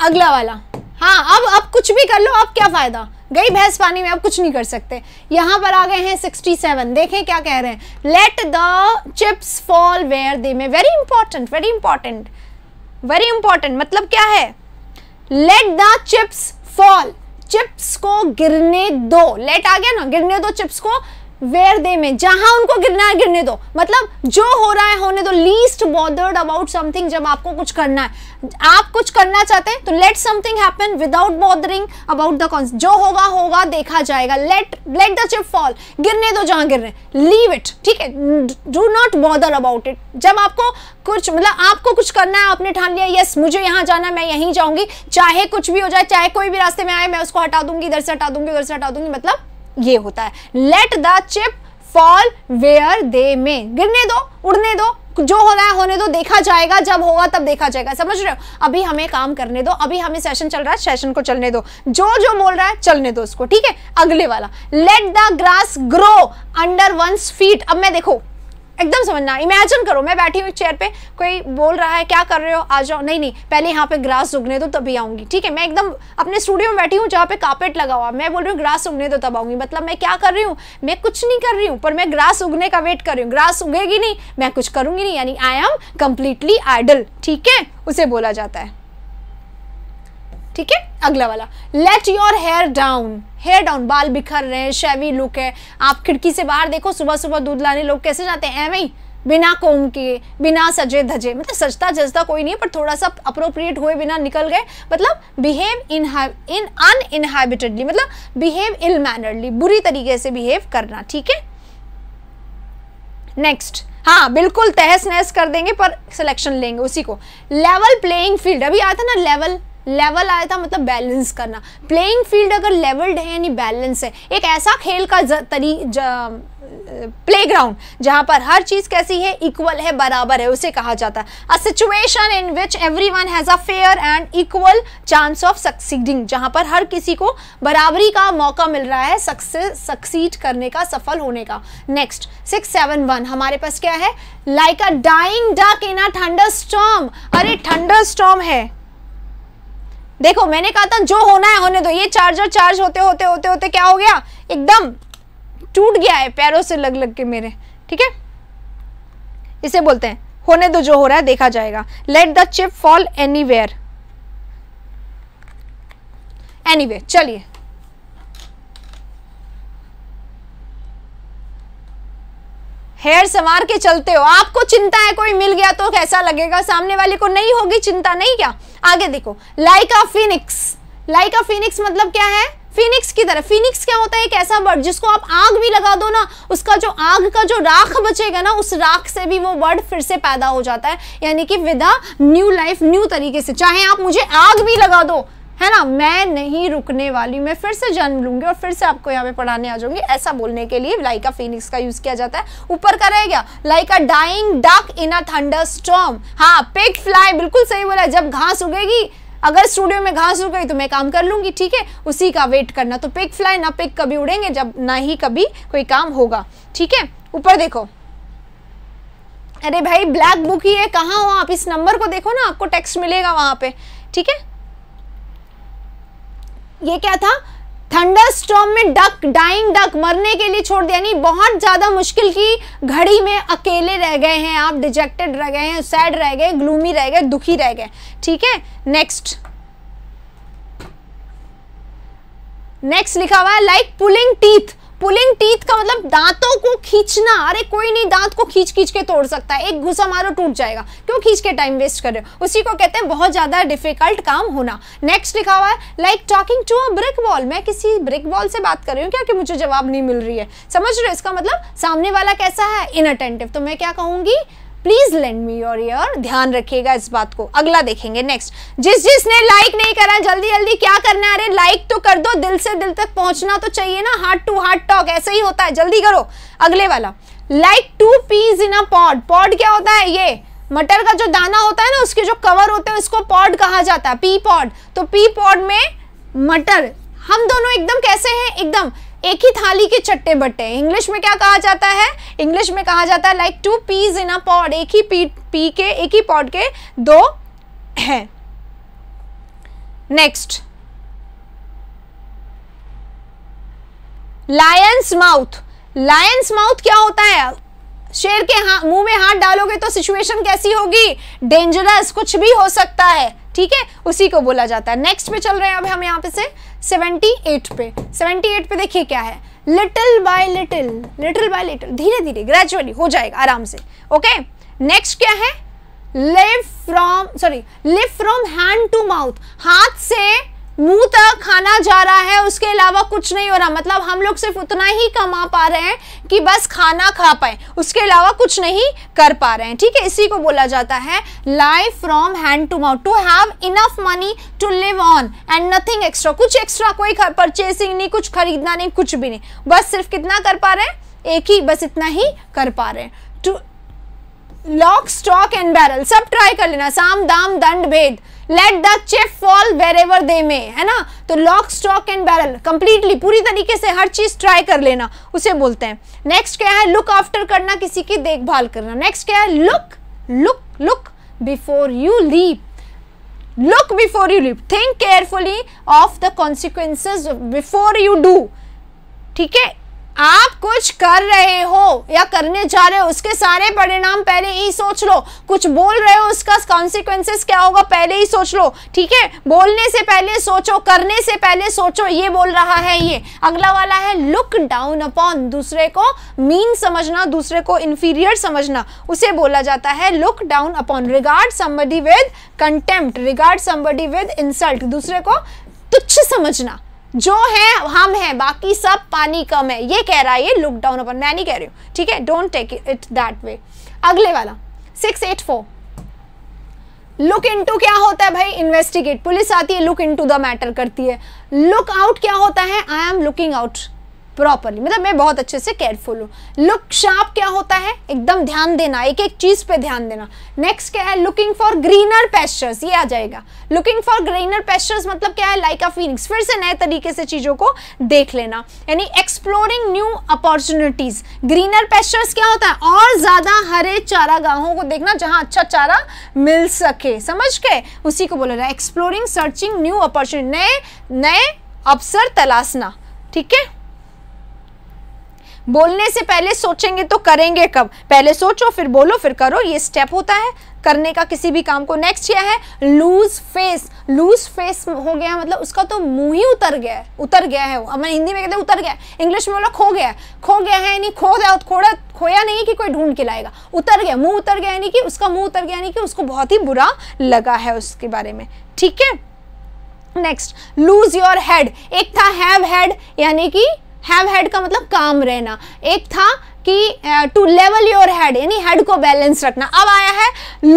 अगला वाला हाँ अब अब कुछ भी कर लो अब क्या फ़ायदा गई भैंस पानी में अब कुछ नहीं कर सकते यहाँ पर आ गए हैं सेवन देखें क्या कह रहे हैं let the chips fall where they may very important very important very important मतलब क्या है let the chips fall chips को गिरने दो लेट आ गया ना गिरने दो चिप्स को वेयर दे में जहां उनको गिरना है गिरने दो मतलब जो हो रहा है होने दो लीस्ट बॉर्डर्ड अबाउट समथिंग जब आपको कुछ करना है आप कुछ करना चाहते हैं तो let something happen without bothering about the cons जो होगा होगा देखा जाएगा let let the chip fall गिरने दो जहां गिर रहे लीव इट ठीक है do not bother about it जब आपको कुछ मतलब आपको कुछ करना है आपने ठान लिया यस मुझे यहां जाना मैं यहीं जाऊंगी चाहे कुछ भी हो जाए चाहे कोई भी रास्ते में आए मैं उसको हटा दूंगी इधर से हटा दूंगी उधर से हटा दूंगी मतलब ये होता है let the chip fall where they may गिरने दो उड़ने दो जो होना है होने दो देखा जाएगा जब होगा तब देखा जाएगा समझ रहे हो अभी हमें काम करने दो अभी हमें सेशन चल रहा है सेशन को चलने दो जो जो बोल रहा है चलने दो उसको ठीक है अगले वाला let the grass grow under one feet अब मैं देखो एकदम समझना इमेजिन करो मैं बैठी हूँ चेयर पे कोई बोल रहा है क्या कर रहे हो आ जाओ नहीं नहीं पहले यहाँ पे ग्रास उगने दो तभी आऊँगी ठीक है मैं एकदम अपने स्टूडियो में बैठी हूँ जहाँ पे कार्पेट लगा हुआ मैं बोल रही हूँ ग्रास उगने दो तब आऊँगी मतलब मैं क्या कर रही हूँ मैं कुछ नहीं कर रही हूँ पर मैं ग्रास उगने का वेट कर रही हूँ ग्रास उगेगी नहीं मैं कुछ करूँगी नहीं यानी आई एम कम्प्लीटली आइडल ठीक है उसे बोला जाता है ठीक है अगला वाला let your hair down hair down बाल बिखर रहे हैं शेवी लुक है आप खिड़की से बाहर देखो सुबह सुबह दूध लाने लोग कैसे जाते हैं ही बिना कोम के बिना सजे धजे मतलब सजता जजता कोई नहीं पर थोड़ा सा अप्रोप्रिएट हुए बिना निकल गए मतलब बिहेव इन इन इनहेबिटेडली मतलब बिहेव इल मैनरली बुरी तरीके से बिहेव करना ठीक है नेक्स्ट हाँ बिल्कुल तहस नहस कर देंगे पर सिलेक्शन लेंगे उसी को लेवल प्लेइंग फील्ड अभी आता ना लेवल लेवल आया था मतलब बैलेंस करना प्लेइंग फील्ड अगर लेवल्ड है यानी बैलेंस है एक ऐसा खेल का तरी प्ले ग्राउंड जहाँ पर हर चीज़ कैसी है इक्वल है बराबर है उसे कहा जाता है a situation in which everyone has a fair and equal chance of succeeding जहाँ पर हर किसी को बराबरी का मौका मिल रहा है सक्सेस सक्सीड करने का सफल होने का नेक्स्ट सिक्स सेवन वन हमारे पास क्या है like a dying duck in a thunderstorm अरे थंडर स्टॉम है देखो मैंने कहा था जो होना है होने दो ये चार्जर चार्ज होते होते होते होते क्या हो गया एकदम टूट गया है पैरों से लग लग के मेरे ठीक है इसे बोलते हैं होने दो जो हो रहा है देखा जाएगा let the chip fall anywhere anyway चलिए हेयर संवार के चलते हो आपको चिंता है कोई मिल गया तो कैसा लगेगा सामने वाले को नहीं होगी चिंता नहीं क्या आगे देखो लाइक फिनिक्स लाइक फिनिक्स मतलब क्या है फिनिक्स की तरह फिनिक्स क्या होता है एक ऐसा बर्ड जिसको आप आग भी लगा दो ना उसका जो आग का जो राख बचेगा ना उस राख से भी वो बर्ड फिर से पैदा हो जाता है यानी कि विद न्यू लाइफ न्यू तरीके से चाहे आप मुझे आग भी लगा दो है ना मैं नहीं रुकने वाली मैं फिर से जन्म लूंगी और फिर से आपको यहाँ पे पढ़ाने आ जाऊंगी ऐसा बोलने के लिए लाइका फिनिक्स का यूज़ किया जाता है ऊपर का रह गया like a dying duck in a thunderstorm हाँ पिक फ्लाई बिल्कुल सही बोला जब घास उगेगी अगर स्टूडियो में घास उग गई तो मैं काम कर लूंगी ठीक है उसी का वेट करना तो पिक फ्लाई ना पिक कभी उड़ेंगे जब ना ही कभी कोई काम होगा ठीक है ऊपर देखो अरे भाई ब्लैक बुक ही है कहाँ हो आप इस नंबर को देखो ना आपको टेक्स्ट मिलेगा वहां पे ठीक है ये क्या था थंडर स्टॉम में डक डाइंग डक मरने के लिए छोड़ दिया यानी बहुत ज़्यादा मुश्किल की घड़ी में अकेले रह गए हैं आप डिजेक्टेड रह गए हैं सैड रह गए ग्लूमी रह गए दुखी रह गए ठीक है नेक्स्ट नेक्स्ट लिखा हुआ है like pulling teeth pulling teeth का मतलब दांतों को खींचना अरे कोई नहीं दांत को खींच खींच के तोड़ सकता है एक घुसा मारो टूट जाएगा क्यों खींच के टाइम वेस्ट कर रहे हो उसी को कहते हैं बहुत ज़्यादा डिफिकल्ट काम होना नेक्स्ट लिखा हुआ है like talking to a brick wall मैं किसी ब्रिक वॉल से बात कर रही हूँ क्या कि मुझे जवाब नहीं मिल रही है समझ रहे हो इसका मतलब सामने वाला कैसा है इनअटेंटिव तो मैं क्या कहूंगी please lend me your ear ध्यान रखिएगा इस बात को अगला देखेंगे नेक्स्ट जिस जिसने लाइक नहीं करा जल्दी जल्दी क्या करना अरे लाइक तो कर दो दिल से दिल तक पहुंचना तो चाहिए ना हार्ट टू हार्ट टॉक ऐसे ही होता है जल्दी करो अगले वाला like two peas in a pod pod क्या होता है ये मटर का जो दाना होता है ना उसके जो कवर होते हैं उसको पॉड कहा जाता है पी पॉड तो पी पॉड में मटर हम दोनों एकदम कैसे हैं एकदम एक ही थाली के चट्टे बट्टे इंग्लिश में क्या कहा जाता है इंग्लिश में कहा जाता है like two peas in a pod एक ही पी पी के एक ही पॉड के दो हैं next lion's mouth lion's mouth क्या होता है शेर के हाँ, मुंह में हाथ डालोगे तो सिचुएशन कैसी होगी डेंजरस कुछ भी हो सकता है ठीक है उसी को बोला जाता है नेक्स्ट पे चल रहे हैं अब हम यहां पे से 78 पे 78 पे देखिए क्या है little by little little by little धीरे धीरे ग्रेजुअली हो जाएगा आराम से ओके नेक्स्ट क्या है live from sorry live from hand to mouth हाथ से मुंह तक खाना जा रहा है उसके अलावा कुछ नहीं हो रहा मतलब हम लोग सिर्फ उतना ही कमा पा रहे हैं कि बस खाना खा पाए उसके अलावा कुछ नहीं कर पा रहे हैं ठीक है इसी को बोला जाता है life from hand to mouth to have enough money to live on and nothing extra कुछ एक्स्ट्रा कोई परचेसिंग नहीं कुछ खरीदना नहीं कुछ भी नहीं बस सिर्फ कितना कर पा रहे हैं एक ही बस इतना ही कर पा रहे हैं to lock stock and barrel सब ट्राई कर लेना साम दाम दंड भेद let the chip fall wherever they may है ना तो lock stock and barrel completely पूरी तरीके से हर चीज ट्राई कर लेना उसे बोलते हैं नेक्स्ट क्या है लुक आफ्टर करना किसी की देखभाल करना नेक्स्ट क्या है look look look before you leap look before you leave think carefully of the consequences before you do ठीक है आप कुछ कर रहे हो या करने जा रहे हो उसके सारे परिणाम पहले ही सोच लो कुछ बोल रहे हो उसका कॉन्सिक्वेंसेस क्या होगा पहले ही सोच लो ठीक है बोलने से पहले सोचो करने से पहले सोचो ये बोल रहा है ये अगला वाला है लुक डाउन अपॉन दूसरे को मीन समझना दूसरे को इन्फीरियर समझना उसे बोला जाता है look down upon regard somebody with contempt regard somebody with insult दूसरे को तुच्छ समझना जो है हम हैं बाकी सब पानी कम है ये कह रहा है ये लुक डाउन अपन मैं नहीं कह रही हूँ ठीक है don't take it that way अगले वाला six eight four look into क्या होता है भाई इन्वेस्टिगेट पुलिस आती है लुक इनटू द मैटर करती है लुक आउट क्या होता है I am looking out properly मतलब मैं बहुत अच्छे से केयरफुल हूँ लुक शार्प क्या होता है एकदम ध्यान देना एक एक चीज़ पे ध्यान देना नेक्स्ट क्या है लुकिंग फॉर ग्रीनर पेस्टर्स ये आ जाएगा लुकिंग फॉर ग्रीनर पेस्टर्स मतलब क्या है लाइक अ फीलिंग्स फिर से नए तरीके से चीज़ों को देख लेना यानी exploring new opportunities greener pastures क्या होता है और ज़्यादा हरे चारागाहों को देखना जहाँ अच्छा चारा मिल सके समझ के उसी को बोला जाए एक्सप्लोरिंग सर्चिंग न्यू अपॉर्चुनिटी नए नए अवसर तलाशना ठीक है बोलने से पहले सोचेंगे तो करेंगे कब पहले सोचो फिर बोलो फिर करो ये स्टेप होता है करने का किसी भी काम को नेक्स्ट यह है लूज फेस लूज फेस हो गया मतलब उसका तो मुंह ही उतर गया है उतर गया है अब मैं हिंदी में कहते हैं उतर गया इंग्लिश में बोला खो गया खो गया है यानी खो गया खोड़ा खोया नहीं कि कोई ढूंढ के लाएगा उतर गया मुंह उतर गया यानी कि उसका मुंह उतर गया यानी कि उसको बहुत ही बुरा लगा है उसके बारे में ठीक है नेक्स्ट लूज योर हैड एक था हैव हैड यानी कि हैव हेड का मतलब काम रहना एक था कि टू लेवल योर हेड यानी हेड को बैलेंस रखना अब आया है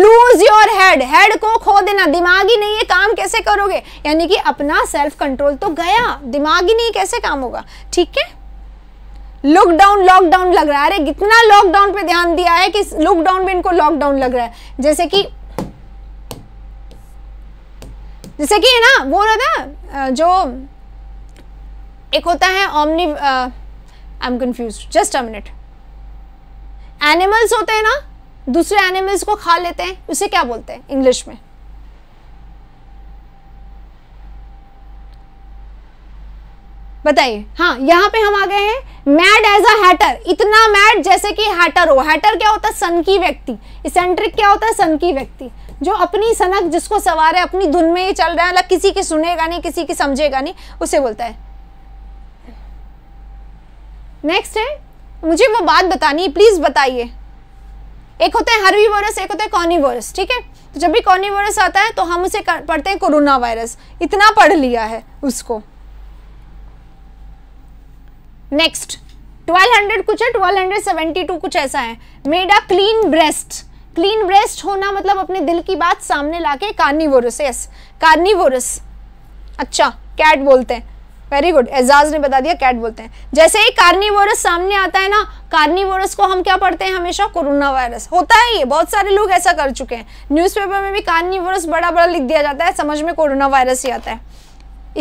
लूज योर हेड हेड को खो देना दिमाग ही नहीं है काम कैसे करोगे यानी कि अपना सेल्फ कंट्रोल तो गया दिमाग ही नहीं कैसे काम होगा ठीक है लॉकडाउन लॉकडाउन लग रहा है अरे कितना लॉकडाउन पे ध्यान दिया है कि लॉकडाउन में इनको लॉकडाउन लग रहा है जैसे कि जैसे कि है ना वो रहा था जो एक होता है omni I am confuse just a minute animals होते हैं ना दूसरे एनिमल्स को खा लेते हैं उसे क्या बोलते हैं इंग्लिश में बताइए हाँ यहाँ पे हम आ गए हैं मैड एज अटर इतना मैड जैसे कि हैटर हो हैटर क्या होता है सन की व्यक्ति इसेंट्रिक क्या होता है सन की व्यक्ति जो अपनी सनक जिसको सवार है अपनी धुन में ही चल रहा है अलग किसी की सुनेगा नहीं किसी की समझेगा नहीं उसे बोलता है नेक्स्ट है मुझे वो बात बतानी प्लीज़ बताइए एक होता है हरवी वायरस एक होता है कॉनी वायरस ठीक है तो जब भी कॉनी वायरस आता है तो हम उसे पढ़ते हैं कोरोना वायरस इतना पढ़ लिया है उसको नेक्स्ट 1200 कुछ है 1272 कुछ ऐसा है made a clean breast clean breast होना मतलब अपने दिल की बात सामने लाके कार्निवोरस यस कार्निवोरस अच्छा कैट बोलते हैं वेरी गुड एजाज ने बता दिया कैट बोलते हैं जैसे ही कार्निवोरस सामने आता है ना कार्निवोरस को हम क्या पढ़ते हैं हमेशा कोरोना वायरस होता है ये बहुत सारे लोग ऐसा कर चुके हैं न्यूज़पेपर में भी कार्निवोरस बड़ा बड़ा लिख दिया जाता है समझ में कोरोना वायरस ही आता है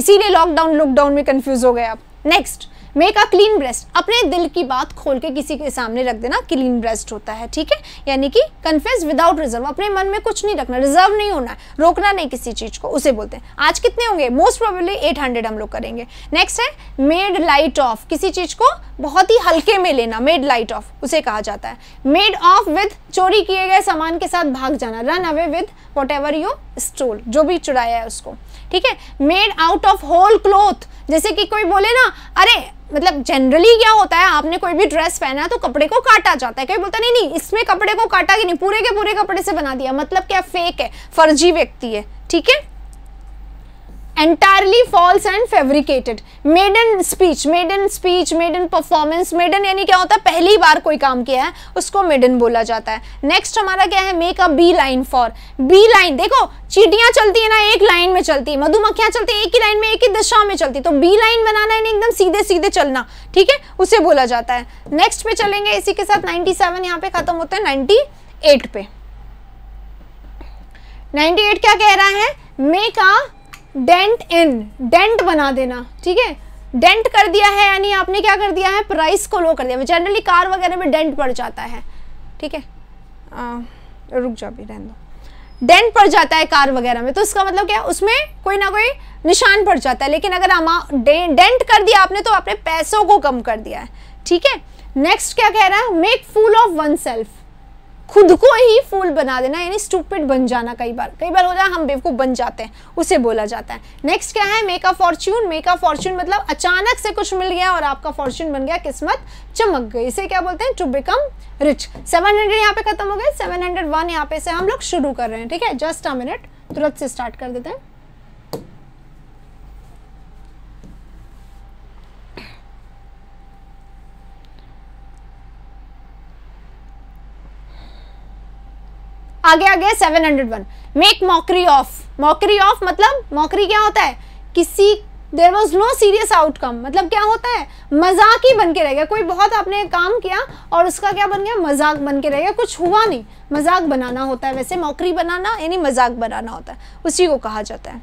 इसीलिए लॉकडाउन लॉकडाउन में कन्फ्यूज़ हो गए आप next make a clean breast अपने दिल की बात खोल के किसी के सामने रख देना क्लीन ब्रेस्ट होता है ठीक है यानी कि कन्फेस विदाउट रिजर्व अपने मन में कुछ नहीं रखना रिजर्व नहीं होना रोकना नहीं किसी चीज़ को उसे बोलते हैं आज कितने होंगे मोस्ट प्रोबेबली 800 हम लोग करेंगे नेक्स्ट है मेड लाइट ऑफ किसी चीज़ को बहुत ही हल्के में लेना मेड लाइट ऑफ उसे कहा जाता है मेड ऑफ विद चोरी किए गए सामान के साथ भाग जाना run away with whatever you stole जो भी चुराया है उसको ठीक है made out of whole cloth जैसे कि कोई बोले ना अरे मतलब जनरली क्या होता है आपने कोई भी ड्रेस पहना है तो कपड़े को काटा जाता है कोई बोलता नहीं नहीं इसमें कपड़े को काटा कि नहीं पूरे के पूरे कपड़े से बना दिया मतलब क्या फेक है फर्जी व्यक्ति है ठीक है entirely false and fabricated maiden speech maiden speech maiden performance maiden यानी क्या होता है पहली बार कोई काम किया है उसको मेडन बोला जाता है नेक्स्ट हमारा क्या है make a beeline for beeline देखो चीटियाँ चलती है ना एक लाइन में चलती है मधुमक्खियाँ चलती है एक ही लाइन में एक ही दिशा में चलती तो बी लाइन बनाना यानी एकदम सीधे सीधे चलना ठीक है उसे बोला जाता है नेक्स्ट पे चलेंगे इसी के साथ 97 सेवन यहाँ पे खत्म होता है 98 पे 98 क्या कह रहा है make a dent in dent बना देना ठीक है डेंट कर दिया है यानी आपने क्या कर दिया है प्राइस को लो कर दिया जनरली कार वगैरह में डेंट पड़ जाता है ठीक है रुक जाओ भी रहने दो डेंट पड़ जाता है कार वगैरह में तो इसका मतलब क्या है उसमें कोई ना कोई निशान पड़ जाता है लेकिन अगर डेंट कर दिया आपने तो आपने पैसों को कम कर दिया है ठीक है नेक्स्ट क्या कह रहा है make fool of oneself खुद को ही फूल बना देना यानी स्टूपिट बन जाना कई बार कई बार हो जाए हम बेवकूफ़ बन जाते हैं उसे बोला जाता है नेक्स्ट क्या है make a fortune make a fortune मतलब अचानक से कुछ मिल गया और आपका फॉर्च्यून बन गया किस्मत चमक गई इसे क्या बोलते हैं to become rich seven hundred यहाँ पे खत्म हो गए सेवन हंड्रेड वन यहाँ पे से हम लोग शुरू कर रहे हैं ठीक है जस्ट अ मिनट तुरंत से स्टार्ट कर देते हैं आगे आगे seven hundred one make mockery of mockery of मतलब मॉकरी क्या होता है किसी there was no serious outcome मतलब क्या होता है मजाक ही बन के रह गया कोई बहुत आपने काम किया और उसका क्या बन गया मजाक बन के रह गया कुछ हुआ नहीं मजाक बनाना होता है वैसे मौकरी बनाना यानी मजाक बनाना होता है उसी को कहा जाता है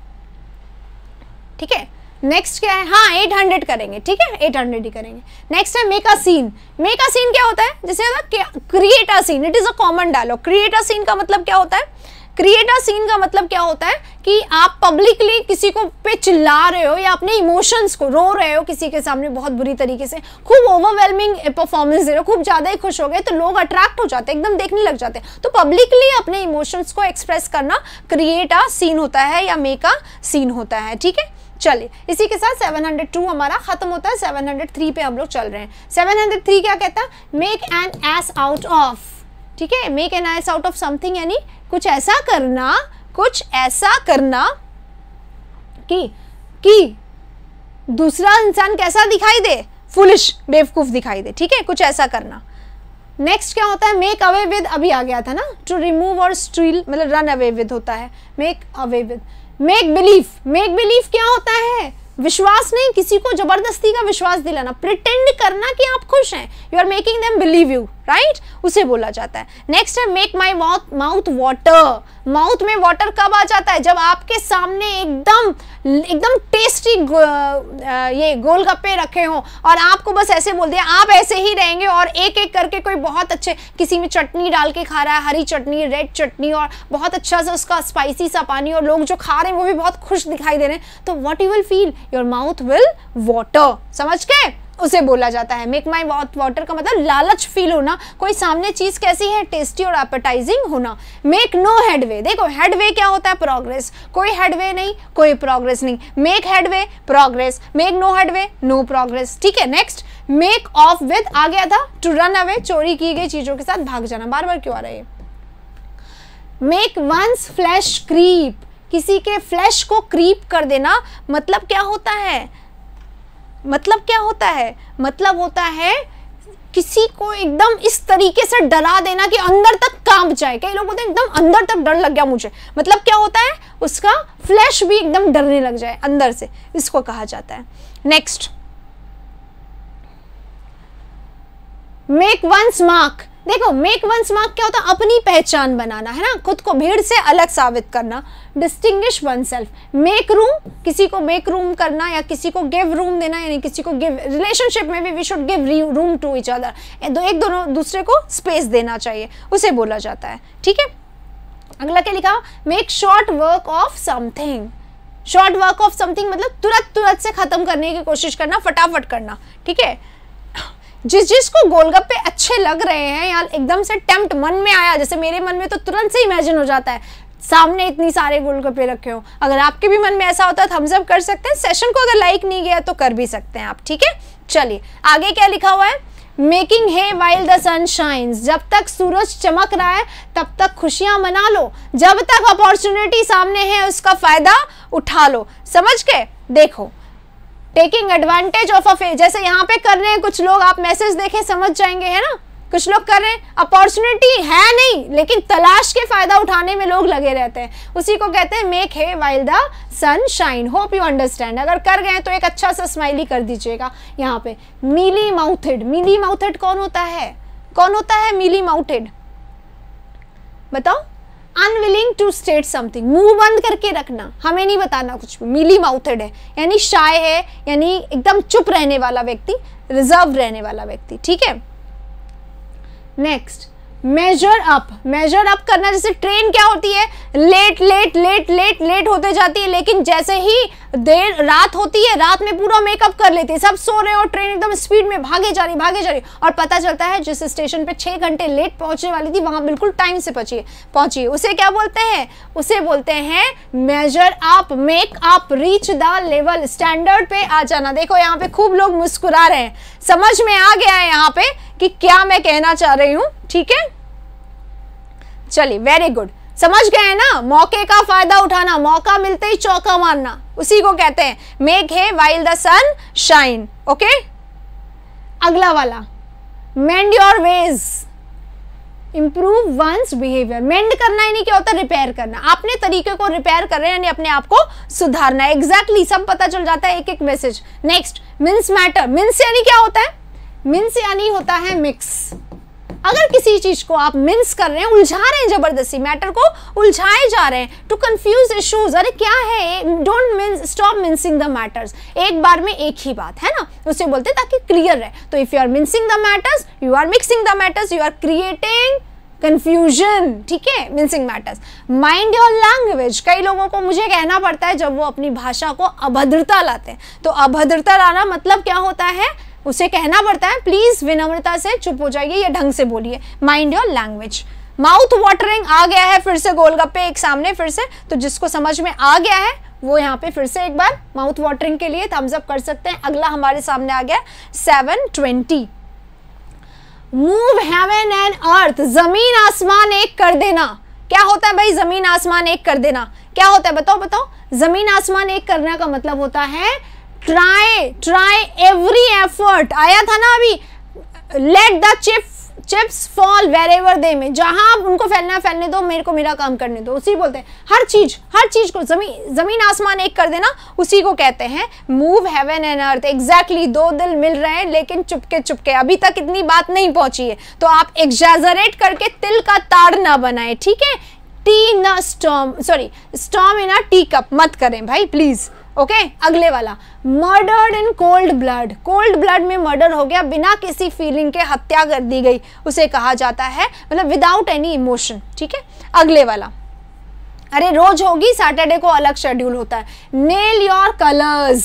ठीक है नेक्स्ट क्या है हाँ एट हंड्रेड करेंगे ठीक है एट हंड्रेड ही करेंगे नेक्स्ट है make a scene make a scene क्या होता है जैसे create a scene it is a common dialogue create a scene का मतलब क्या होता है क्रिएट अ सीन का मतलब क्या होता है कि आप पब्लिकली किसी को पे चिल्ला रहे हो या अपने इमोशंस को रो रहे हो किसी के सामने बहुत बुरी तरीके से खूब ओवरवेलमिंग परफॉर्मेंस दे रहे हो खूब ज़्यादा ही खुश हो गए तो लोग अट्रैक्ट हो जाते हैं एकदम देखने लग जाते हैं तो पब्लिकली अपने इमोशंस को एक्सप्रेस करना क्रिएट अ सीन होता है या मेक अ सीन होता है ठीक है चलिए इसी के साथ 702 हमारा खत्म होता है 703 पे हम लोग चल रहे हैं 703 क्या कहता है make an ass out of ठीक है make an ass out of something यानी कुछ ऐसा करना कुछ ऐसा करना कि कि दूसरा इंसान कैसा दिखाई दे फुलिश बेवकूफ़ दिखाई दे ठीक है कुछ ऐसा करना नेक्स्ट क्या होता है मेक अवे विद अभी आ गया था ना टू रिमूव और स्टील मतलब रन अवे विद होता है make away with make belief make belief क्या होता है विश्वास नहीं किसी को जबरदस्ती का विश्वास दिलाना प्रिटेंड करना कि आप खुश हैं you are making them believe you right उसे बोला जाता है नेक्स्ट है make my mouth mouth water mouth में वाटर कब आ जाता है जब आपके सामने एकदम एकदम टेस्टी गो, ये गोलगप्पे रखे हों और आपको बस ऐसे बोल दिया आप ऐसे ही रहेंगे और एक एक करके कोई बहुत अच्छे किसी में चटनी डाल के खा रहा है हरी चटनी रेड चटनी और बहुत अच्छा सा उसका स्पाइसी सा पानी और लोग जो खा रहे हैं वो भी बहुत खुश दिखाई दे रहे हैं तो what you will feel your mouth will water समझ के उसे बोला जाता है मेक माई माउथ वाटर का मतलब लालच फील होना कोई सामने चीज कैसी है टेस्टी और एपेटाइजिंग होना मेक नो हेडवे देखो हेडवे क्या होता है प्रोग्रेस कोई हेडवे नहीं कोई प्रोग्रेस नहीं make headway progress make no headway no progress ठीक है नेक्स्ट मेक ऑफ विद आ गया था टू रन अवे चोरी की गई चीजों के साथ भाग जाना बार बार क्यों आ रहा है मेक वंस फ्लैश क्रीप किसी के फ्लैश को क्रीप कर देना मतलब क्या होता है मतलब क्या होता है मतलब होता है किसी को एकदम इस तरीके से डरा देना कि अंदर तक कांप जाए कई लोग बोलते हैं एकदम अंदर तक डर लग गया मुझे मतलब क्या होता है उसका फ्लैश भी एकदम डरने लग जाए अंदर से इसको कहा जाता है नेक्स्ट मेक वंस मार्क देखो मेक वंस मार्क क्या होता है अपनी पहचान बनाना है ना खुद को भीड़ से अलग साबित करना distinguish oneself make room किसी को मेक रूम करना या किसी को गिव रूम देना यानी किसी को गिव रिलेशनशिप में भी we should give room to each other दो एक दोनों दूसरे को स्पेस देना चाहिए उसे बोला जाता है ठीक है अगला क्या लिखा make short work of something short work of something मतलब तुरंत तुरंत से खत्म करने की कोशिश करना फटाफट करना ठीक है जिस जिसको गोलगप्पे अच्छे लग रहे हैं यार एकदम से टेम्प्ट मन में आया जैसे मेरे मन में तो तुरंत से इमेजिन हो जाता है सामने इतनी सारे गोलगप्पे रखे हो अगर आपके भी मन में ऐसा होता है थम्सअप तो कर सकते हैं सेशन को अगर लाइक नहीं गया तो कर भी सकते हैं आप ठीक है चलिए आगे क्या लिखा हुआ है मेकिंग है वाइल द सन शाइन्स जब तक सूरज चमक रहा है तब तक खुशियां मना लो जब तक अपॉर्चुनिटी सामने है उसका फ़ायदा उठा लो समझ के देखो टेकिंग एडवांटेज ऑफ अ जैसे यहाँ पे कर रहे हैं कुछ लोग आप मैसेज देखें समझ जाएंगे है ना कुछ लोग कर रहे हैं अपॉर्चुनिटी है नहीं लेकिन तलाश के फायदा उठाने में लोग लगे रहते हैं उसी को कहते हैं make hay while the sun shine hope you understand अगर कर गए तो एक अच्छा सा स्माइली कर दीजिएगा यहाँ पे मिली माउथेड मिली माउथेड कौन होता है कौन होता है मिली माउथेड बताओ अनविलिंग टू स्टेट समथिंग मुंह बंद करके रखना हमें नहीं बताना कुछ भी मिली माउथेड है यानी शाय है यानी एकदम चुप रहने वाला व्यक्ति रिजर्व रहने वाला व्यक्ति ठीक है next measure up measure up करना जैसे ट्रेन क्या होती है late late late late late होते जाती है लेकिन जैसे ही देर रात होती है रात में पूरा मेकअप कर लेती है सब सो रहे हो ट्रेन एकदम स्पीड में भागे जा रही भागे जा रही और पता चलता है जिस स्टेशन पे छः घंटे लेट पहुंचने वाली थी वहां बिल्कुल टाइम से पहुंची पहुंची उसे क्या बोलते हैं उसे बोलते हैं measure up make up reach the level standard पे आ जाना देखो यहाँ पे खूब लोग मुस्कुरा रहे हैं समझ में आ गया है यहाँ पे कि क्या मैं कहना चाह रही हूं ठीक है चलिए वेरी गुड समझ गए ना मौके का फायदा उठाना मौका मिलते ही चौका मारना उसी को कहते हैं make hay while the sun shine okay अगला वाला mend your ways improve one's behaviour mend करना नहीं क्या होता है रिपेयर करना अपने तरीके को रिपेयर कर रहे हैं यानी अपने आप को सुधारना एग्जैक्टली exactly, सब पता चल जाता है एक एक message next mince matter mince यानी क्या होता है मिन्स यानी होता है मिक्स अगर किसी चीज को आप मिन्स कर रहे हैं उलझा रहे हैं जबरदस्ती मैटर को उलझाए जा रहे हैं टू कंफ्यूज इशूज अरे क्या है don't mince stop mincing the matters एक बार में एक ही बात है ना उसे बोलते ताकि क्लियर रहे तो if you are mincing the matters you are mixing the matters you are creating confusion ठीक है mincing matters mind your language कई लोगों को मुझे कहना पड़ता है जब वो अपनी भाषा को अभद्रता लाते हैं तो अभद्रता लाना मतलब क्या होता है उसे कहना पड़ता है प्लीज विनम्रता से चुप हो जाइए या ढंग से बोलिए mind your language mouth watering आ गया है फिर से गोलगप्पे एक सामने फिर से तो जिसको समझ में आ गया है वो यहाँ पे फिर से एक बार माउथ वाटरिंग के लिए थम्स अप कर सकते हैं अगला हमारे सामने आ गया seven twenty move heaven and earth जमीन आसमान एक कर देना क्या होता है भाई जमीन आसमान एक कर देना क्या होता है बताओ बताओ जमीन आसमान एक करने का मतलब होता है ट्राई ट्राई एवरी एफर्ट आया था ना अभी let the chip chips fall wherever they में जहाँ आप उनको फैलना फैलने दो मेरे को मेरा काम करने दो उसी बोलते हैं हर चीज़ हर चीज़ को जमीन ज़मीन आसमान एक कर देना उसी को कहते हैं move heaven and earth exactly दो दिल मिल रहे हैं लेकिन चुपके चुपके अभी तक इतनी बात नहीं पहुंची है तो आप एग्जैजरेट करके तिल का तार ना बनाए ठीक है टी ना storm sorry storm in a teacup मत करें भाई प्लीज़ ओके okay? अगले वाला murdered in cold blood cold blood में मर्डर हो गया बिना किसी फीलिंग के हत्या कर दी गई उसे कहा जाता है मतलब विदाउट एनी इमोशन ठीक है अगले वाला अरे रोज होगी सैटरडे को अलग शेड्यूल होता है nail your colours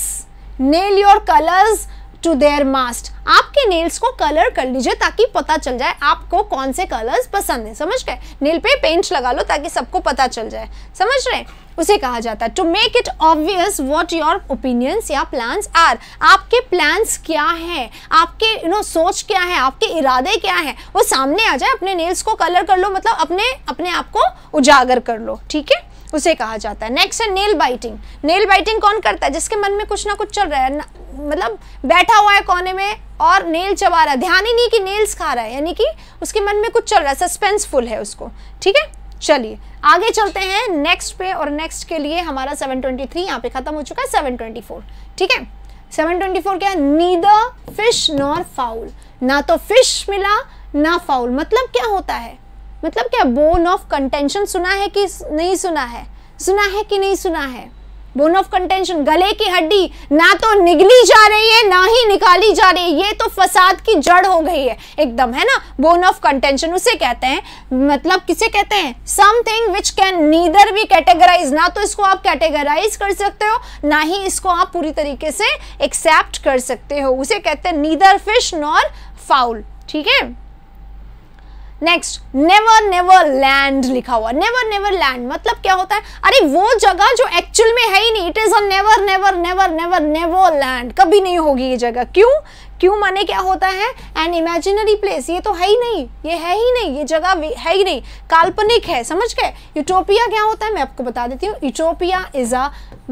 nail your colours to their mast आपके नेल्स को कलर कर लीजिए ताकि पता चल जाए आपको कौन से कलर्स पसंद है समझ गए नेल पे पेंट लगा लो ताकि सबको पता चल जाए समझ रहे हैं उसे कहा जाता है to make it obvious what your opinions या प्लान्स आर आपके प्लान्स क्या हैं आपके यू you नो know, सोच क्या है आपके इरादे क्या हैं वो सामने आ जाए अपने नेल्स को कलर कर लो मतलब अपने अपने आप को उजागर कर लो ठीक है उसे कहा जाता है नेक्स्ट है नेल बाइटिंग नेल बाइटिंग कौन करता है जिसके मन में कुछ ना कुछ चल रहा है मतलब बैठा हुआ है कोने में और नेल चबा रहा है ध्यान ही नहीं कि नेल्स खा रहा है यानी कि उसके मन में कुछ चल रहा है सस्पेंसफुल है उसको ठीक है चलिए आगे चलते हैं नेक्स्ट पे और नेक्स्ट के लिए हमारा 723 ट्वेंटी यहाँ पे खत्म हो चुका है 724 ठीक है 724 क्या है नीदर फिश नॉर फाउल ना तो फिश मिला ना फाउल मतलब क्या होता है मतलब क्या बोन ऑफ कंटेंशन सुना है कि नहीं सुना है सुना है कि नहीं सुना है बोन ऑफ कंटेंशन गले की हड्डी ना तो निगली जा रही है ना ही निकाली जा रही है ये तो फसाद की जड़ हो गई है एकदम है ना बोन ऑफ कंटेंशन उसे कहते हैं मतलब किसे कहते हैं समथिंग विच कैन नीदर भी कैटेगराइज ना तो इसको आप कैटेगराइज कर सकते हो ना ही इसको आप पूरी तरीके से एक्सेप्ट कर सकते हो उसे कहते हैं नीदर फिश नॉर फाउल ठीक है नेक्स्ट नेवर नेवर लैंड लिखा हुआ नेवर नेवर लैंड मतलब क्या होता है अरे वो जगह जो एक्चुअल में है ही नहीं it is our never never never never never land कभी नहीं होगी ये जगह क्यों क्यों माने क्या होता है एन इमेजिनरी प्लेस ये तो है ही नहीं ये है ही नहीं ये जगह है ही नहीं काल्पनिक है समझ गए यूटोपिया क्या होता है मैं आपको बता देती हूँ Utopia is a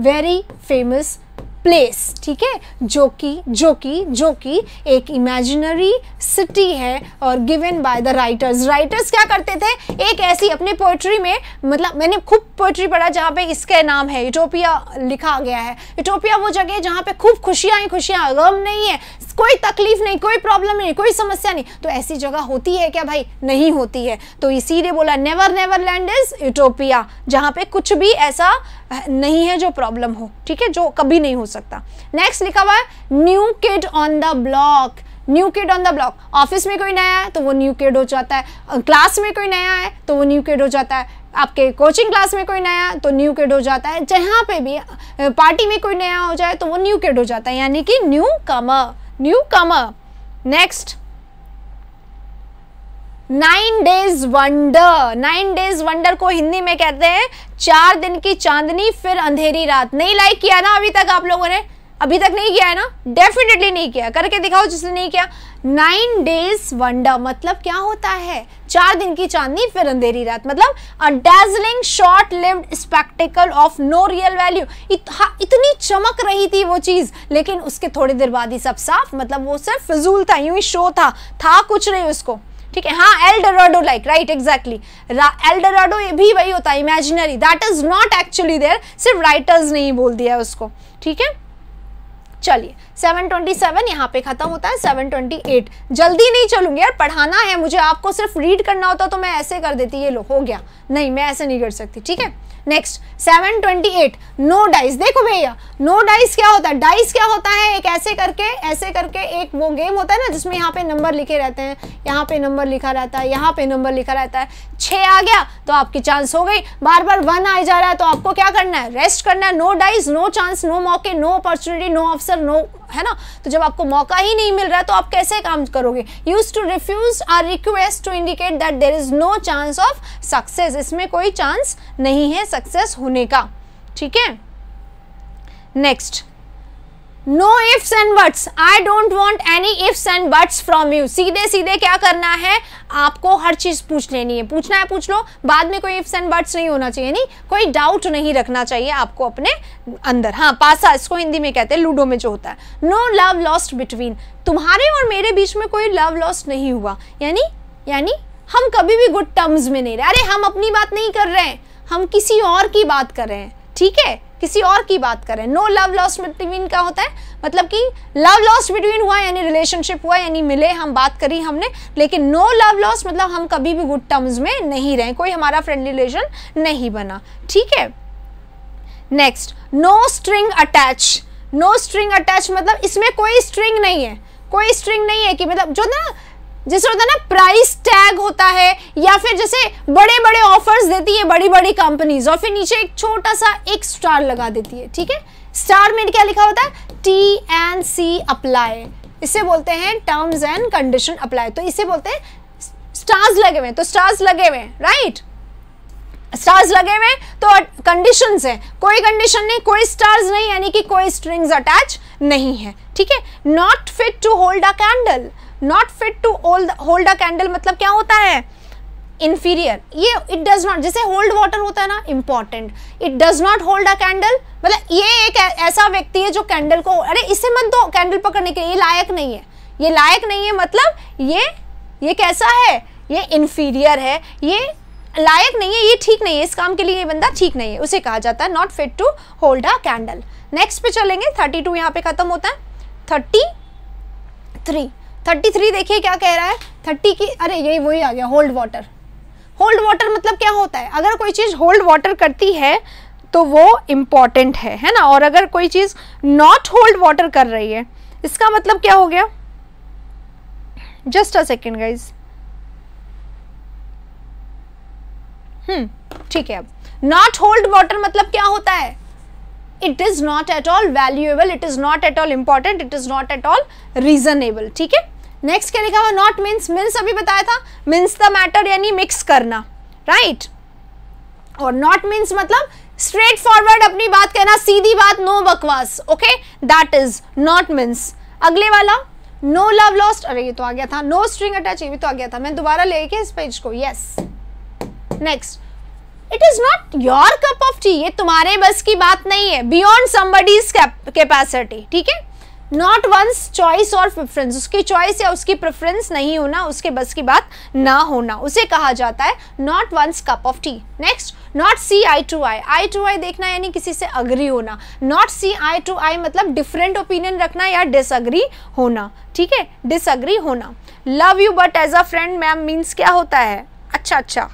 very famous place ठीक है जो कि जो कि जो कि एक इमेजिनरी सिटी है और given by the writers writers क्या करते थे एक ऐसी अपने पोइट्री में मतलब मैंने खूब पोइट्री पढ़ा जहाँ पे इसका नाम है यूटोपिया लिखा गया है यूटोपिया वो जगह जहाँ पे खूब खुशियाँ ही खुशियाँ गम नहीं है कोई तकलीफ नहीं कोई प्रॉब्लम नहीं कोई समस्या नहीं तो ऐसी जगह होती है क्या भाई नहीं होती है तो इसीलिए बोला never never land is Utopia जहाँ पे कुछ भी ऐसा नहीं है जो प्रॉब्लम हो ठीक है जो कभी नहीं हो सकता नेक्स्ट लिखा हुआ है new kid on the block new kid on the block office में कोई नया है तो वो न्यू किड हो जाता है क्लास में कोई नया है तो वो न्यू किड हो जाता है आपके कोचिंग क्लास में कोई नया तो न्यू किड हो जाता है जहाँ पे भी पार्टी में कोई नया हो जाए तो वो न्यू किड हो जाता है यानी कि newcomer comer next nine days wonder nine days wonder को हिंदी में कहते हैं चार दिन की चांदनी फिर अंधेरी रात नहीं लाइक किया ना अभी तक आप लोगों ने अभी तक नहीं किया है ना डेफिनेटली नहीं किया करके दिखाओ जिसने नहीं किया नाइन डेज वंडर मतलब क्या होता है चार दिन की चांदनी फिर अंधेरी रात मतलब a dazzling short lived spectacle of no real value इतनी चमक रही थी वो चीज लेकिन उसके थोड़ी देर बाद ही सब साफ मतलब वो सिर्फ फिजूल था यूं ही शो था था कुछ नहीं उसको ठीक है हाँ Eldorado like right exactly Eldorado भी वही होता है imaginary that is not actually there सिर्फ राइटर्स ने ही बोल दिया उसको ठीक है चलिए 727 यहाँ पे खत्म होता है 728 जल्दी नहीं चलूंगी यार पढ़ाना है मुझे आपको सिर्फ रीड करना होता तो मैं ऐसे कर देती ये लो हो गया नहीं मैं ऐसे नहीं कर सकती ठीक है नेक्स्ट 728 नो डाइस देखो भैया नो डाइस क्या होता है डाइस क्या होता है एक ऐसे करके ऐसे करके एक वो गेम होता है ना जिसमें यहाँ पे नंबर लिखे रहते हैं यहाँ पे नंबर लिखा रहता है यहाँ पे नंबर लिखा रहता है छः आ गया तो आपकी चांस हो गई बार बार वन आ जा रहा है तो आपको क्या करना है रेस्ट करना है no dice no chance no मौके नो अपॉर्चुनिटी नो अवसर नो है ना तो जब आपको मौका ही नहीं मिल रहा है तो आप कैसे काम करोगे use to refuse or request to indicate that there is no chance of success इसमें कोई चांस नहीं है सक्सेस होने का ठीक है next no ifs and buts I don't want any ifs and buts from you सीधे सीधे क्या करना है आपको हर चीज़ पूछ लेनी है पूछना है पूछ लो बाद में कोई इफ्स एंड बट्स नहीं होना चाहिए नहीं कोई डाउट नहीं रखना चाहिए आपको अपने अंदर हाँ पासा इसको हिंदी में कहते हैं लूडो में जो होता है नो लव लॉस्ट बिटवीन तुम्हारे और मेरे बीच में कोई लव लॉस्ट नहीं हुआ यानी यानी हम कभी भी गुड टर्म्स में नहीं रहे अरे हम अपनी बात नहीं कर रहे हैं हम किसी और की बात कर रहे हैं ठीक है किसी और की बात करें नो लव लॉस बिटवीन क्या होता है मतलब कि लव लॉस बिटवीन हुआ यानी रिलेशनशिप हुआ यानी मिले हम बात करी हमने लेकिन नो लव लॉस मतलब हम कभी भी गुड टर्म्स में नहीं रहे कोई हमारा फ्रेंडली रिलेशन नहीं बना ठीक है next no string attach no string attach मतलब इसमें कोई स्ट्रिंग नहीं है कोई स्ट्रिंग नहीं है कि मतलब जो ना जैसे होता है ना प्राइस टैग होता है या फिर जैसे बड़े बड़े ऑफर्स देती है बड़ी बड़ी कंपनीज और फिर नीचे एक छोटा सा एक स्टार लगा देती है ठीक है स्टार में क्या लिखा होता है टी एन सी अप्लाई इसे बोलते हैं टर्म्स एंड कंडीशन अप्लाई तो इसे बोलते हैं स्टार्स लगे हुए तो स्टार्स लगे हुए राइट स्टार्स लगे हुए तो कंडीशन है कोई कंडीशन नहीं कोई स्टार्स नहीं यानी कि कोई स्ट्रिंग्स अटैच नहीं है ठीक है not fit to hold a candle not fit to hold a candle मतलब क्या होता है इन्फीरियर ये इट डज नॉट जैसे होल्ड वाटर होता है ना important it does not hold a candle मतलब ये एक ऐसा व्यक्ति है जो कैंडल को अरे इसे मत दो कैंडल पकड़ने के लिए लायक नहीं है ये लायक नहीं है मतलब ये ये कैसा है ये इन्फीरियर है ये लायक नहीं है ये ठीक नहीं है इस काम के लिए ये बंदा ठीक नहीं है उसे कहा जाता है not fit to hold a candle next पे चलेंगे थर्टी टू यहाँ पे खत्म होता है थर्टी थ्री थर्टी थ्री देखिए क्या कह रहा है थर्टी की अरे यही वही आ गया होल्ड वाटर होल्ड वाटर मतलब क्या होता है अगर कोई चीज़ होल्ड वाटर करती है तो वो इम्पॉर्टेंट है है ना और अगर कोई चीज़ नॉट होल्ड वाटर कर रही है इसका मतलब क्या हो गया just a second guys hmm ठीक है अब नॉट होल्ड वाटर मतलब क्या होता है it is not at all valuable it is not at all important it is not at all reasonable ठीक है नेक्स्ट क्या लिखा हुआ नॉट मीन्स मीन्स अभी बताया था मीन्स द मैटर यानी मिक्स करना राइट right? और नॉट मीन्स मतलब स्ट्रेट फॉरवर्ड अपनी बात कहना सीधी बात नो बकवास okay that is not means अगले वाला नो लव लॉस्ट अरे ये तो आ गया था नो स्ट्रिंग अटैच ये भी तो आ गया था मैं दोबारा लेके इस पेज को yes next it is not your cup of tea ये तुम्हारे बस की बात नहीं है बियॉन्ड समबडीज कैपेसिटी ठीक है नॉट वंस चॉइस और प्रेफरेंस उसकी चॉइस या उसकी प्रेफरेंस नहीं होना उसके बस की बात ना होना उसे कहा जाता है not one's cup of tea next not see eye to eye eye to eye देखना यानी किसी से अग्री होना नॉट सी आई टू आई मतलब डिफरेंट ओपिनियन रखना या डिसअग्री होना ठीक है डिसअग्री होना love you but as a friend ma'am means क्या होता है अच्छा अच्छा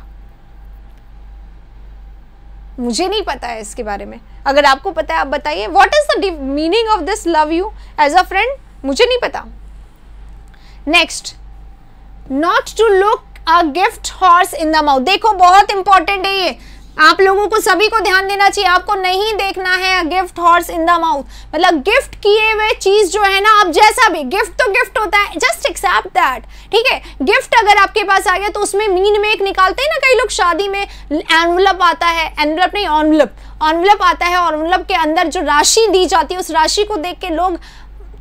मुझे नहीं पता है इसके बारे में अगर आपको पता है आप बताइए what is the meaning of this love you as a friend मुझे नहीं पता next not to look a gift horse in the mouth देखो बहुत इंपॉर्टेंट है ये आप लोगों को सभी को ध्यान देना चाहिए आपको नहीं देखना है gift horse in the mouth मतलब गिफ्ट किए हुए चीज जो है ना आप जैसा भी गिफ्ट तो गिफ्ट होता है जस्ट एक्सेप्ट दैट ठीक है गिफ्ट अगर आपके पास आ गया तो उसमें मीन में एक निकालते हैं ना कई लोग शादी में एनवलप आता है एनवलप नहीं ऑनवलप ऑनवलप आता है और ऑनवलप के अंदर जो राशि दी जाती है उस राशि को देख के लोग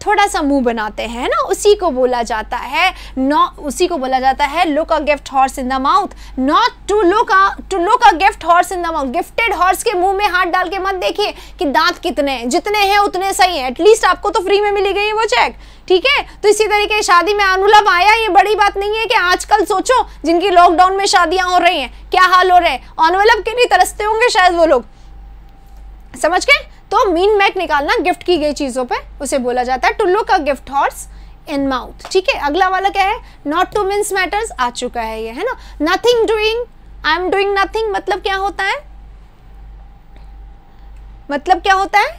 थोड़ा सा मुंह बनाते हैं ना उसी को बोला जाता है नॉ उसी को बोला जाता है look a gift horse in the mouth not to look a to look a gift horse in the mouth gifted horse के मुंह में हाथ डाल के मत देखिए कि दांत कितने हैं जितने हैं उतने सही हैं एटलीस्ट आपको तो फ्री में मिली गई वो चेक ठीक है तो इसी तरीके शादी में अनुलभ आया ये बड़ी बात नहीं है कि आजकल सोचो जिनकी लॉकडाउन में शादियां हो रही हैं क्या हाल हो रहे हैं अनुलभ के लिए तरसते होंगे शायद वो लोग समझ के तो मीन मैक निकालना गिफ्ट की गई चीज़ों पे उसे बोला जाता है to look a gift horse in mouth ठीक है अगला वाला क्या है नॉट टू मीन्स मैटर्स आ चुका है ये है ना nothing doing I am doing nothing मतलब क्या होता है मतलब क्या होता है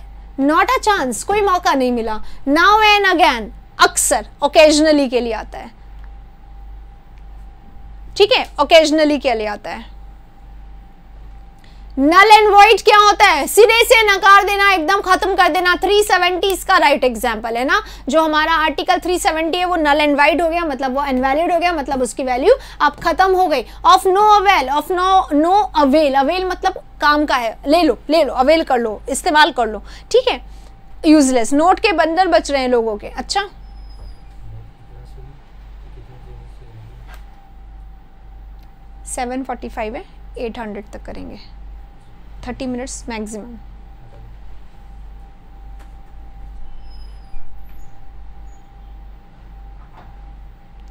नॉट अ चांस कोई मौका नहीं मिला नाउ एंड अगैन अक्सर ओकेजनली के लिए आता है ठीक है ओकेजनली के लिए आता है नल एंड वॉइड क्या होता है सिरे से नकार देना एकदम खत्म कर देना 370 इसका राइट right एग्जाम्पल है ना जो हमारा आर्टिकल 370 है वो नल एंड वाइड हो गया मतलब वो अनवैलिड हो गया मतलब उसकी वैल्यू अब खत्म हो गई of no avail of no no avail avail मतलब काम का है ले लो ले लो अवेल कर लो इस्तेमाल कर लो ठीक है यूजलेस नोट के बंदर बच रहे हैं लोगों के अच्छा सेवन फोर्टी फाइव है एट हंड्रेड तक करेंगे 30 minutes maximum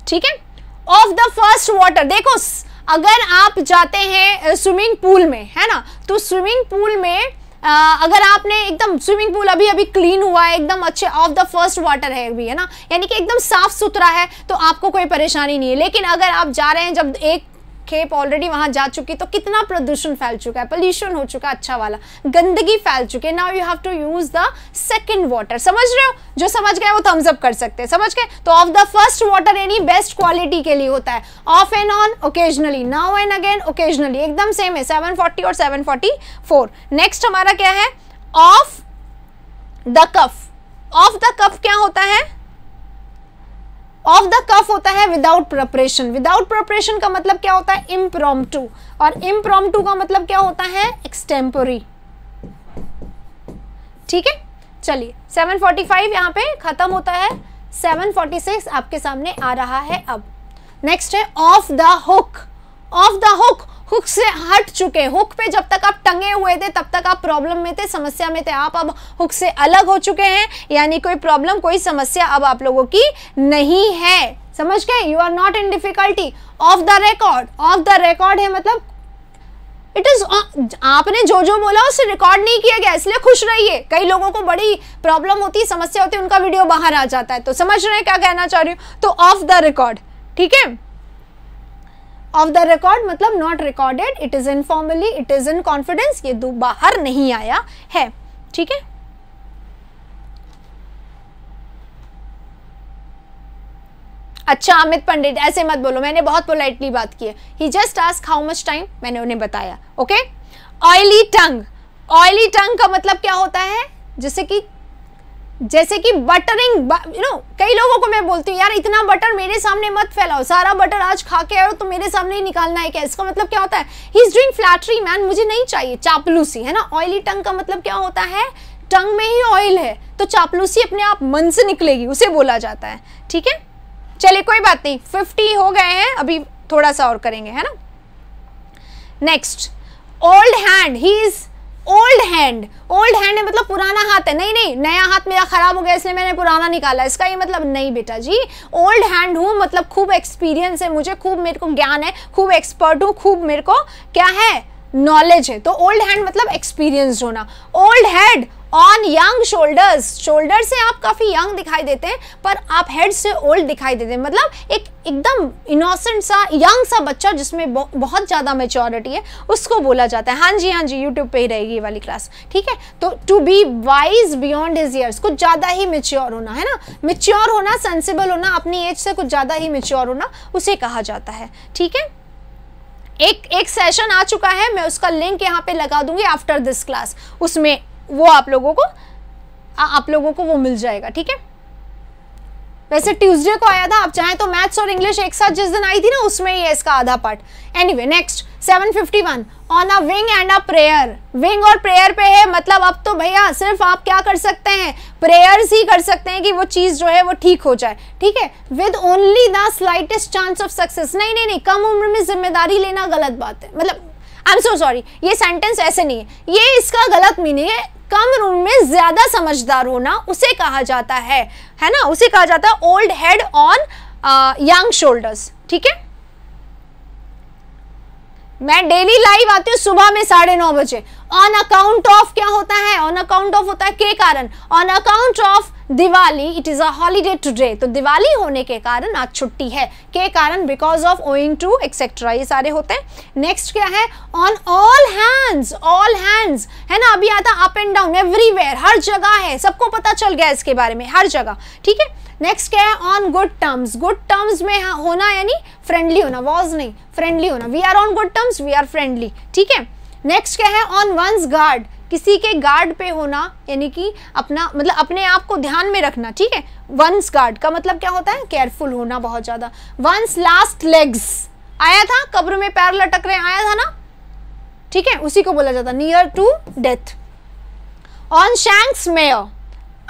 ठीक है ऑफ द फर्स्ट वाटर देखो अगर आप जाते हैं स्विमिंग पूल में है ना तो स्विमिंग पूल में आ, अगर आपने एकदम स्विमिंग पूल अभी अभी क्लीन हुआ है एकदम अच्छे ऑफ द फर्स्ट वाटर है अभी है ना यानी कि एकदम साफ सुथरा है तो आपको कोई परेशानी नहीं है लेकिन अगर आप जा रहे हैं जब एक खेप ऑलरेडी वहां जा चुकी तो कितना प्रदूषण फैल चुका है पोल्यूशन हो चुका अच्छा वाला गंदगी फैल चुकी है now you have to use the second water समझ रहे हो जो समझ गए वो थम्स अप कर सकते हैं समझ गए तो of the first water any best quality के लिए होता है off and on occasionally now and again occasionally एकदम सेम है सेवन और सेवन नेक्स्ट हमारा क्या है off the cuff off the cuff क्या होता है ऑफ द कफ होता है विदाउट प्रपरेशन विदाउट प्रपरेशन का मतलब क्या होता है इम्प्रोम और इम्प्रोम का मतलब क्या होता है एक्सटेम्पोरी ठीक है चलिए 745 फोर्टी यहाँ पे खत्म होता है 746 आपके सामने आ रहा है अब नेक्स्ट है off the hook off the hook hook से हट चुके हुक पे जब तक आप टंगे हुए थे तब तक आप प्रॉब्लम में थे समस्या में थे आप अब हुक से अलग हो चुके हैं यानी कोई प्रॉब्लम कोई समस्या अब आप लोगों की नहीं है समझ गए you are not in difficulty off the record off the record है मतलब इट इज uh, आपने जो जो बोला उसे रिकॉर्ड नहीं किया गया इसलिए खुश रहिए कई लोगों को बड़ी प्रॉब्लम होती है समस्या होती है उनका वीडियो बाहर आ जाता है तो समझ रहे हैं क्या कहना चाह रही हूँ तो ऑफ द रिकॉर्ड ठीक है ऑफ द रिकॉर्ड मतलब not recorded it is informally it is in confidence ये दो बाहर नहीं आया है ठीक है अच्छा अमित पंडित ऐसे मत बोलो मैंने बहुत पोलाइटली बात की है he just ask how much time मैंने उन्हें बताया okay oily tongue oily tongue का मतलब क्या होता है जैसे कि जैसे कि बटरिंग यू नो कई लोगों को मैं बोलती हूँ यार इतना बटर मेरे सामने मत फैलाओ सारा बटर आज खा के आओ तो मेरे सामने ही निकालना है क्या इसका मतलब क्या होता है he is doing flattery man मुझे नहीं चाहिए चापलूसी है ना ऑयली टंग का मतलब क्या होता है टंग में ही ऑयल है तो चापलूसी अपने आप मन से निकलेगी उसे बोला जाता है ठीक है चलिए कोई बात नहीं फिफ्टी हो गए हैं अभी थोड़ा सा और करेंगे है ना next old hand he is old hand old hand है मतलब पुराना हाथ है नहीं नहीं नया हाथ मेरा खराब हो गया इसलिए मैंने पुराना निकाला इसका ये मतलब नहीं बेटा जी ओल्ड हैंड हूँ मतलब खूब एक्सपीरियंस है मुझे खूब मेरे को ज्ञान है खूब एक्सपर्ट हूँ खूब मेरे को क्या है नॉलेज है तो ओल्ड हैंड मतलब एक्सपीरियंस होना old head on young shoulders shoulder से आप काफ़ी यंग दिखाई देते हैं पर आप हेड से ओल्ड दिखाई देते हैं मतलब एक एकदम इनोसेंट सा यंग सा बच्चा जिसमें बहुत ज़्यादा मेच्योरिटी है उसको बोला जाता है हाँ जी हाँ जी यूट्यूब पे ही रहेगी वाली क्लास ठीक है तो to be wise beyond his years कुछ ज़्यादा ही मेच्योर होना है ना मेच्योर होना सेंसिबल होना अपनी एज से कुछ ज़्यादा ही मेच्योर होना उसे कहा जाता है ठीक है एक एक सेशन आ चुका है मैं उसका लिंक यहाँ पे लगा दूंगी आफ्टर दिस क्लास उसमें वो आप लोगों को आ, आप लोगों को वो मिल जाएगा ठीक है वैसे ट्यूसडे को आया था आप चाहें तो मैथ्स और इंग्लिश एक साथ जिस दिन आई थी ना उसमें ही है इसका आधा part anyway next 751 on a wing and a prayer wing और प्रेयर पे है मतलब अब तो भैया सिर्फ आप क्या कर सकते हैं प्रेयर्स ही कर सकते हैं कि वो चीज़ जो है वो ठीक हो जाए ठीक है with only the slightest chance of success नहीं नहीं नहीं कम उम्र में जिम्मेदारी लेना गलत बात है मतलब आई एम सो सॉरी ये सेंटेंस ऐसे नहीं है ये इसका गलत मीनिंग है कम रूम में ज्यादा समझदार होना उसे कहा जाता है है ना उसे कहा जाता है old head on young shoulders ठीक है मैं डेली लाइव आती हूँ सुबह में साढ़े नौ बजे ऑन अकाउंट ऑफ क्या होता है ऑन अकाउंट ऑफ होता है के कारण on account of Diwali it is a holiday today तो दिवाली होने के कारण आज छुट्टी है के कारण because of owing to etcetera ये सारे होते हैं नेक्स्ट क्या है on all hands all hands है ना अभी आता अप एंड डाउन एवरीवेयर हर जगह है सबको पता चल गया इसके बारे में हर जगह ठीक है नेक्स्ट क्या है on good terms good terms में हाँ, होना यानी फ्रेंडली होना वॉज नहीं फ्रेंडली होना we are on good terms we are friendly ठीक है नेक्स्ट क्या है ऑन वंस गार्ड किसी के गार्ड पे होना यानी कि अपना मतलब अपने आप को ध्यान में रखना ठीक है वंस गार्ड का मतलब क्या होता है केयरफुल होना बहुत ज़्यादा वंस लास्ट लेग्स आया था कब्र में पैर लटक रहे आया था ना ठीक है उसी को बोला जाता near to death on shanks mare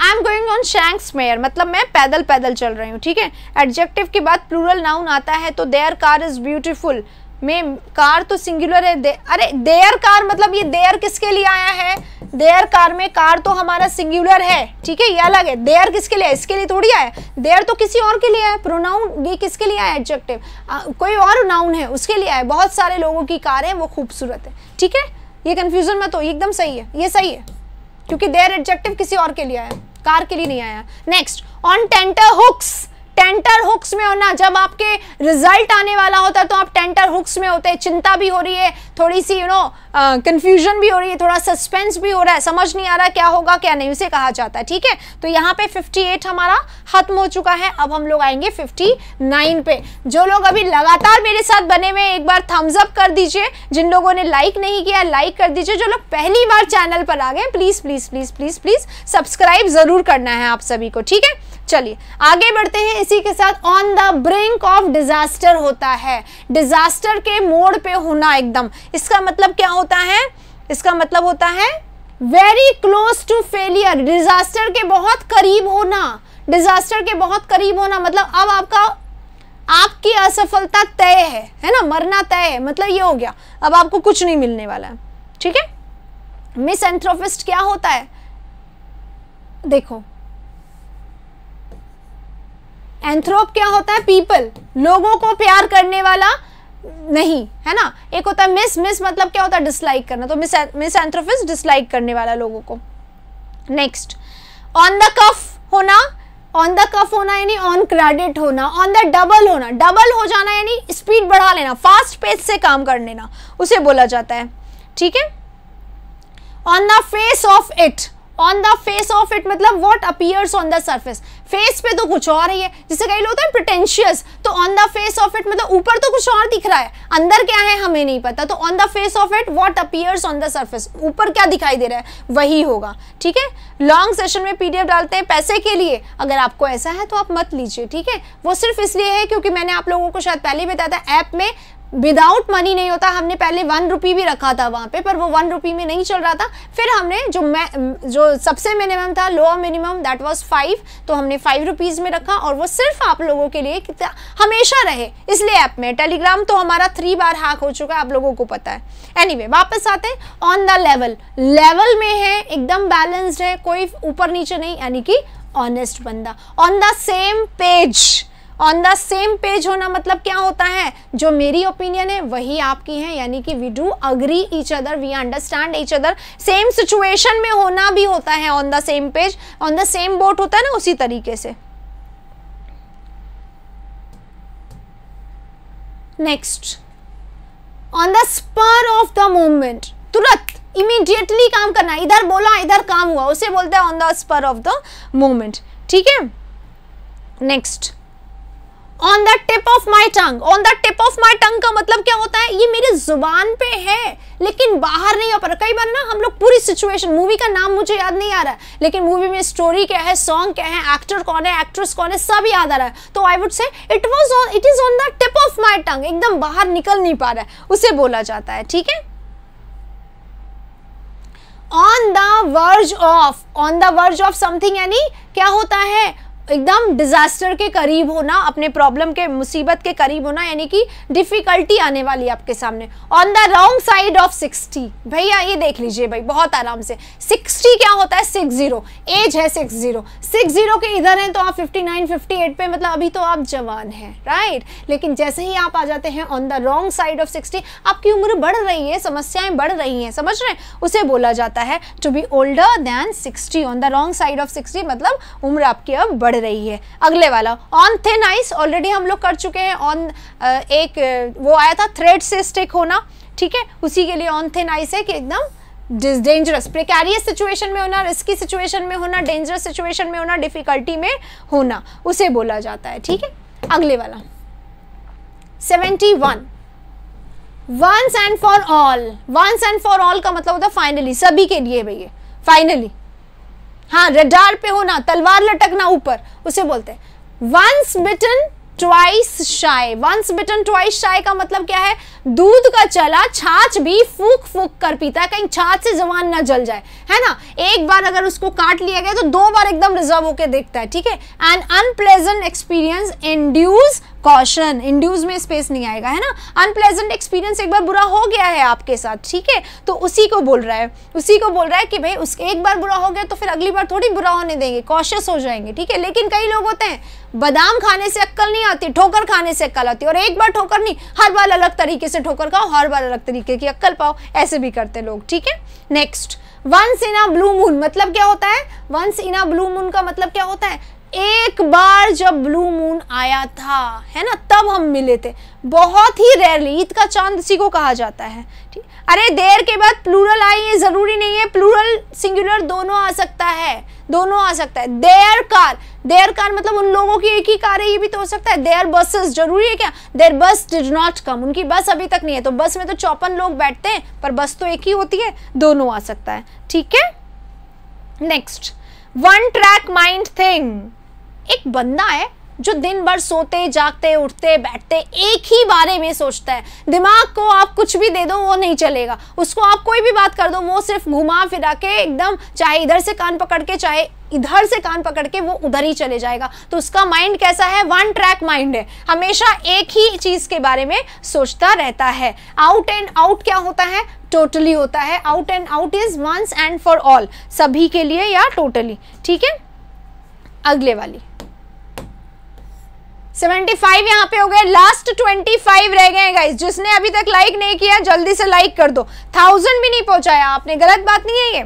I am going on shanks mare मतलब मैं पैदल पैदल चल रही हूँ ठीक है एडजेक्टिव के बाद प्लूरल नाउन आता है तो देयर कार इज़ ब्यूटिफुल मैं कार तो सिंगुलर है दे, अरे देयर कार मतलब ये देयर किसके लिए आया है देयर कार में कार तो हमारा सिंगुलर है ठीक है ये अलग है देयर किसके लिए इसके लिए थोड़ी आया देयर तो किसी और के लिए है प्रोनाउन ये किसके लिए आया एडजेक्टिव कोई और नाउन है उसके लिए आया बहुत सारे लोगों की कार है वो खूबसूरत है ठीक है ये कन्फ्यूजन मत हो एकदम सही है ये सही है क्योंकि देयर एडजेक्टिव किसी और के लिए आया कार के लिए नहीं आया next on tenterhooks tenterhooks में होना जब आपके रिजल्ट आने वाला होता है तो आप टेंटर हुक्स में होते हैं चिंता भी हो रही है थोड़ी सी यू नो कंफ्यूजन भी हो रही है थोड़ा सस्पेंस भी हो रहा है समझ नहीं आ रहा क्या होगा क्या नहीं उसे कहा जाता है ठीक है तो यहाँ पे 58 हमारा खत्म हो चुका है अब हम लोग आएंगे 59 पे जो लोग अभी लगातार मेरे साथ बने हुए एक बार थम्स अप कर दीजिए जिन लोगों ने लाइक नहीं किया लाइक कर दीजिए जो लोग पहली बार चैनल पर आ गए please please please please please subscribe ज़रूर करना है आप सभी को ठीक है चलिए आगे बढ़ते हैं इसी के साथ on the brink of disaster होता है डिजास्टर के मोड पे होना एकदम इसका मतलब क्या होता है इसका मतलब होता है very close to failure disaster के बहुत करीब होना डिजास्टर के बहुत करीब होना मतलब अब आपका आपकी असफलता तय है है ना मरना तय है मतलब ये हो गया अब आपको कुछ नहीं मिलने वाला है ठीक है मिस एंथ्रोफिस्ट क्या होता है देखो एंथ्रोप क्या होता है पीपल लोगों को प्यार करने वाला नहीं है ना एक होता है मिस मिस मतलब क्या होता है डिसलाइक करना तो मिस मिस एंथ्रोफिस डिसलाइक करने वाला लोगों को नेक्स्ट ऑन द कफ होना ऑन द कफ होना यानी ऑन क्रेडिट होना ऑन द डबल होना डबल हो जाना यानी स्पीड बढ़ा लेना फास्ट पेस से काम कर लेना उसे बोला जाता है ठीक है on the face of it on the face of it मतलब what appears on the surface face पे तो कुछ और ही है जिसे कई लोग होता है प्रिटेंशियस तो on the face of it मतलब ऊपर तो कुछ और दिख रहा है अंदर क्या है हमें नहीं पता तो on the face of it what appears on the surface ऊपर क्या दिखाई दे रहा है वही होगा ठीक है लॉन्ग सेशन में पी डालते हैं पैसे के लिए अगर आपको ऐसा है तो आप मत लीजिए ठीक है वो सिर्फ इसलिए है क्योंकि मैंने आप लोगों को शायद पहले ही बताया था ऐप में विदाउट मनी नहीं होता हमने पहले वन रुपी भी रखा था वहाँ पे पर वो वन रुपी में नहीं चल रहा था फिर हमने जो मैं जो सबसे मिनिमम था lower minimum that was five तो हमने फाइव रुपीज़ में रखा और वो सिर्फ आप लोगों के लिए हमेशा रहे इसलिए ऐप में टेलीग्राम तो हमारा थ्री बार हैक हो चुका है आप लोगों को पता है एनी anyway, वापस आते हैं ऑन द लेवल लेवल में है एकदम बैलेंस्ड है कोई ऊपर नीचे नहीं यानी कि ऑनेस्ट बंदा on the same page on the same page होना मतलब क्या होता है जो मेरी ओपिनियन है वही आपकी है यानी कि we do agree each other we understand each other same situation में होना भी होता है on the same page on the same boat होता है ना उसी तरीके से next on the spur of the moment तुरंत इमीडिएटली काम करना इधर बोला इधर काम हुआ उसे बोलते हैं on the spur of the moment ठीक है next on the tip of my tongue on the tip of my tongue का मतलब क्या होता है ये मेरी जुबान पे है लेकिन बाहर नहीं हो पा रहा कई बार ना हम लोग पूरी सिचुएशन मूवी का नाम मुझे याद नहीं आ रहा है लेकिन मूवी में स्टोरी क्या है सॉन्ग क्या है एक्टर कौन है एक्ट्रेस कौन है सब याद आ रहा है तो I would say it was on it is on the tip of my tongue एकदम बाहर निकल नहीं पा रहा है उसे बोला जाता है ठीक है on the verge of on the verge of something यानी क्या होता है एकदम डिजास्टर के करीब होना अपने प्रॉब्लम के मुसीबत के करीब होना यानी कि डिफ़िकल्टी आने वाली आपके सामने on the wrong side of sixty भैया ये देख लीजिए भाई बहुत आराम से सिक्सटी क्या होता है सिक्स जीरो एज है सिक्स जीरो सिक्स जीरो के इधर हैं तो आप फिफ्टी नाइन फिफ्टी एट पे मतलब अभी तो आप जवान हैं राइट लेकिन जैसे ही आप आ जाते हैं on the wrong side of sixty आपकी उम्र बढ़ रही है समस्याएं बढ़ रही हैं समझ रहे हैं उसे बोला जाता है to be older than sixty on the wrong side of sixty मतलब उम्र आपकी अब बढ़ बढ़ रही है अगले वाला ऑन थिन आइस ऑलरेडी हम लोग कर चुके हैं ऑन एक वो आया था थ्रेड से स्टिक होना ठीक है उसी के लिए ऑन थिन आइस है कि एकदम डेंजरस प्रिकैरियस सिचुएशन में होना रिस्की सिचुएशन में होना डेंजरस सिचुएशन में होना डिफिकल्टी में होना उसे बोला जाता है ठीक है अगले वाला seventy one once and for all once and for all का मतलब होता है फाइनली सभी के लिए भैया फाइनली हाँ रडार पे होना तलवार लटकना ऊपर उसे बोलते हैं once bitten twice shy once bitten twice shy का मतलब क्या है दूध का चला छाछ भी फूक फूक कर पीता है कहीं छाछ से जवान ना जल जाए है ना एक बार अगर उसको काट लिया गया तो दो बार एकदम रिजर्व होकर देखता है ठीक है an unpleasant experience induce caution induce में स्पेस नहीं आएगा है ना अनप्लेजेंट एक्सपीरियंस एक बार बुरा हो गया है आपके साथ ठीक है तो उसी को बोल रहा है उसी को बोल रहा है कि भाई उसके एक बार बुरा हो गया तो फिर अगली बार थोड़ी बुरा होने देंगे कॉशियस हो जाएंगे ठीक है लेकिन कई लोग होते हैं बादाम खाने से अक्कल नहीं आती ठोकर खाने से अक्कल आती और एक बार ठोकर नहीं हर बार अलग तरीके से ठोकर खाओ हर बार अलग तरीके की अक्कल पाओ ऐसे भी करते लोग ठीक है next once in a blue moon मतलब क्या होता है once in a blue moon का मतलब क्या होता है एक बार जब ब्लू मून आया था है ना तब हम मिले थे बहुत ही रेयरली ईद का चांद इसी को कहा जाता है ठीक अरे देर के बाद प्लूरल आए ये ज़रूरी नहीं है प्लूरल सिंगुलर दोनों आ सकता है दोनों आ सकता है देयर कार देयर कार मतलब उन लोगों की एक ही कार है ये भी तो हो सकता है देयर बसेस जरूरी है क्या देयर बस डिड नॉट कम उनकी बस अभी तक नहीं है तो बस में तो चौपन लोग बैठते हैं पर बस तो एक ही होती है दोनों आ सकता है ठीक है next one track mind thing एक बंदा है जो दिन भर सोते जागते उठते बैठते एक ही बारे में सोचता है दिमाग को आप कुछ भी दे दो वो नहीं चलेगा उसको आप कोई भी बात कर दो वो सिर्फ घुमा फिरा के एकदम चाहे इधर से कान पकड़ के चाहे इधर से कान पकड़ के वो उधर ही चले जाएगा तो उसका माइंड कैसा है वन ट्रैक माइंड है हमेशा एक ही चीज़ के बारे में सोचता रहता है आउट एंड आउट क्या होता है टोटली totally होता है out and out is once and for all सभी के लिए या टोटली totally, ठीक है अगले वाली फाइव यहाँ पे हो गए लास्ट फाइव रह गए गाइस जिसने अभी तक लाइक नहीं किया जल्दी से लाइक कर दो थाउजेंड भी नहीं पहुंचाया आपने गलत बात नहीं है ये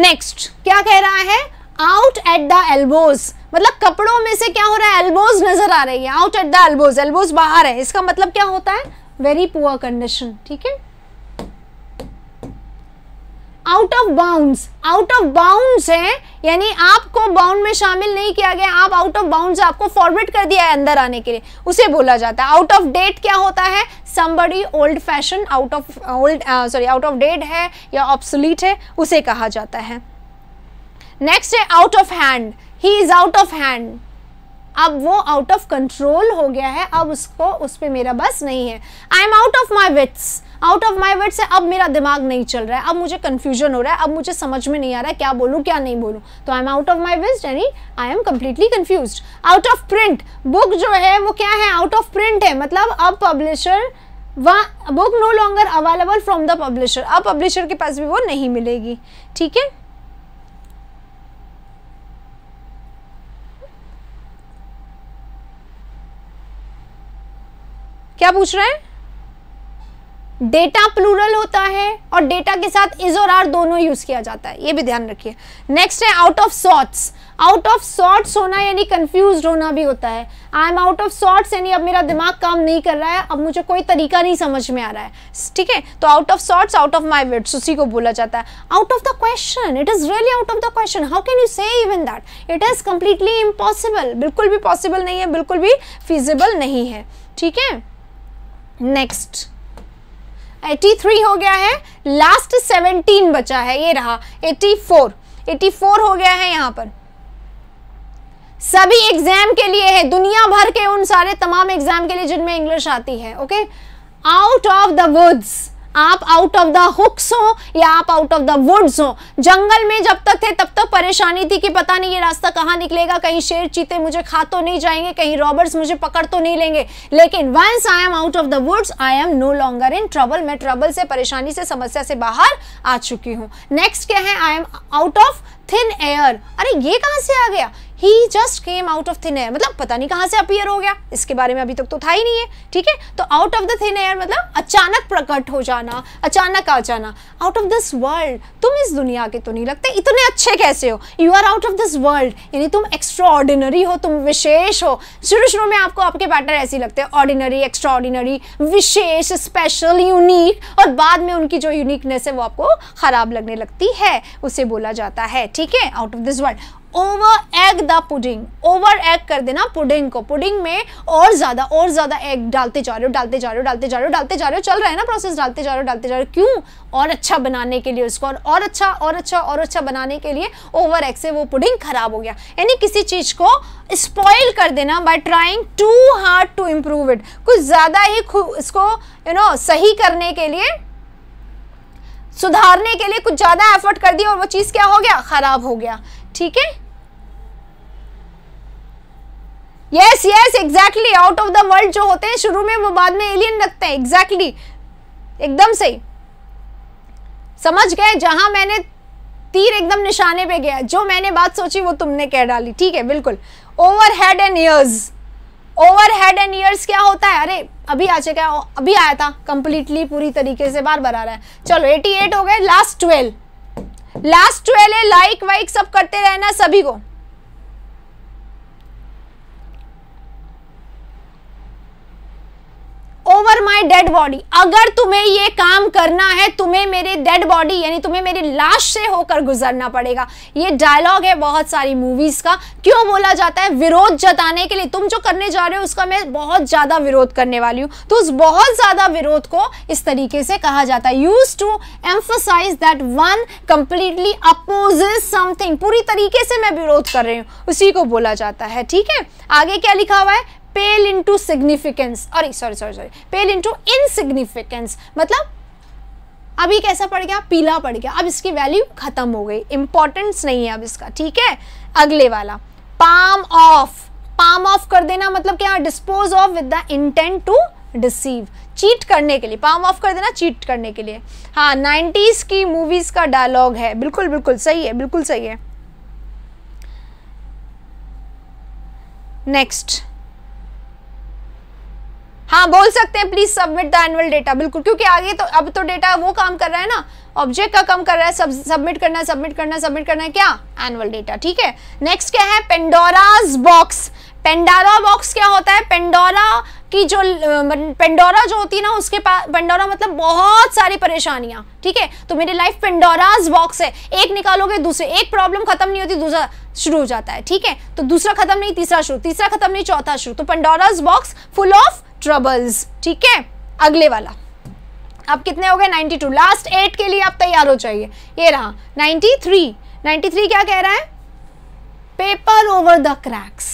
नेक्स्ट क्या कह रहा है आउट एट द एल्बोज मतलब कपड़ों में से क्या हो रहा है एल्बोज नजर आ रही है out at the elbows elbows बाहर है इसका मतलब क्या होता है वेरी पुअर कंडीशन ठीक है out of bound out of bound है यानी आपको बाउंड में शामिल नहीं किया गया आप आउट ऑफ बाउंड आपको फॉरवर्ड कर दिया है अंदर आने के लिए उसे बोला जाता है आउट ऑफ डेट क्या होता है somebody old fashion out of old sorry out of date है या ऑब्सोलीट है उसे कहा जाता है नेक्स्ट है out of hand he is out of hand अब वो आउट ऑफ कंट्रोल हो गया है अब उसको उस पर मेरा बस नहीं है I am out of my wits out of my word से अब मेरा दिमाग नहीं चल रहा है अब मुझे कन्फ्यूजन हो रहा है अब मुझे समझ में नहीं आ रहा है क्या बोलूँ क्या नहीं बोलूँ तो I am out of my विस्ट यानी I am completely confuse out of print book जो है वो क्या है आउट ऑफ प्रिंट है मतलब अब पब्लिशर वहाँ book no longer available from the publisher अब पब्लिशर के पास भी वो नहीं मिलेगी ठीक है क्या पूछ रहे हैं डेटा प्लूरल होता है और डेटा के साथ इज और आर दोनों यूज किया जाता है ये भी ध्यान रखिए नेक्स्ट है out of sorts out of sorts होना यानी कंफ्यूज होना भी होता है I am out of sorts यानी अब मेरा दिमाग काम नहीं कर रहा है अब मुझे कोई तरीका नहीं समझ में आ रहा है ठीक है तो out of sorts out of my wits उसी को बोला जाता है out of the question it is really out of the question how can you say even that it is completely impossible बिल्कुल भी पॉसिबल नहीं है बिल्कुल भी फिजिबल नहीं है ठीक है नेक्स्ट 83 हो गया है लास्ट 17 बचा है ये रहा 84 84 हो गया है यहाँ पर सभी एग्जाम के लिए है दुनिया भर के उन सारे तमाम एग्जाम के लिए जिनमें इंग्लिश आती है okay out of the woods आप आउट ऑफ द हुक्स हो या आप आउट ऑफ द वुड्स हो जंगल में जब तक थे तब तक परेशानी थी कि पता नहीं ये रास्ता कहाँ निकलेगा कहीं शेर चीते मुझे खा तो नहीं जाएंगे कहीं रॉबर्ट्स मुझे पकड़ तो नहीं लेंगे लेकिन once I am out of the woods I am no longer in trouble मैं ट्रबल से परेशानी से समस्या से बाहर आ चुकी हूँ नेक्स्ट क्या है I am out of thin air अरे ये कहाँ से आ गया he just came out of thin air मतलब पता नहीं कहाँ से अपियर हो गया इसके बारे में अभी तक तो था ही नहीं है ठीक है तो out of the thin air मतलब अचानक प्रकट हो जाना अचानक आ जाना आउट ऑफ दिस वर्ल्ड तुम इस दुनिया के तो नहीं लगते इतने अच्छे कैसे हो you are out of this world यानी तुम एक्स्ट्रा हो तुम विशेष हो शुरू शुरू में आपको आपके पैटर्न ऐसे लगते हैं ऑर्डिनरी एक्स्ट्रा विशेष स्पेशल यूनिक और बाद में उनकी जो यूनिकनेस है वो आपको ख़राब लगने लगती है उसे बोला जाता है ठीक है out of this world over egg the pudding over egg कर देना पुडिंग को पुडिंग में और ज़्यादा और ज़्यादा एग डालते जा रहे हो डालते जा रहे हो डालते जा रहे हो डालते जा रहे हो चल रहा है ना प्रोसेस डालते जा रहे हो डालते जा रहे हो क्यों और अच्छा बनाने के लिए उसको और, और अच्छा और अच्छा और अच्छा बनाने के लिए ओवर एग से वो पुडिंग खराब हो गया यानी किसी चीज़ को स्पॉइल कर देना by trying too hard to improve it कुछ ज़्यादा ही इसको यू नो सही करने के लिए सुधारने के लिए कुछ ज़्यादा एफर्ट कर दिया और वो चीज़ क्या हो गया ख़राब हो गया ठीक है yes yes exactly out of the world जो होते हैं शुरू में वो बाद में एलियन रखते हैं एग्जैक्टली exactly. एकदम सही समझ गए जहां मैंने तीर एकदम निशाने पे गया जो मैंने बात सोची वो तुमने कह डाली ठीक है बिल्कुल over head and ears over head and ears क्या होता है अरे अभी आ चुका अभी आया था कंप्लीटली पूरी तरीके से बार बार आ रहा है चलो 88 हो गए लास्ट 12 लास्ट ट्वेल्व है लाइक वाइक सब करते रहना सभी को ओवर माई डेड बॉडी अगर तुम्हें ये काम करना है तुम्हें मेरे डेड बॉडी यानी तुम्हें मेरी लाश से होकर गुजरना पड़ेगा ये डायलॉग है बहुत सारी मूवीज का क्यों बोला जाता है विरोध जताने के लिए तुम जो करने जा रहे हो उसका मैं बहुत ज्यादा विरोध करने वाली हूँ तो उस बहुत ज्यादा विरोध को इस तरीके से कहा जाता है use to emphasize that one completely oppose something पूरी तरीके से मैं विरोध कर रही हूँ उसी को बोला जाता है ठीक है आगे क्या लिखा हुआ है पेल इंटू सिग्निफिकेंस अरे sorry sorry sorry pale into insignificance मतलब अभी कैसा पड़ गया पीला पड़ गया अब इसकी वैल्यू खत्म हो गई इंपॉर्टेंस नहीं है अब इसका ठीक है अगले वाला पाम ऑफ पाम ऑफ कर देना मतलब क्या dispose of with the intent to deceive cheat करने के लिए पाम ऑफ कर देना चीट करने के लिए हाँ नाइन्टीज़ की मूवीज़ का डायलॉग है बिल्कुल बिल्कुल सही है बिल्कुल सही है नेक्स्ट हाँ बोल सकते हैं please submit the annual data बिल्कुल क्योंकि आगे तो अब तो डेटा वो काम कर रहा है ना ऑब्जेक्ट का काम कर रहा है सब सबमिट करना सबमिट करना सबमिट करना है क्या एनुअल डेटा ठीक है नेक्स्ट क्या है पेंडोराज बॉक्स पेंडारा बॉक्स क्या होता है पेंडोरा कि जो पेंडोरा जो होती है ना उसके पास पेंडोरा मतलब बहुत सारी परेशानियां ठीक है तो मेरी लाइफ पेंडोराज बॉक्स है एक निकालोगे दूसरे एक प्रॉब्लम खत्म नहीं होती दूसरा शुरू हो जाता है ठीक है तो दूसरा खत्म नहीं तीसरा शुरू तीसरा खत्म नहीं चौथा शुरू तो Pandora's box full of troubles ठीक है अगले वाला अब कितने हो गए टू लास्ट एट के लिए आप तैयार हो जाइए ये रहा नाइनटी थ्री क्या कह रहा है paper over the cracks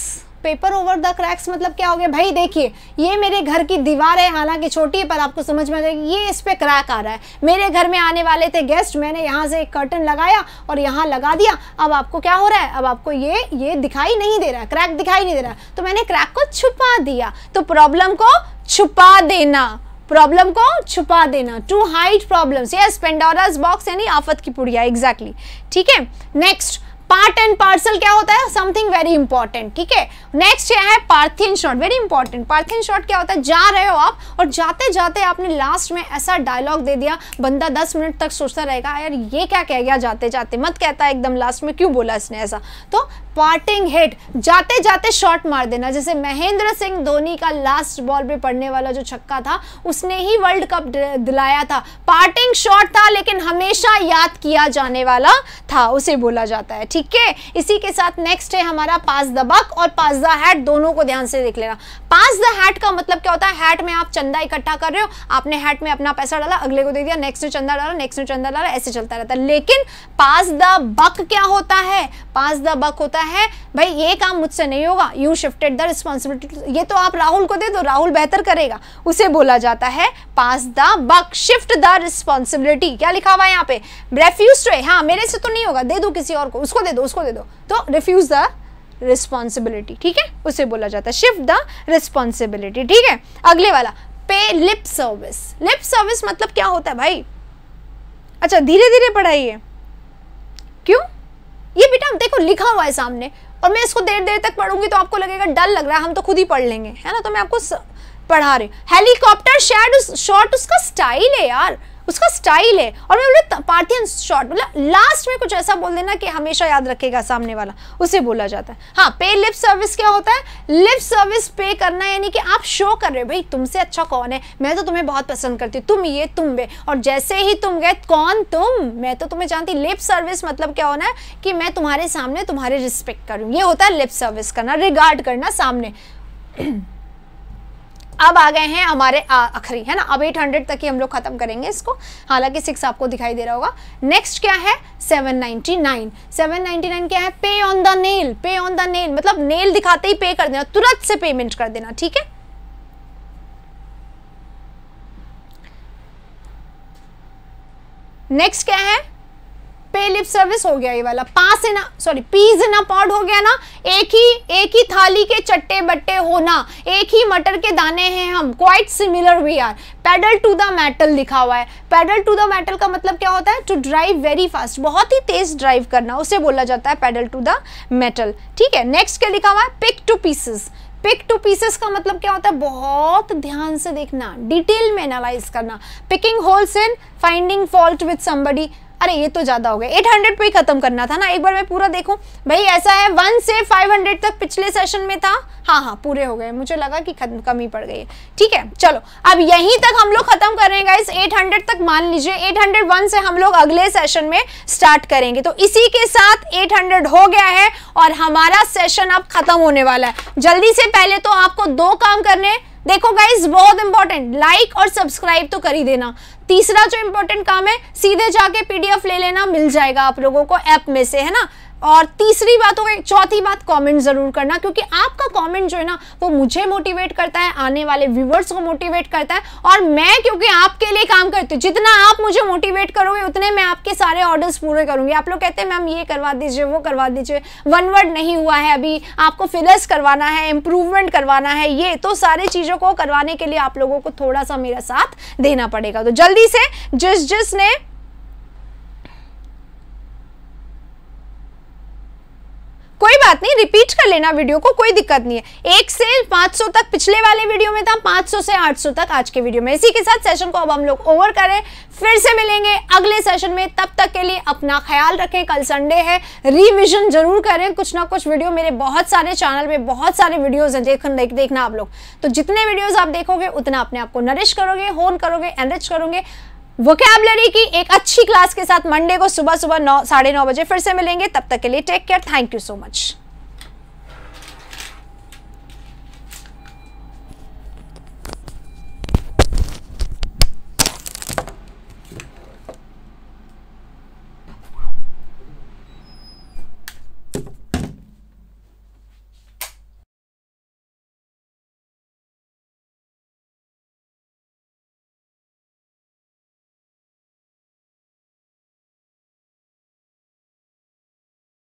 paper over the cracks मतलब क्या हो गया भाई देखिए ये मेरे घर की दीवार है हालांकि छोटी है पर आपको समझ में आ जाएगी ये इस पर क्रैक आ रहा है मेरे घर में आने वाले थे गेस्ट मैंने यहाँ से एक कर्टन लगाया और यहाँ लगा दिया अब आपको क्या हो रहा है अब आपको ये ये दिखाई नहीं दे रहा है क्रैक दिखाई नहीं दे रहा तो मैंने क्रैक को छुपा दिया तो प्रॉब्लम को छुपा देना प्रॉब्लम को छुपा देना to hide problems yes Pandora's box यानी आफत की पुड़िया एग्जैक्टली exactly. ठीक है नेक्स्ट पार्ट एंड पार्सल क्या होता है समथिंग वेरी इंपॉर्टेंट ठीक है नेक्स्ट क्या है Parthian shot very important Parthian shot क्या होता है जा रहे हो आप और जाते जाते आपने लास्ट में ऐसा डायलॉग दे दिया बंदा दस मिनट तक सोचता रहेगा यार ये क्या कह गया जाते जाते मत कहता एकदम लास्ट में क्यों बोला इसने ऐसा तो पार्टिंग हिट जाते जाते शॉट मार देना जैसे महेंद्र सिंह धोनी का लास्ट बॉल पे पड़ने वाला जो छक्का था उसने ही वर्ल्ड कप दिलाया था पार्टिंग शॉट था लेकिन हमेशा याद किया जाने वाला था उसे बोला जाता है ठीक है इसी के साथ नेक्स्ट है हमारा पास दबक और पास हैट दोनों को ध्यान से देख लेना पास द हैट का मतलब क्या होता है हैट में आप चंदा इकट्ठा कर रहे हो आपने हैट में अपना पैसा डाला अगले को दे दिया नेक्स्ट ने चंदा डाला नेक्स्ट ने चंदा डाला ऐसे चलता रहता है लेकिन पास द बक क्या होता है पास द बक होता है भाई ये काम मुझसे नहीं होगा यू शिफ्टेड द रिस्पॉन्सिबिलिटी ये तो आप राहुल को दे दो राहुल बेहतर करेगा उसे बोला जाता है pass the buck shift the responsibility क्या लिखा हुआ है यहाँ पे रेफ्यूज हाँ मेरे से तो नहीं होगा दे दो किसी और को उसको दे दो उसको दे दो तो रिफ्यूज द रिस्पॉन्सिबिलिटी ठीक है उसे बोला जाता है शिफ्ट द रिस्पॉन्सिबिलिटी ठीक है अगले वाला पे लिप सर्विस लिप सर्विस मतलब क्या होता है भाई अच्छा धीरे धीरे पढ़ाइए क्यों ये बेटा देखो लिखा हुआ है सामने और मैं इसको देर देर तक पढ़ूंगी तो आपको लगेगा डर लग रहा है हम तो खुद ही पढ़ लेंगे है ना तो मैं आपको स... पढ़ा रही हूँ हेलीकॉप्टर शेड उस शॉट उसका स्टाइल है यार उसका स्टाइल है और मैं बोला पार्थियन शॉर्ट मतलब लास्ट में कुछ ऐसा बोल देना कि हमेशा याद रखेगा सामने वाला उसे बोला जाता है हाँ पे लिप सर्विस क्या होता है लिप सर्विस पे करना यानी कि आप शो कर रहे हो भाई तुमसे अच्छा कौन है मैं तो तुम्हें बहुत पसंद करती हूँ तुम ये तुम वे और जैसे ही तुम गए कौन तुम मैं तो तुम्हें जानती लिप सर्विस मतलब क्या होना है कि मैं तुम्हारे सामने तुम्हारे रिस्पेक्ट करूँ ये होता है लिप सर्विस करना रिगार्ड करना सामने अब आ गए हैं हमारे आखिरी है ना अब 800 तक ही हम लोग खत्म करेंगे इसको हालांकि सिक्स आपको दिखाई दे रहा होगा नेक्स्ट क्या है 799 799 क्या है pay on the nail pay on the nail मतलब नेल दिखाते ही पे कर देना तुरंत से पेमेंट कर देना ठीक है नेक्स्ट क्या है पे लिप सर्विस हो गया ये वाला pass in sorry peas in pod हो गया ना एक ही एक ही थाली के चट्टे बट्टे होना एक ही मटर के दाने हैं हम quite similar we are pedal to the metal लिखा हुआ है पैडल टू द मेटल का मतलब क्या होता है टू ड्राइव वेरी फास्ट बहुत ही तेज ड्राइव करना उसे बोला जाता है पैडल टू द मेटल ठीक है नेक्स्ट क्या लिखा हुआ है pick to pieces pick to pieces का मतलब क्या होता है बहुत ध्यान से देखना डिटेल में एनालाइज करना picking holes in finding fault with somebody अरे ये तो ज़्यादा हो गया 800 पे ही ख़त्म करना था ना एक बार मैं पूरा देखूं भाई ऐसा है वन से 500 तक पिछले सेशन में था हाँ हाँ पूरे हो गए मुझे लगा कि खत्म कमी पड़ गई है ठीक है चलो अब यहीं तक हम लोग ख़त्म करेंगे इस 800 तक मान लीजिए 801 से हम लोग अगले सेशन में स्टार्ट करेंगे तो इसी के साथ 800 हो गया है और हमारा सेशन अब ख़त्म होने वाला है जल्दी से पहले तो आपको दो काम करने हैं देखो गाइज बहुत इंपॉर्टेंट लाइक और सब्सक्राइब तो कर ही देना तीसरा जो इंपॉर्टेंट काम है सीधे जाके पीडीएफ ले लेना मिल जाएगा आप लोगों को ऐप में से है ना और तीसरी बात हो गई चौथी बात कमेंट ज़रूर करना क्योंकि आपका कमेंट जो है ना वो मुझे मोटिवेट करता है आने वाले व्यूवर्स को मोटिवेट करता है और मैं क्योंकि आपके लिए काम करती हूँ जितना आप मुझे मोटिवेट करोगे उतने मैं आपके सारे ऑर्डर्स पूरे करूंगी आप लोग कहते हैं मैम ये करवा दीजिए वो करवा दीजिए वन वर्ड नहीं हुआ है अभी आपको फिलर्स करवाना है इंप्रूवमेंट करवाना है ये तो सारे चीज़ों को करवाने के लिए आप लोगों को थोड़ा सा मेरा साथ देना पड़ेगा तो जल्दी से जिस जिसने कोई बात नहीं रिपीट कर लेना वीडियो को कोई दिक्कत नहीं है एक से 500 तक पिछले वाले वीडियो में था 500 से 800 तक आज के वीडियो में इसी के साथ सेशन को अब हम लोग ओवर करें फिर से मिलेंगे अगले सेशन में तब तक के लिए अपना ख्याल रखें कल संडे है रिविजन जरूर करें कुछ ना कुछ वीडियो मेरे बहुत सारे चैनल में बहुत सारे वीडियोज हैं देख, देख देखना आप लोग तो जितने वीडियोज आप देखोगे उतना अपने आप को नरिश करोगे होन करोगे एनरिच करोगे वोकेबलरी की एक अच्छी क्लास के साथ मंडे को सुबह सुबह नौ साढ़े नौ बजे फिर से मिलेंगे तब तक के लिए take care thank you so much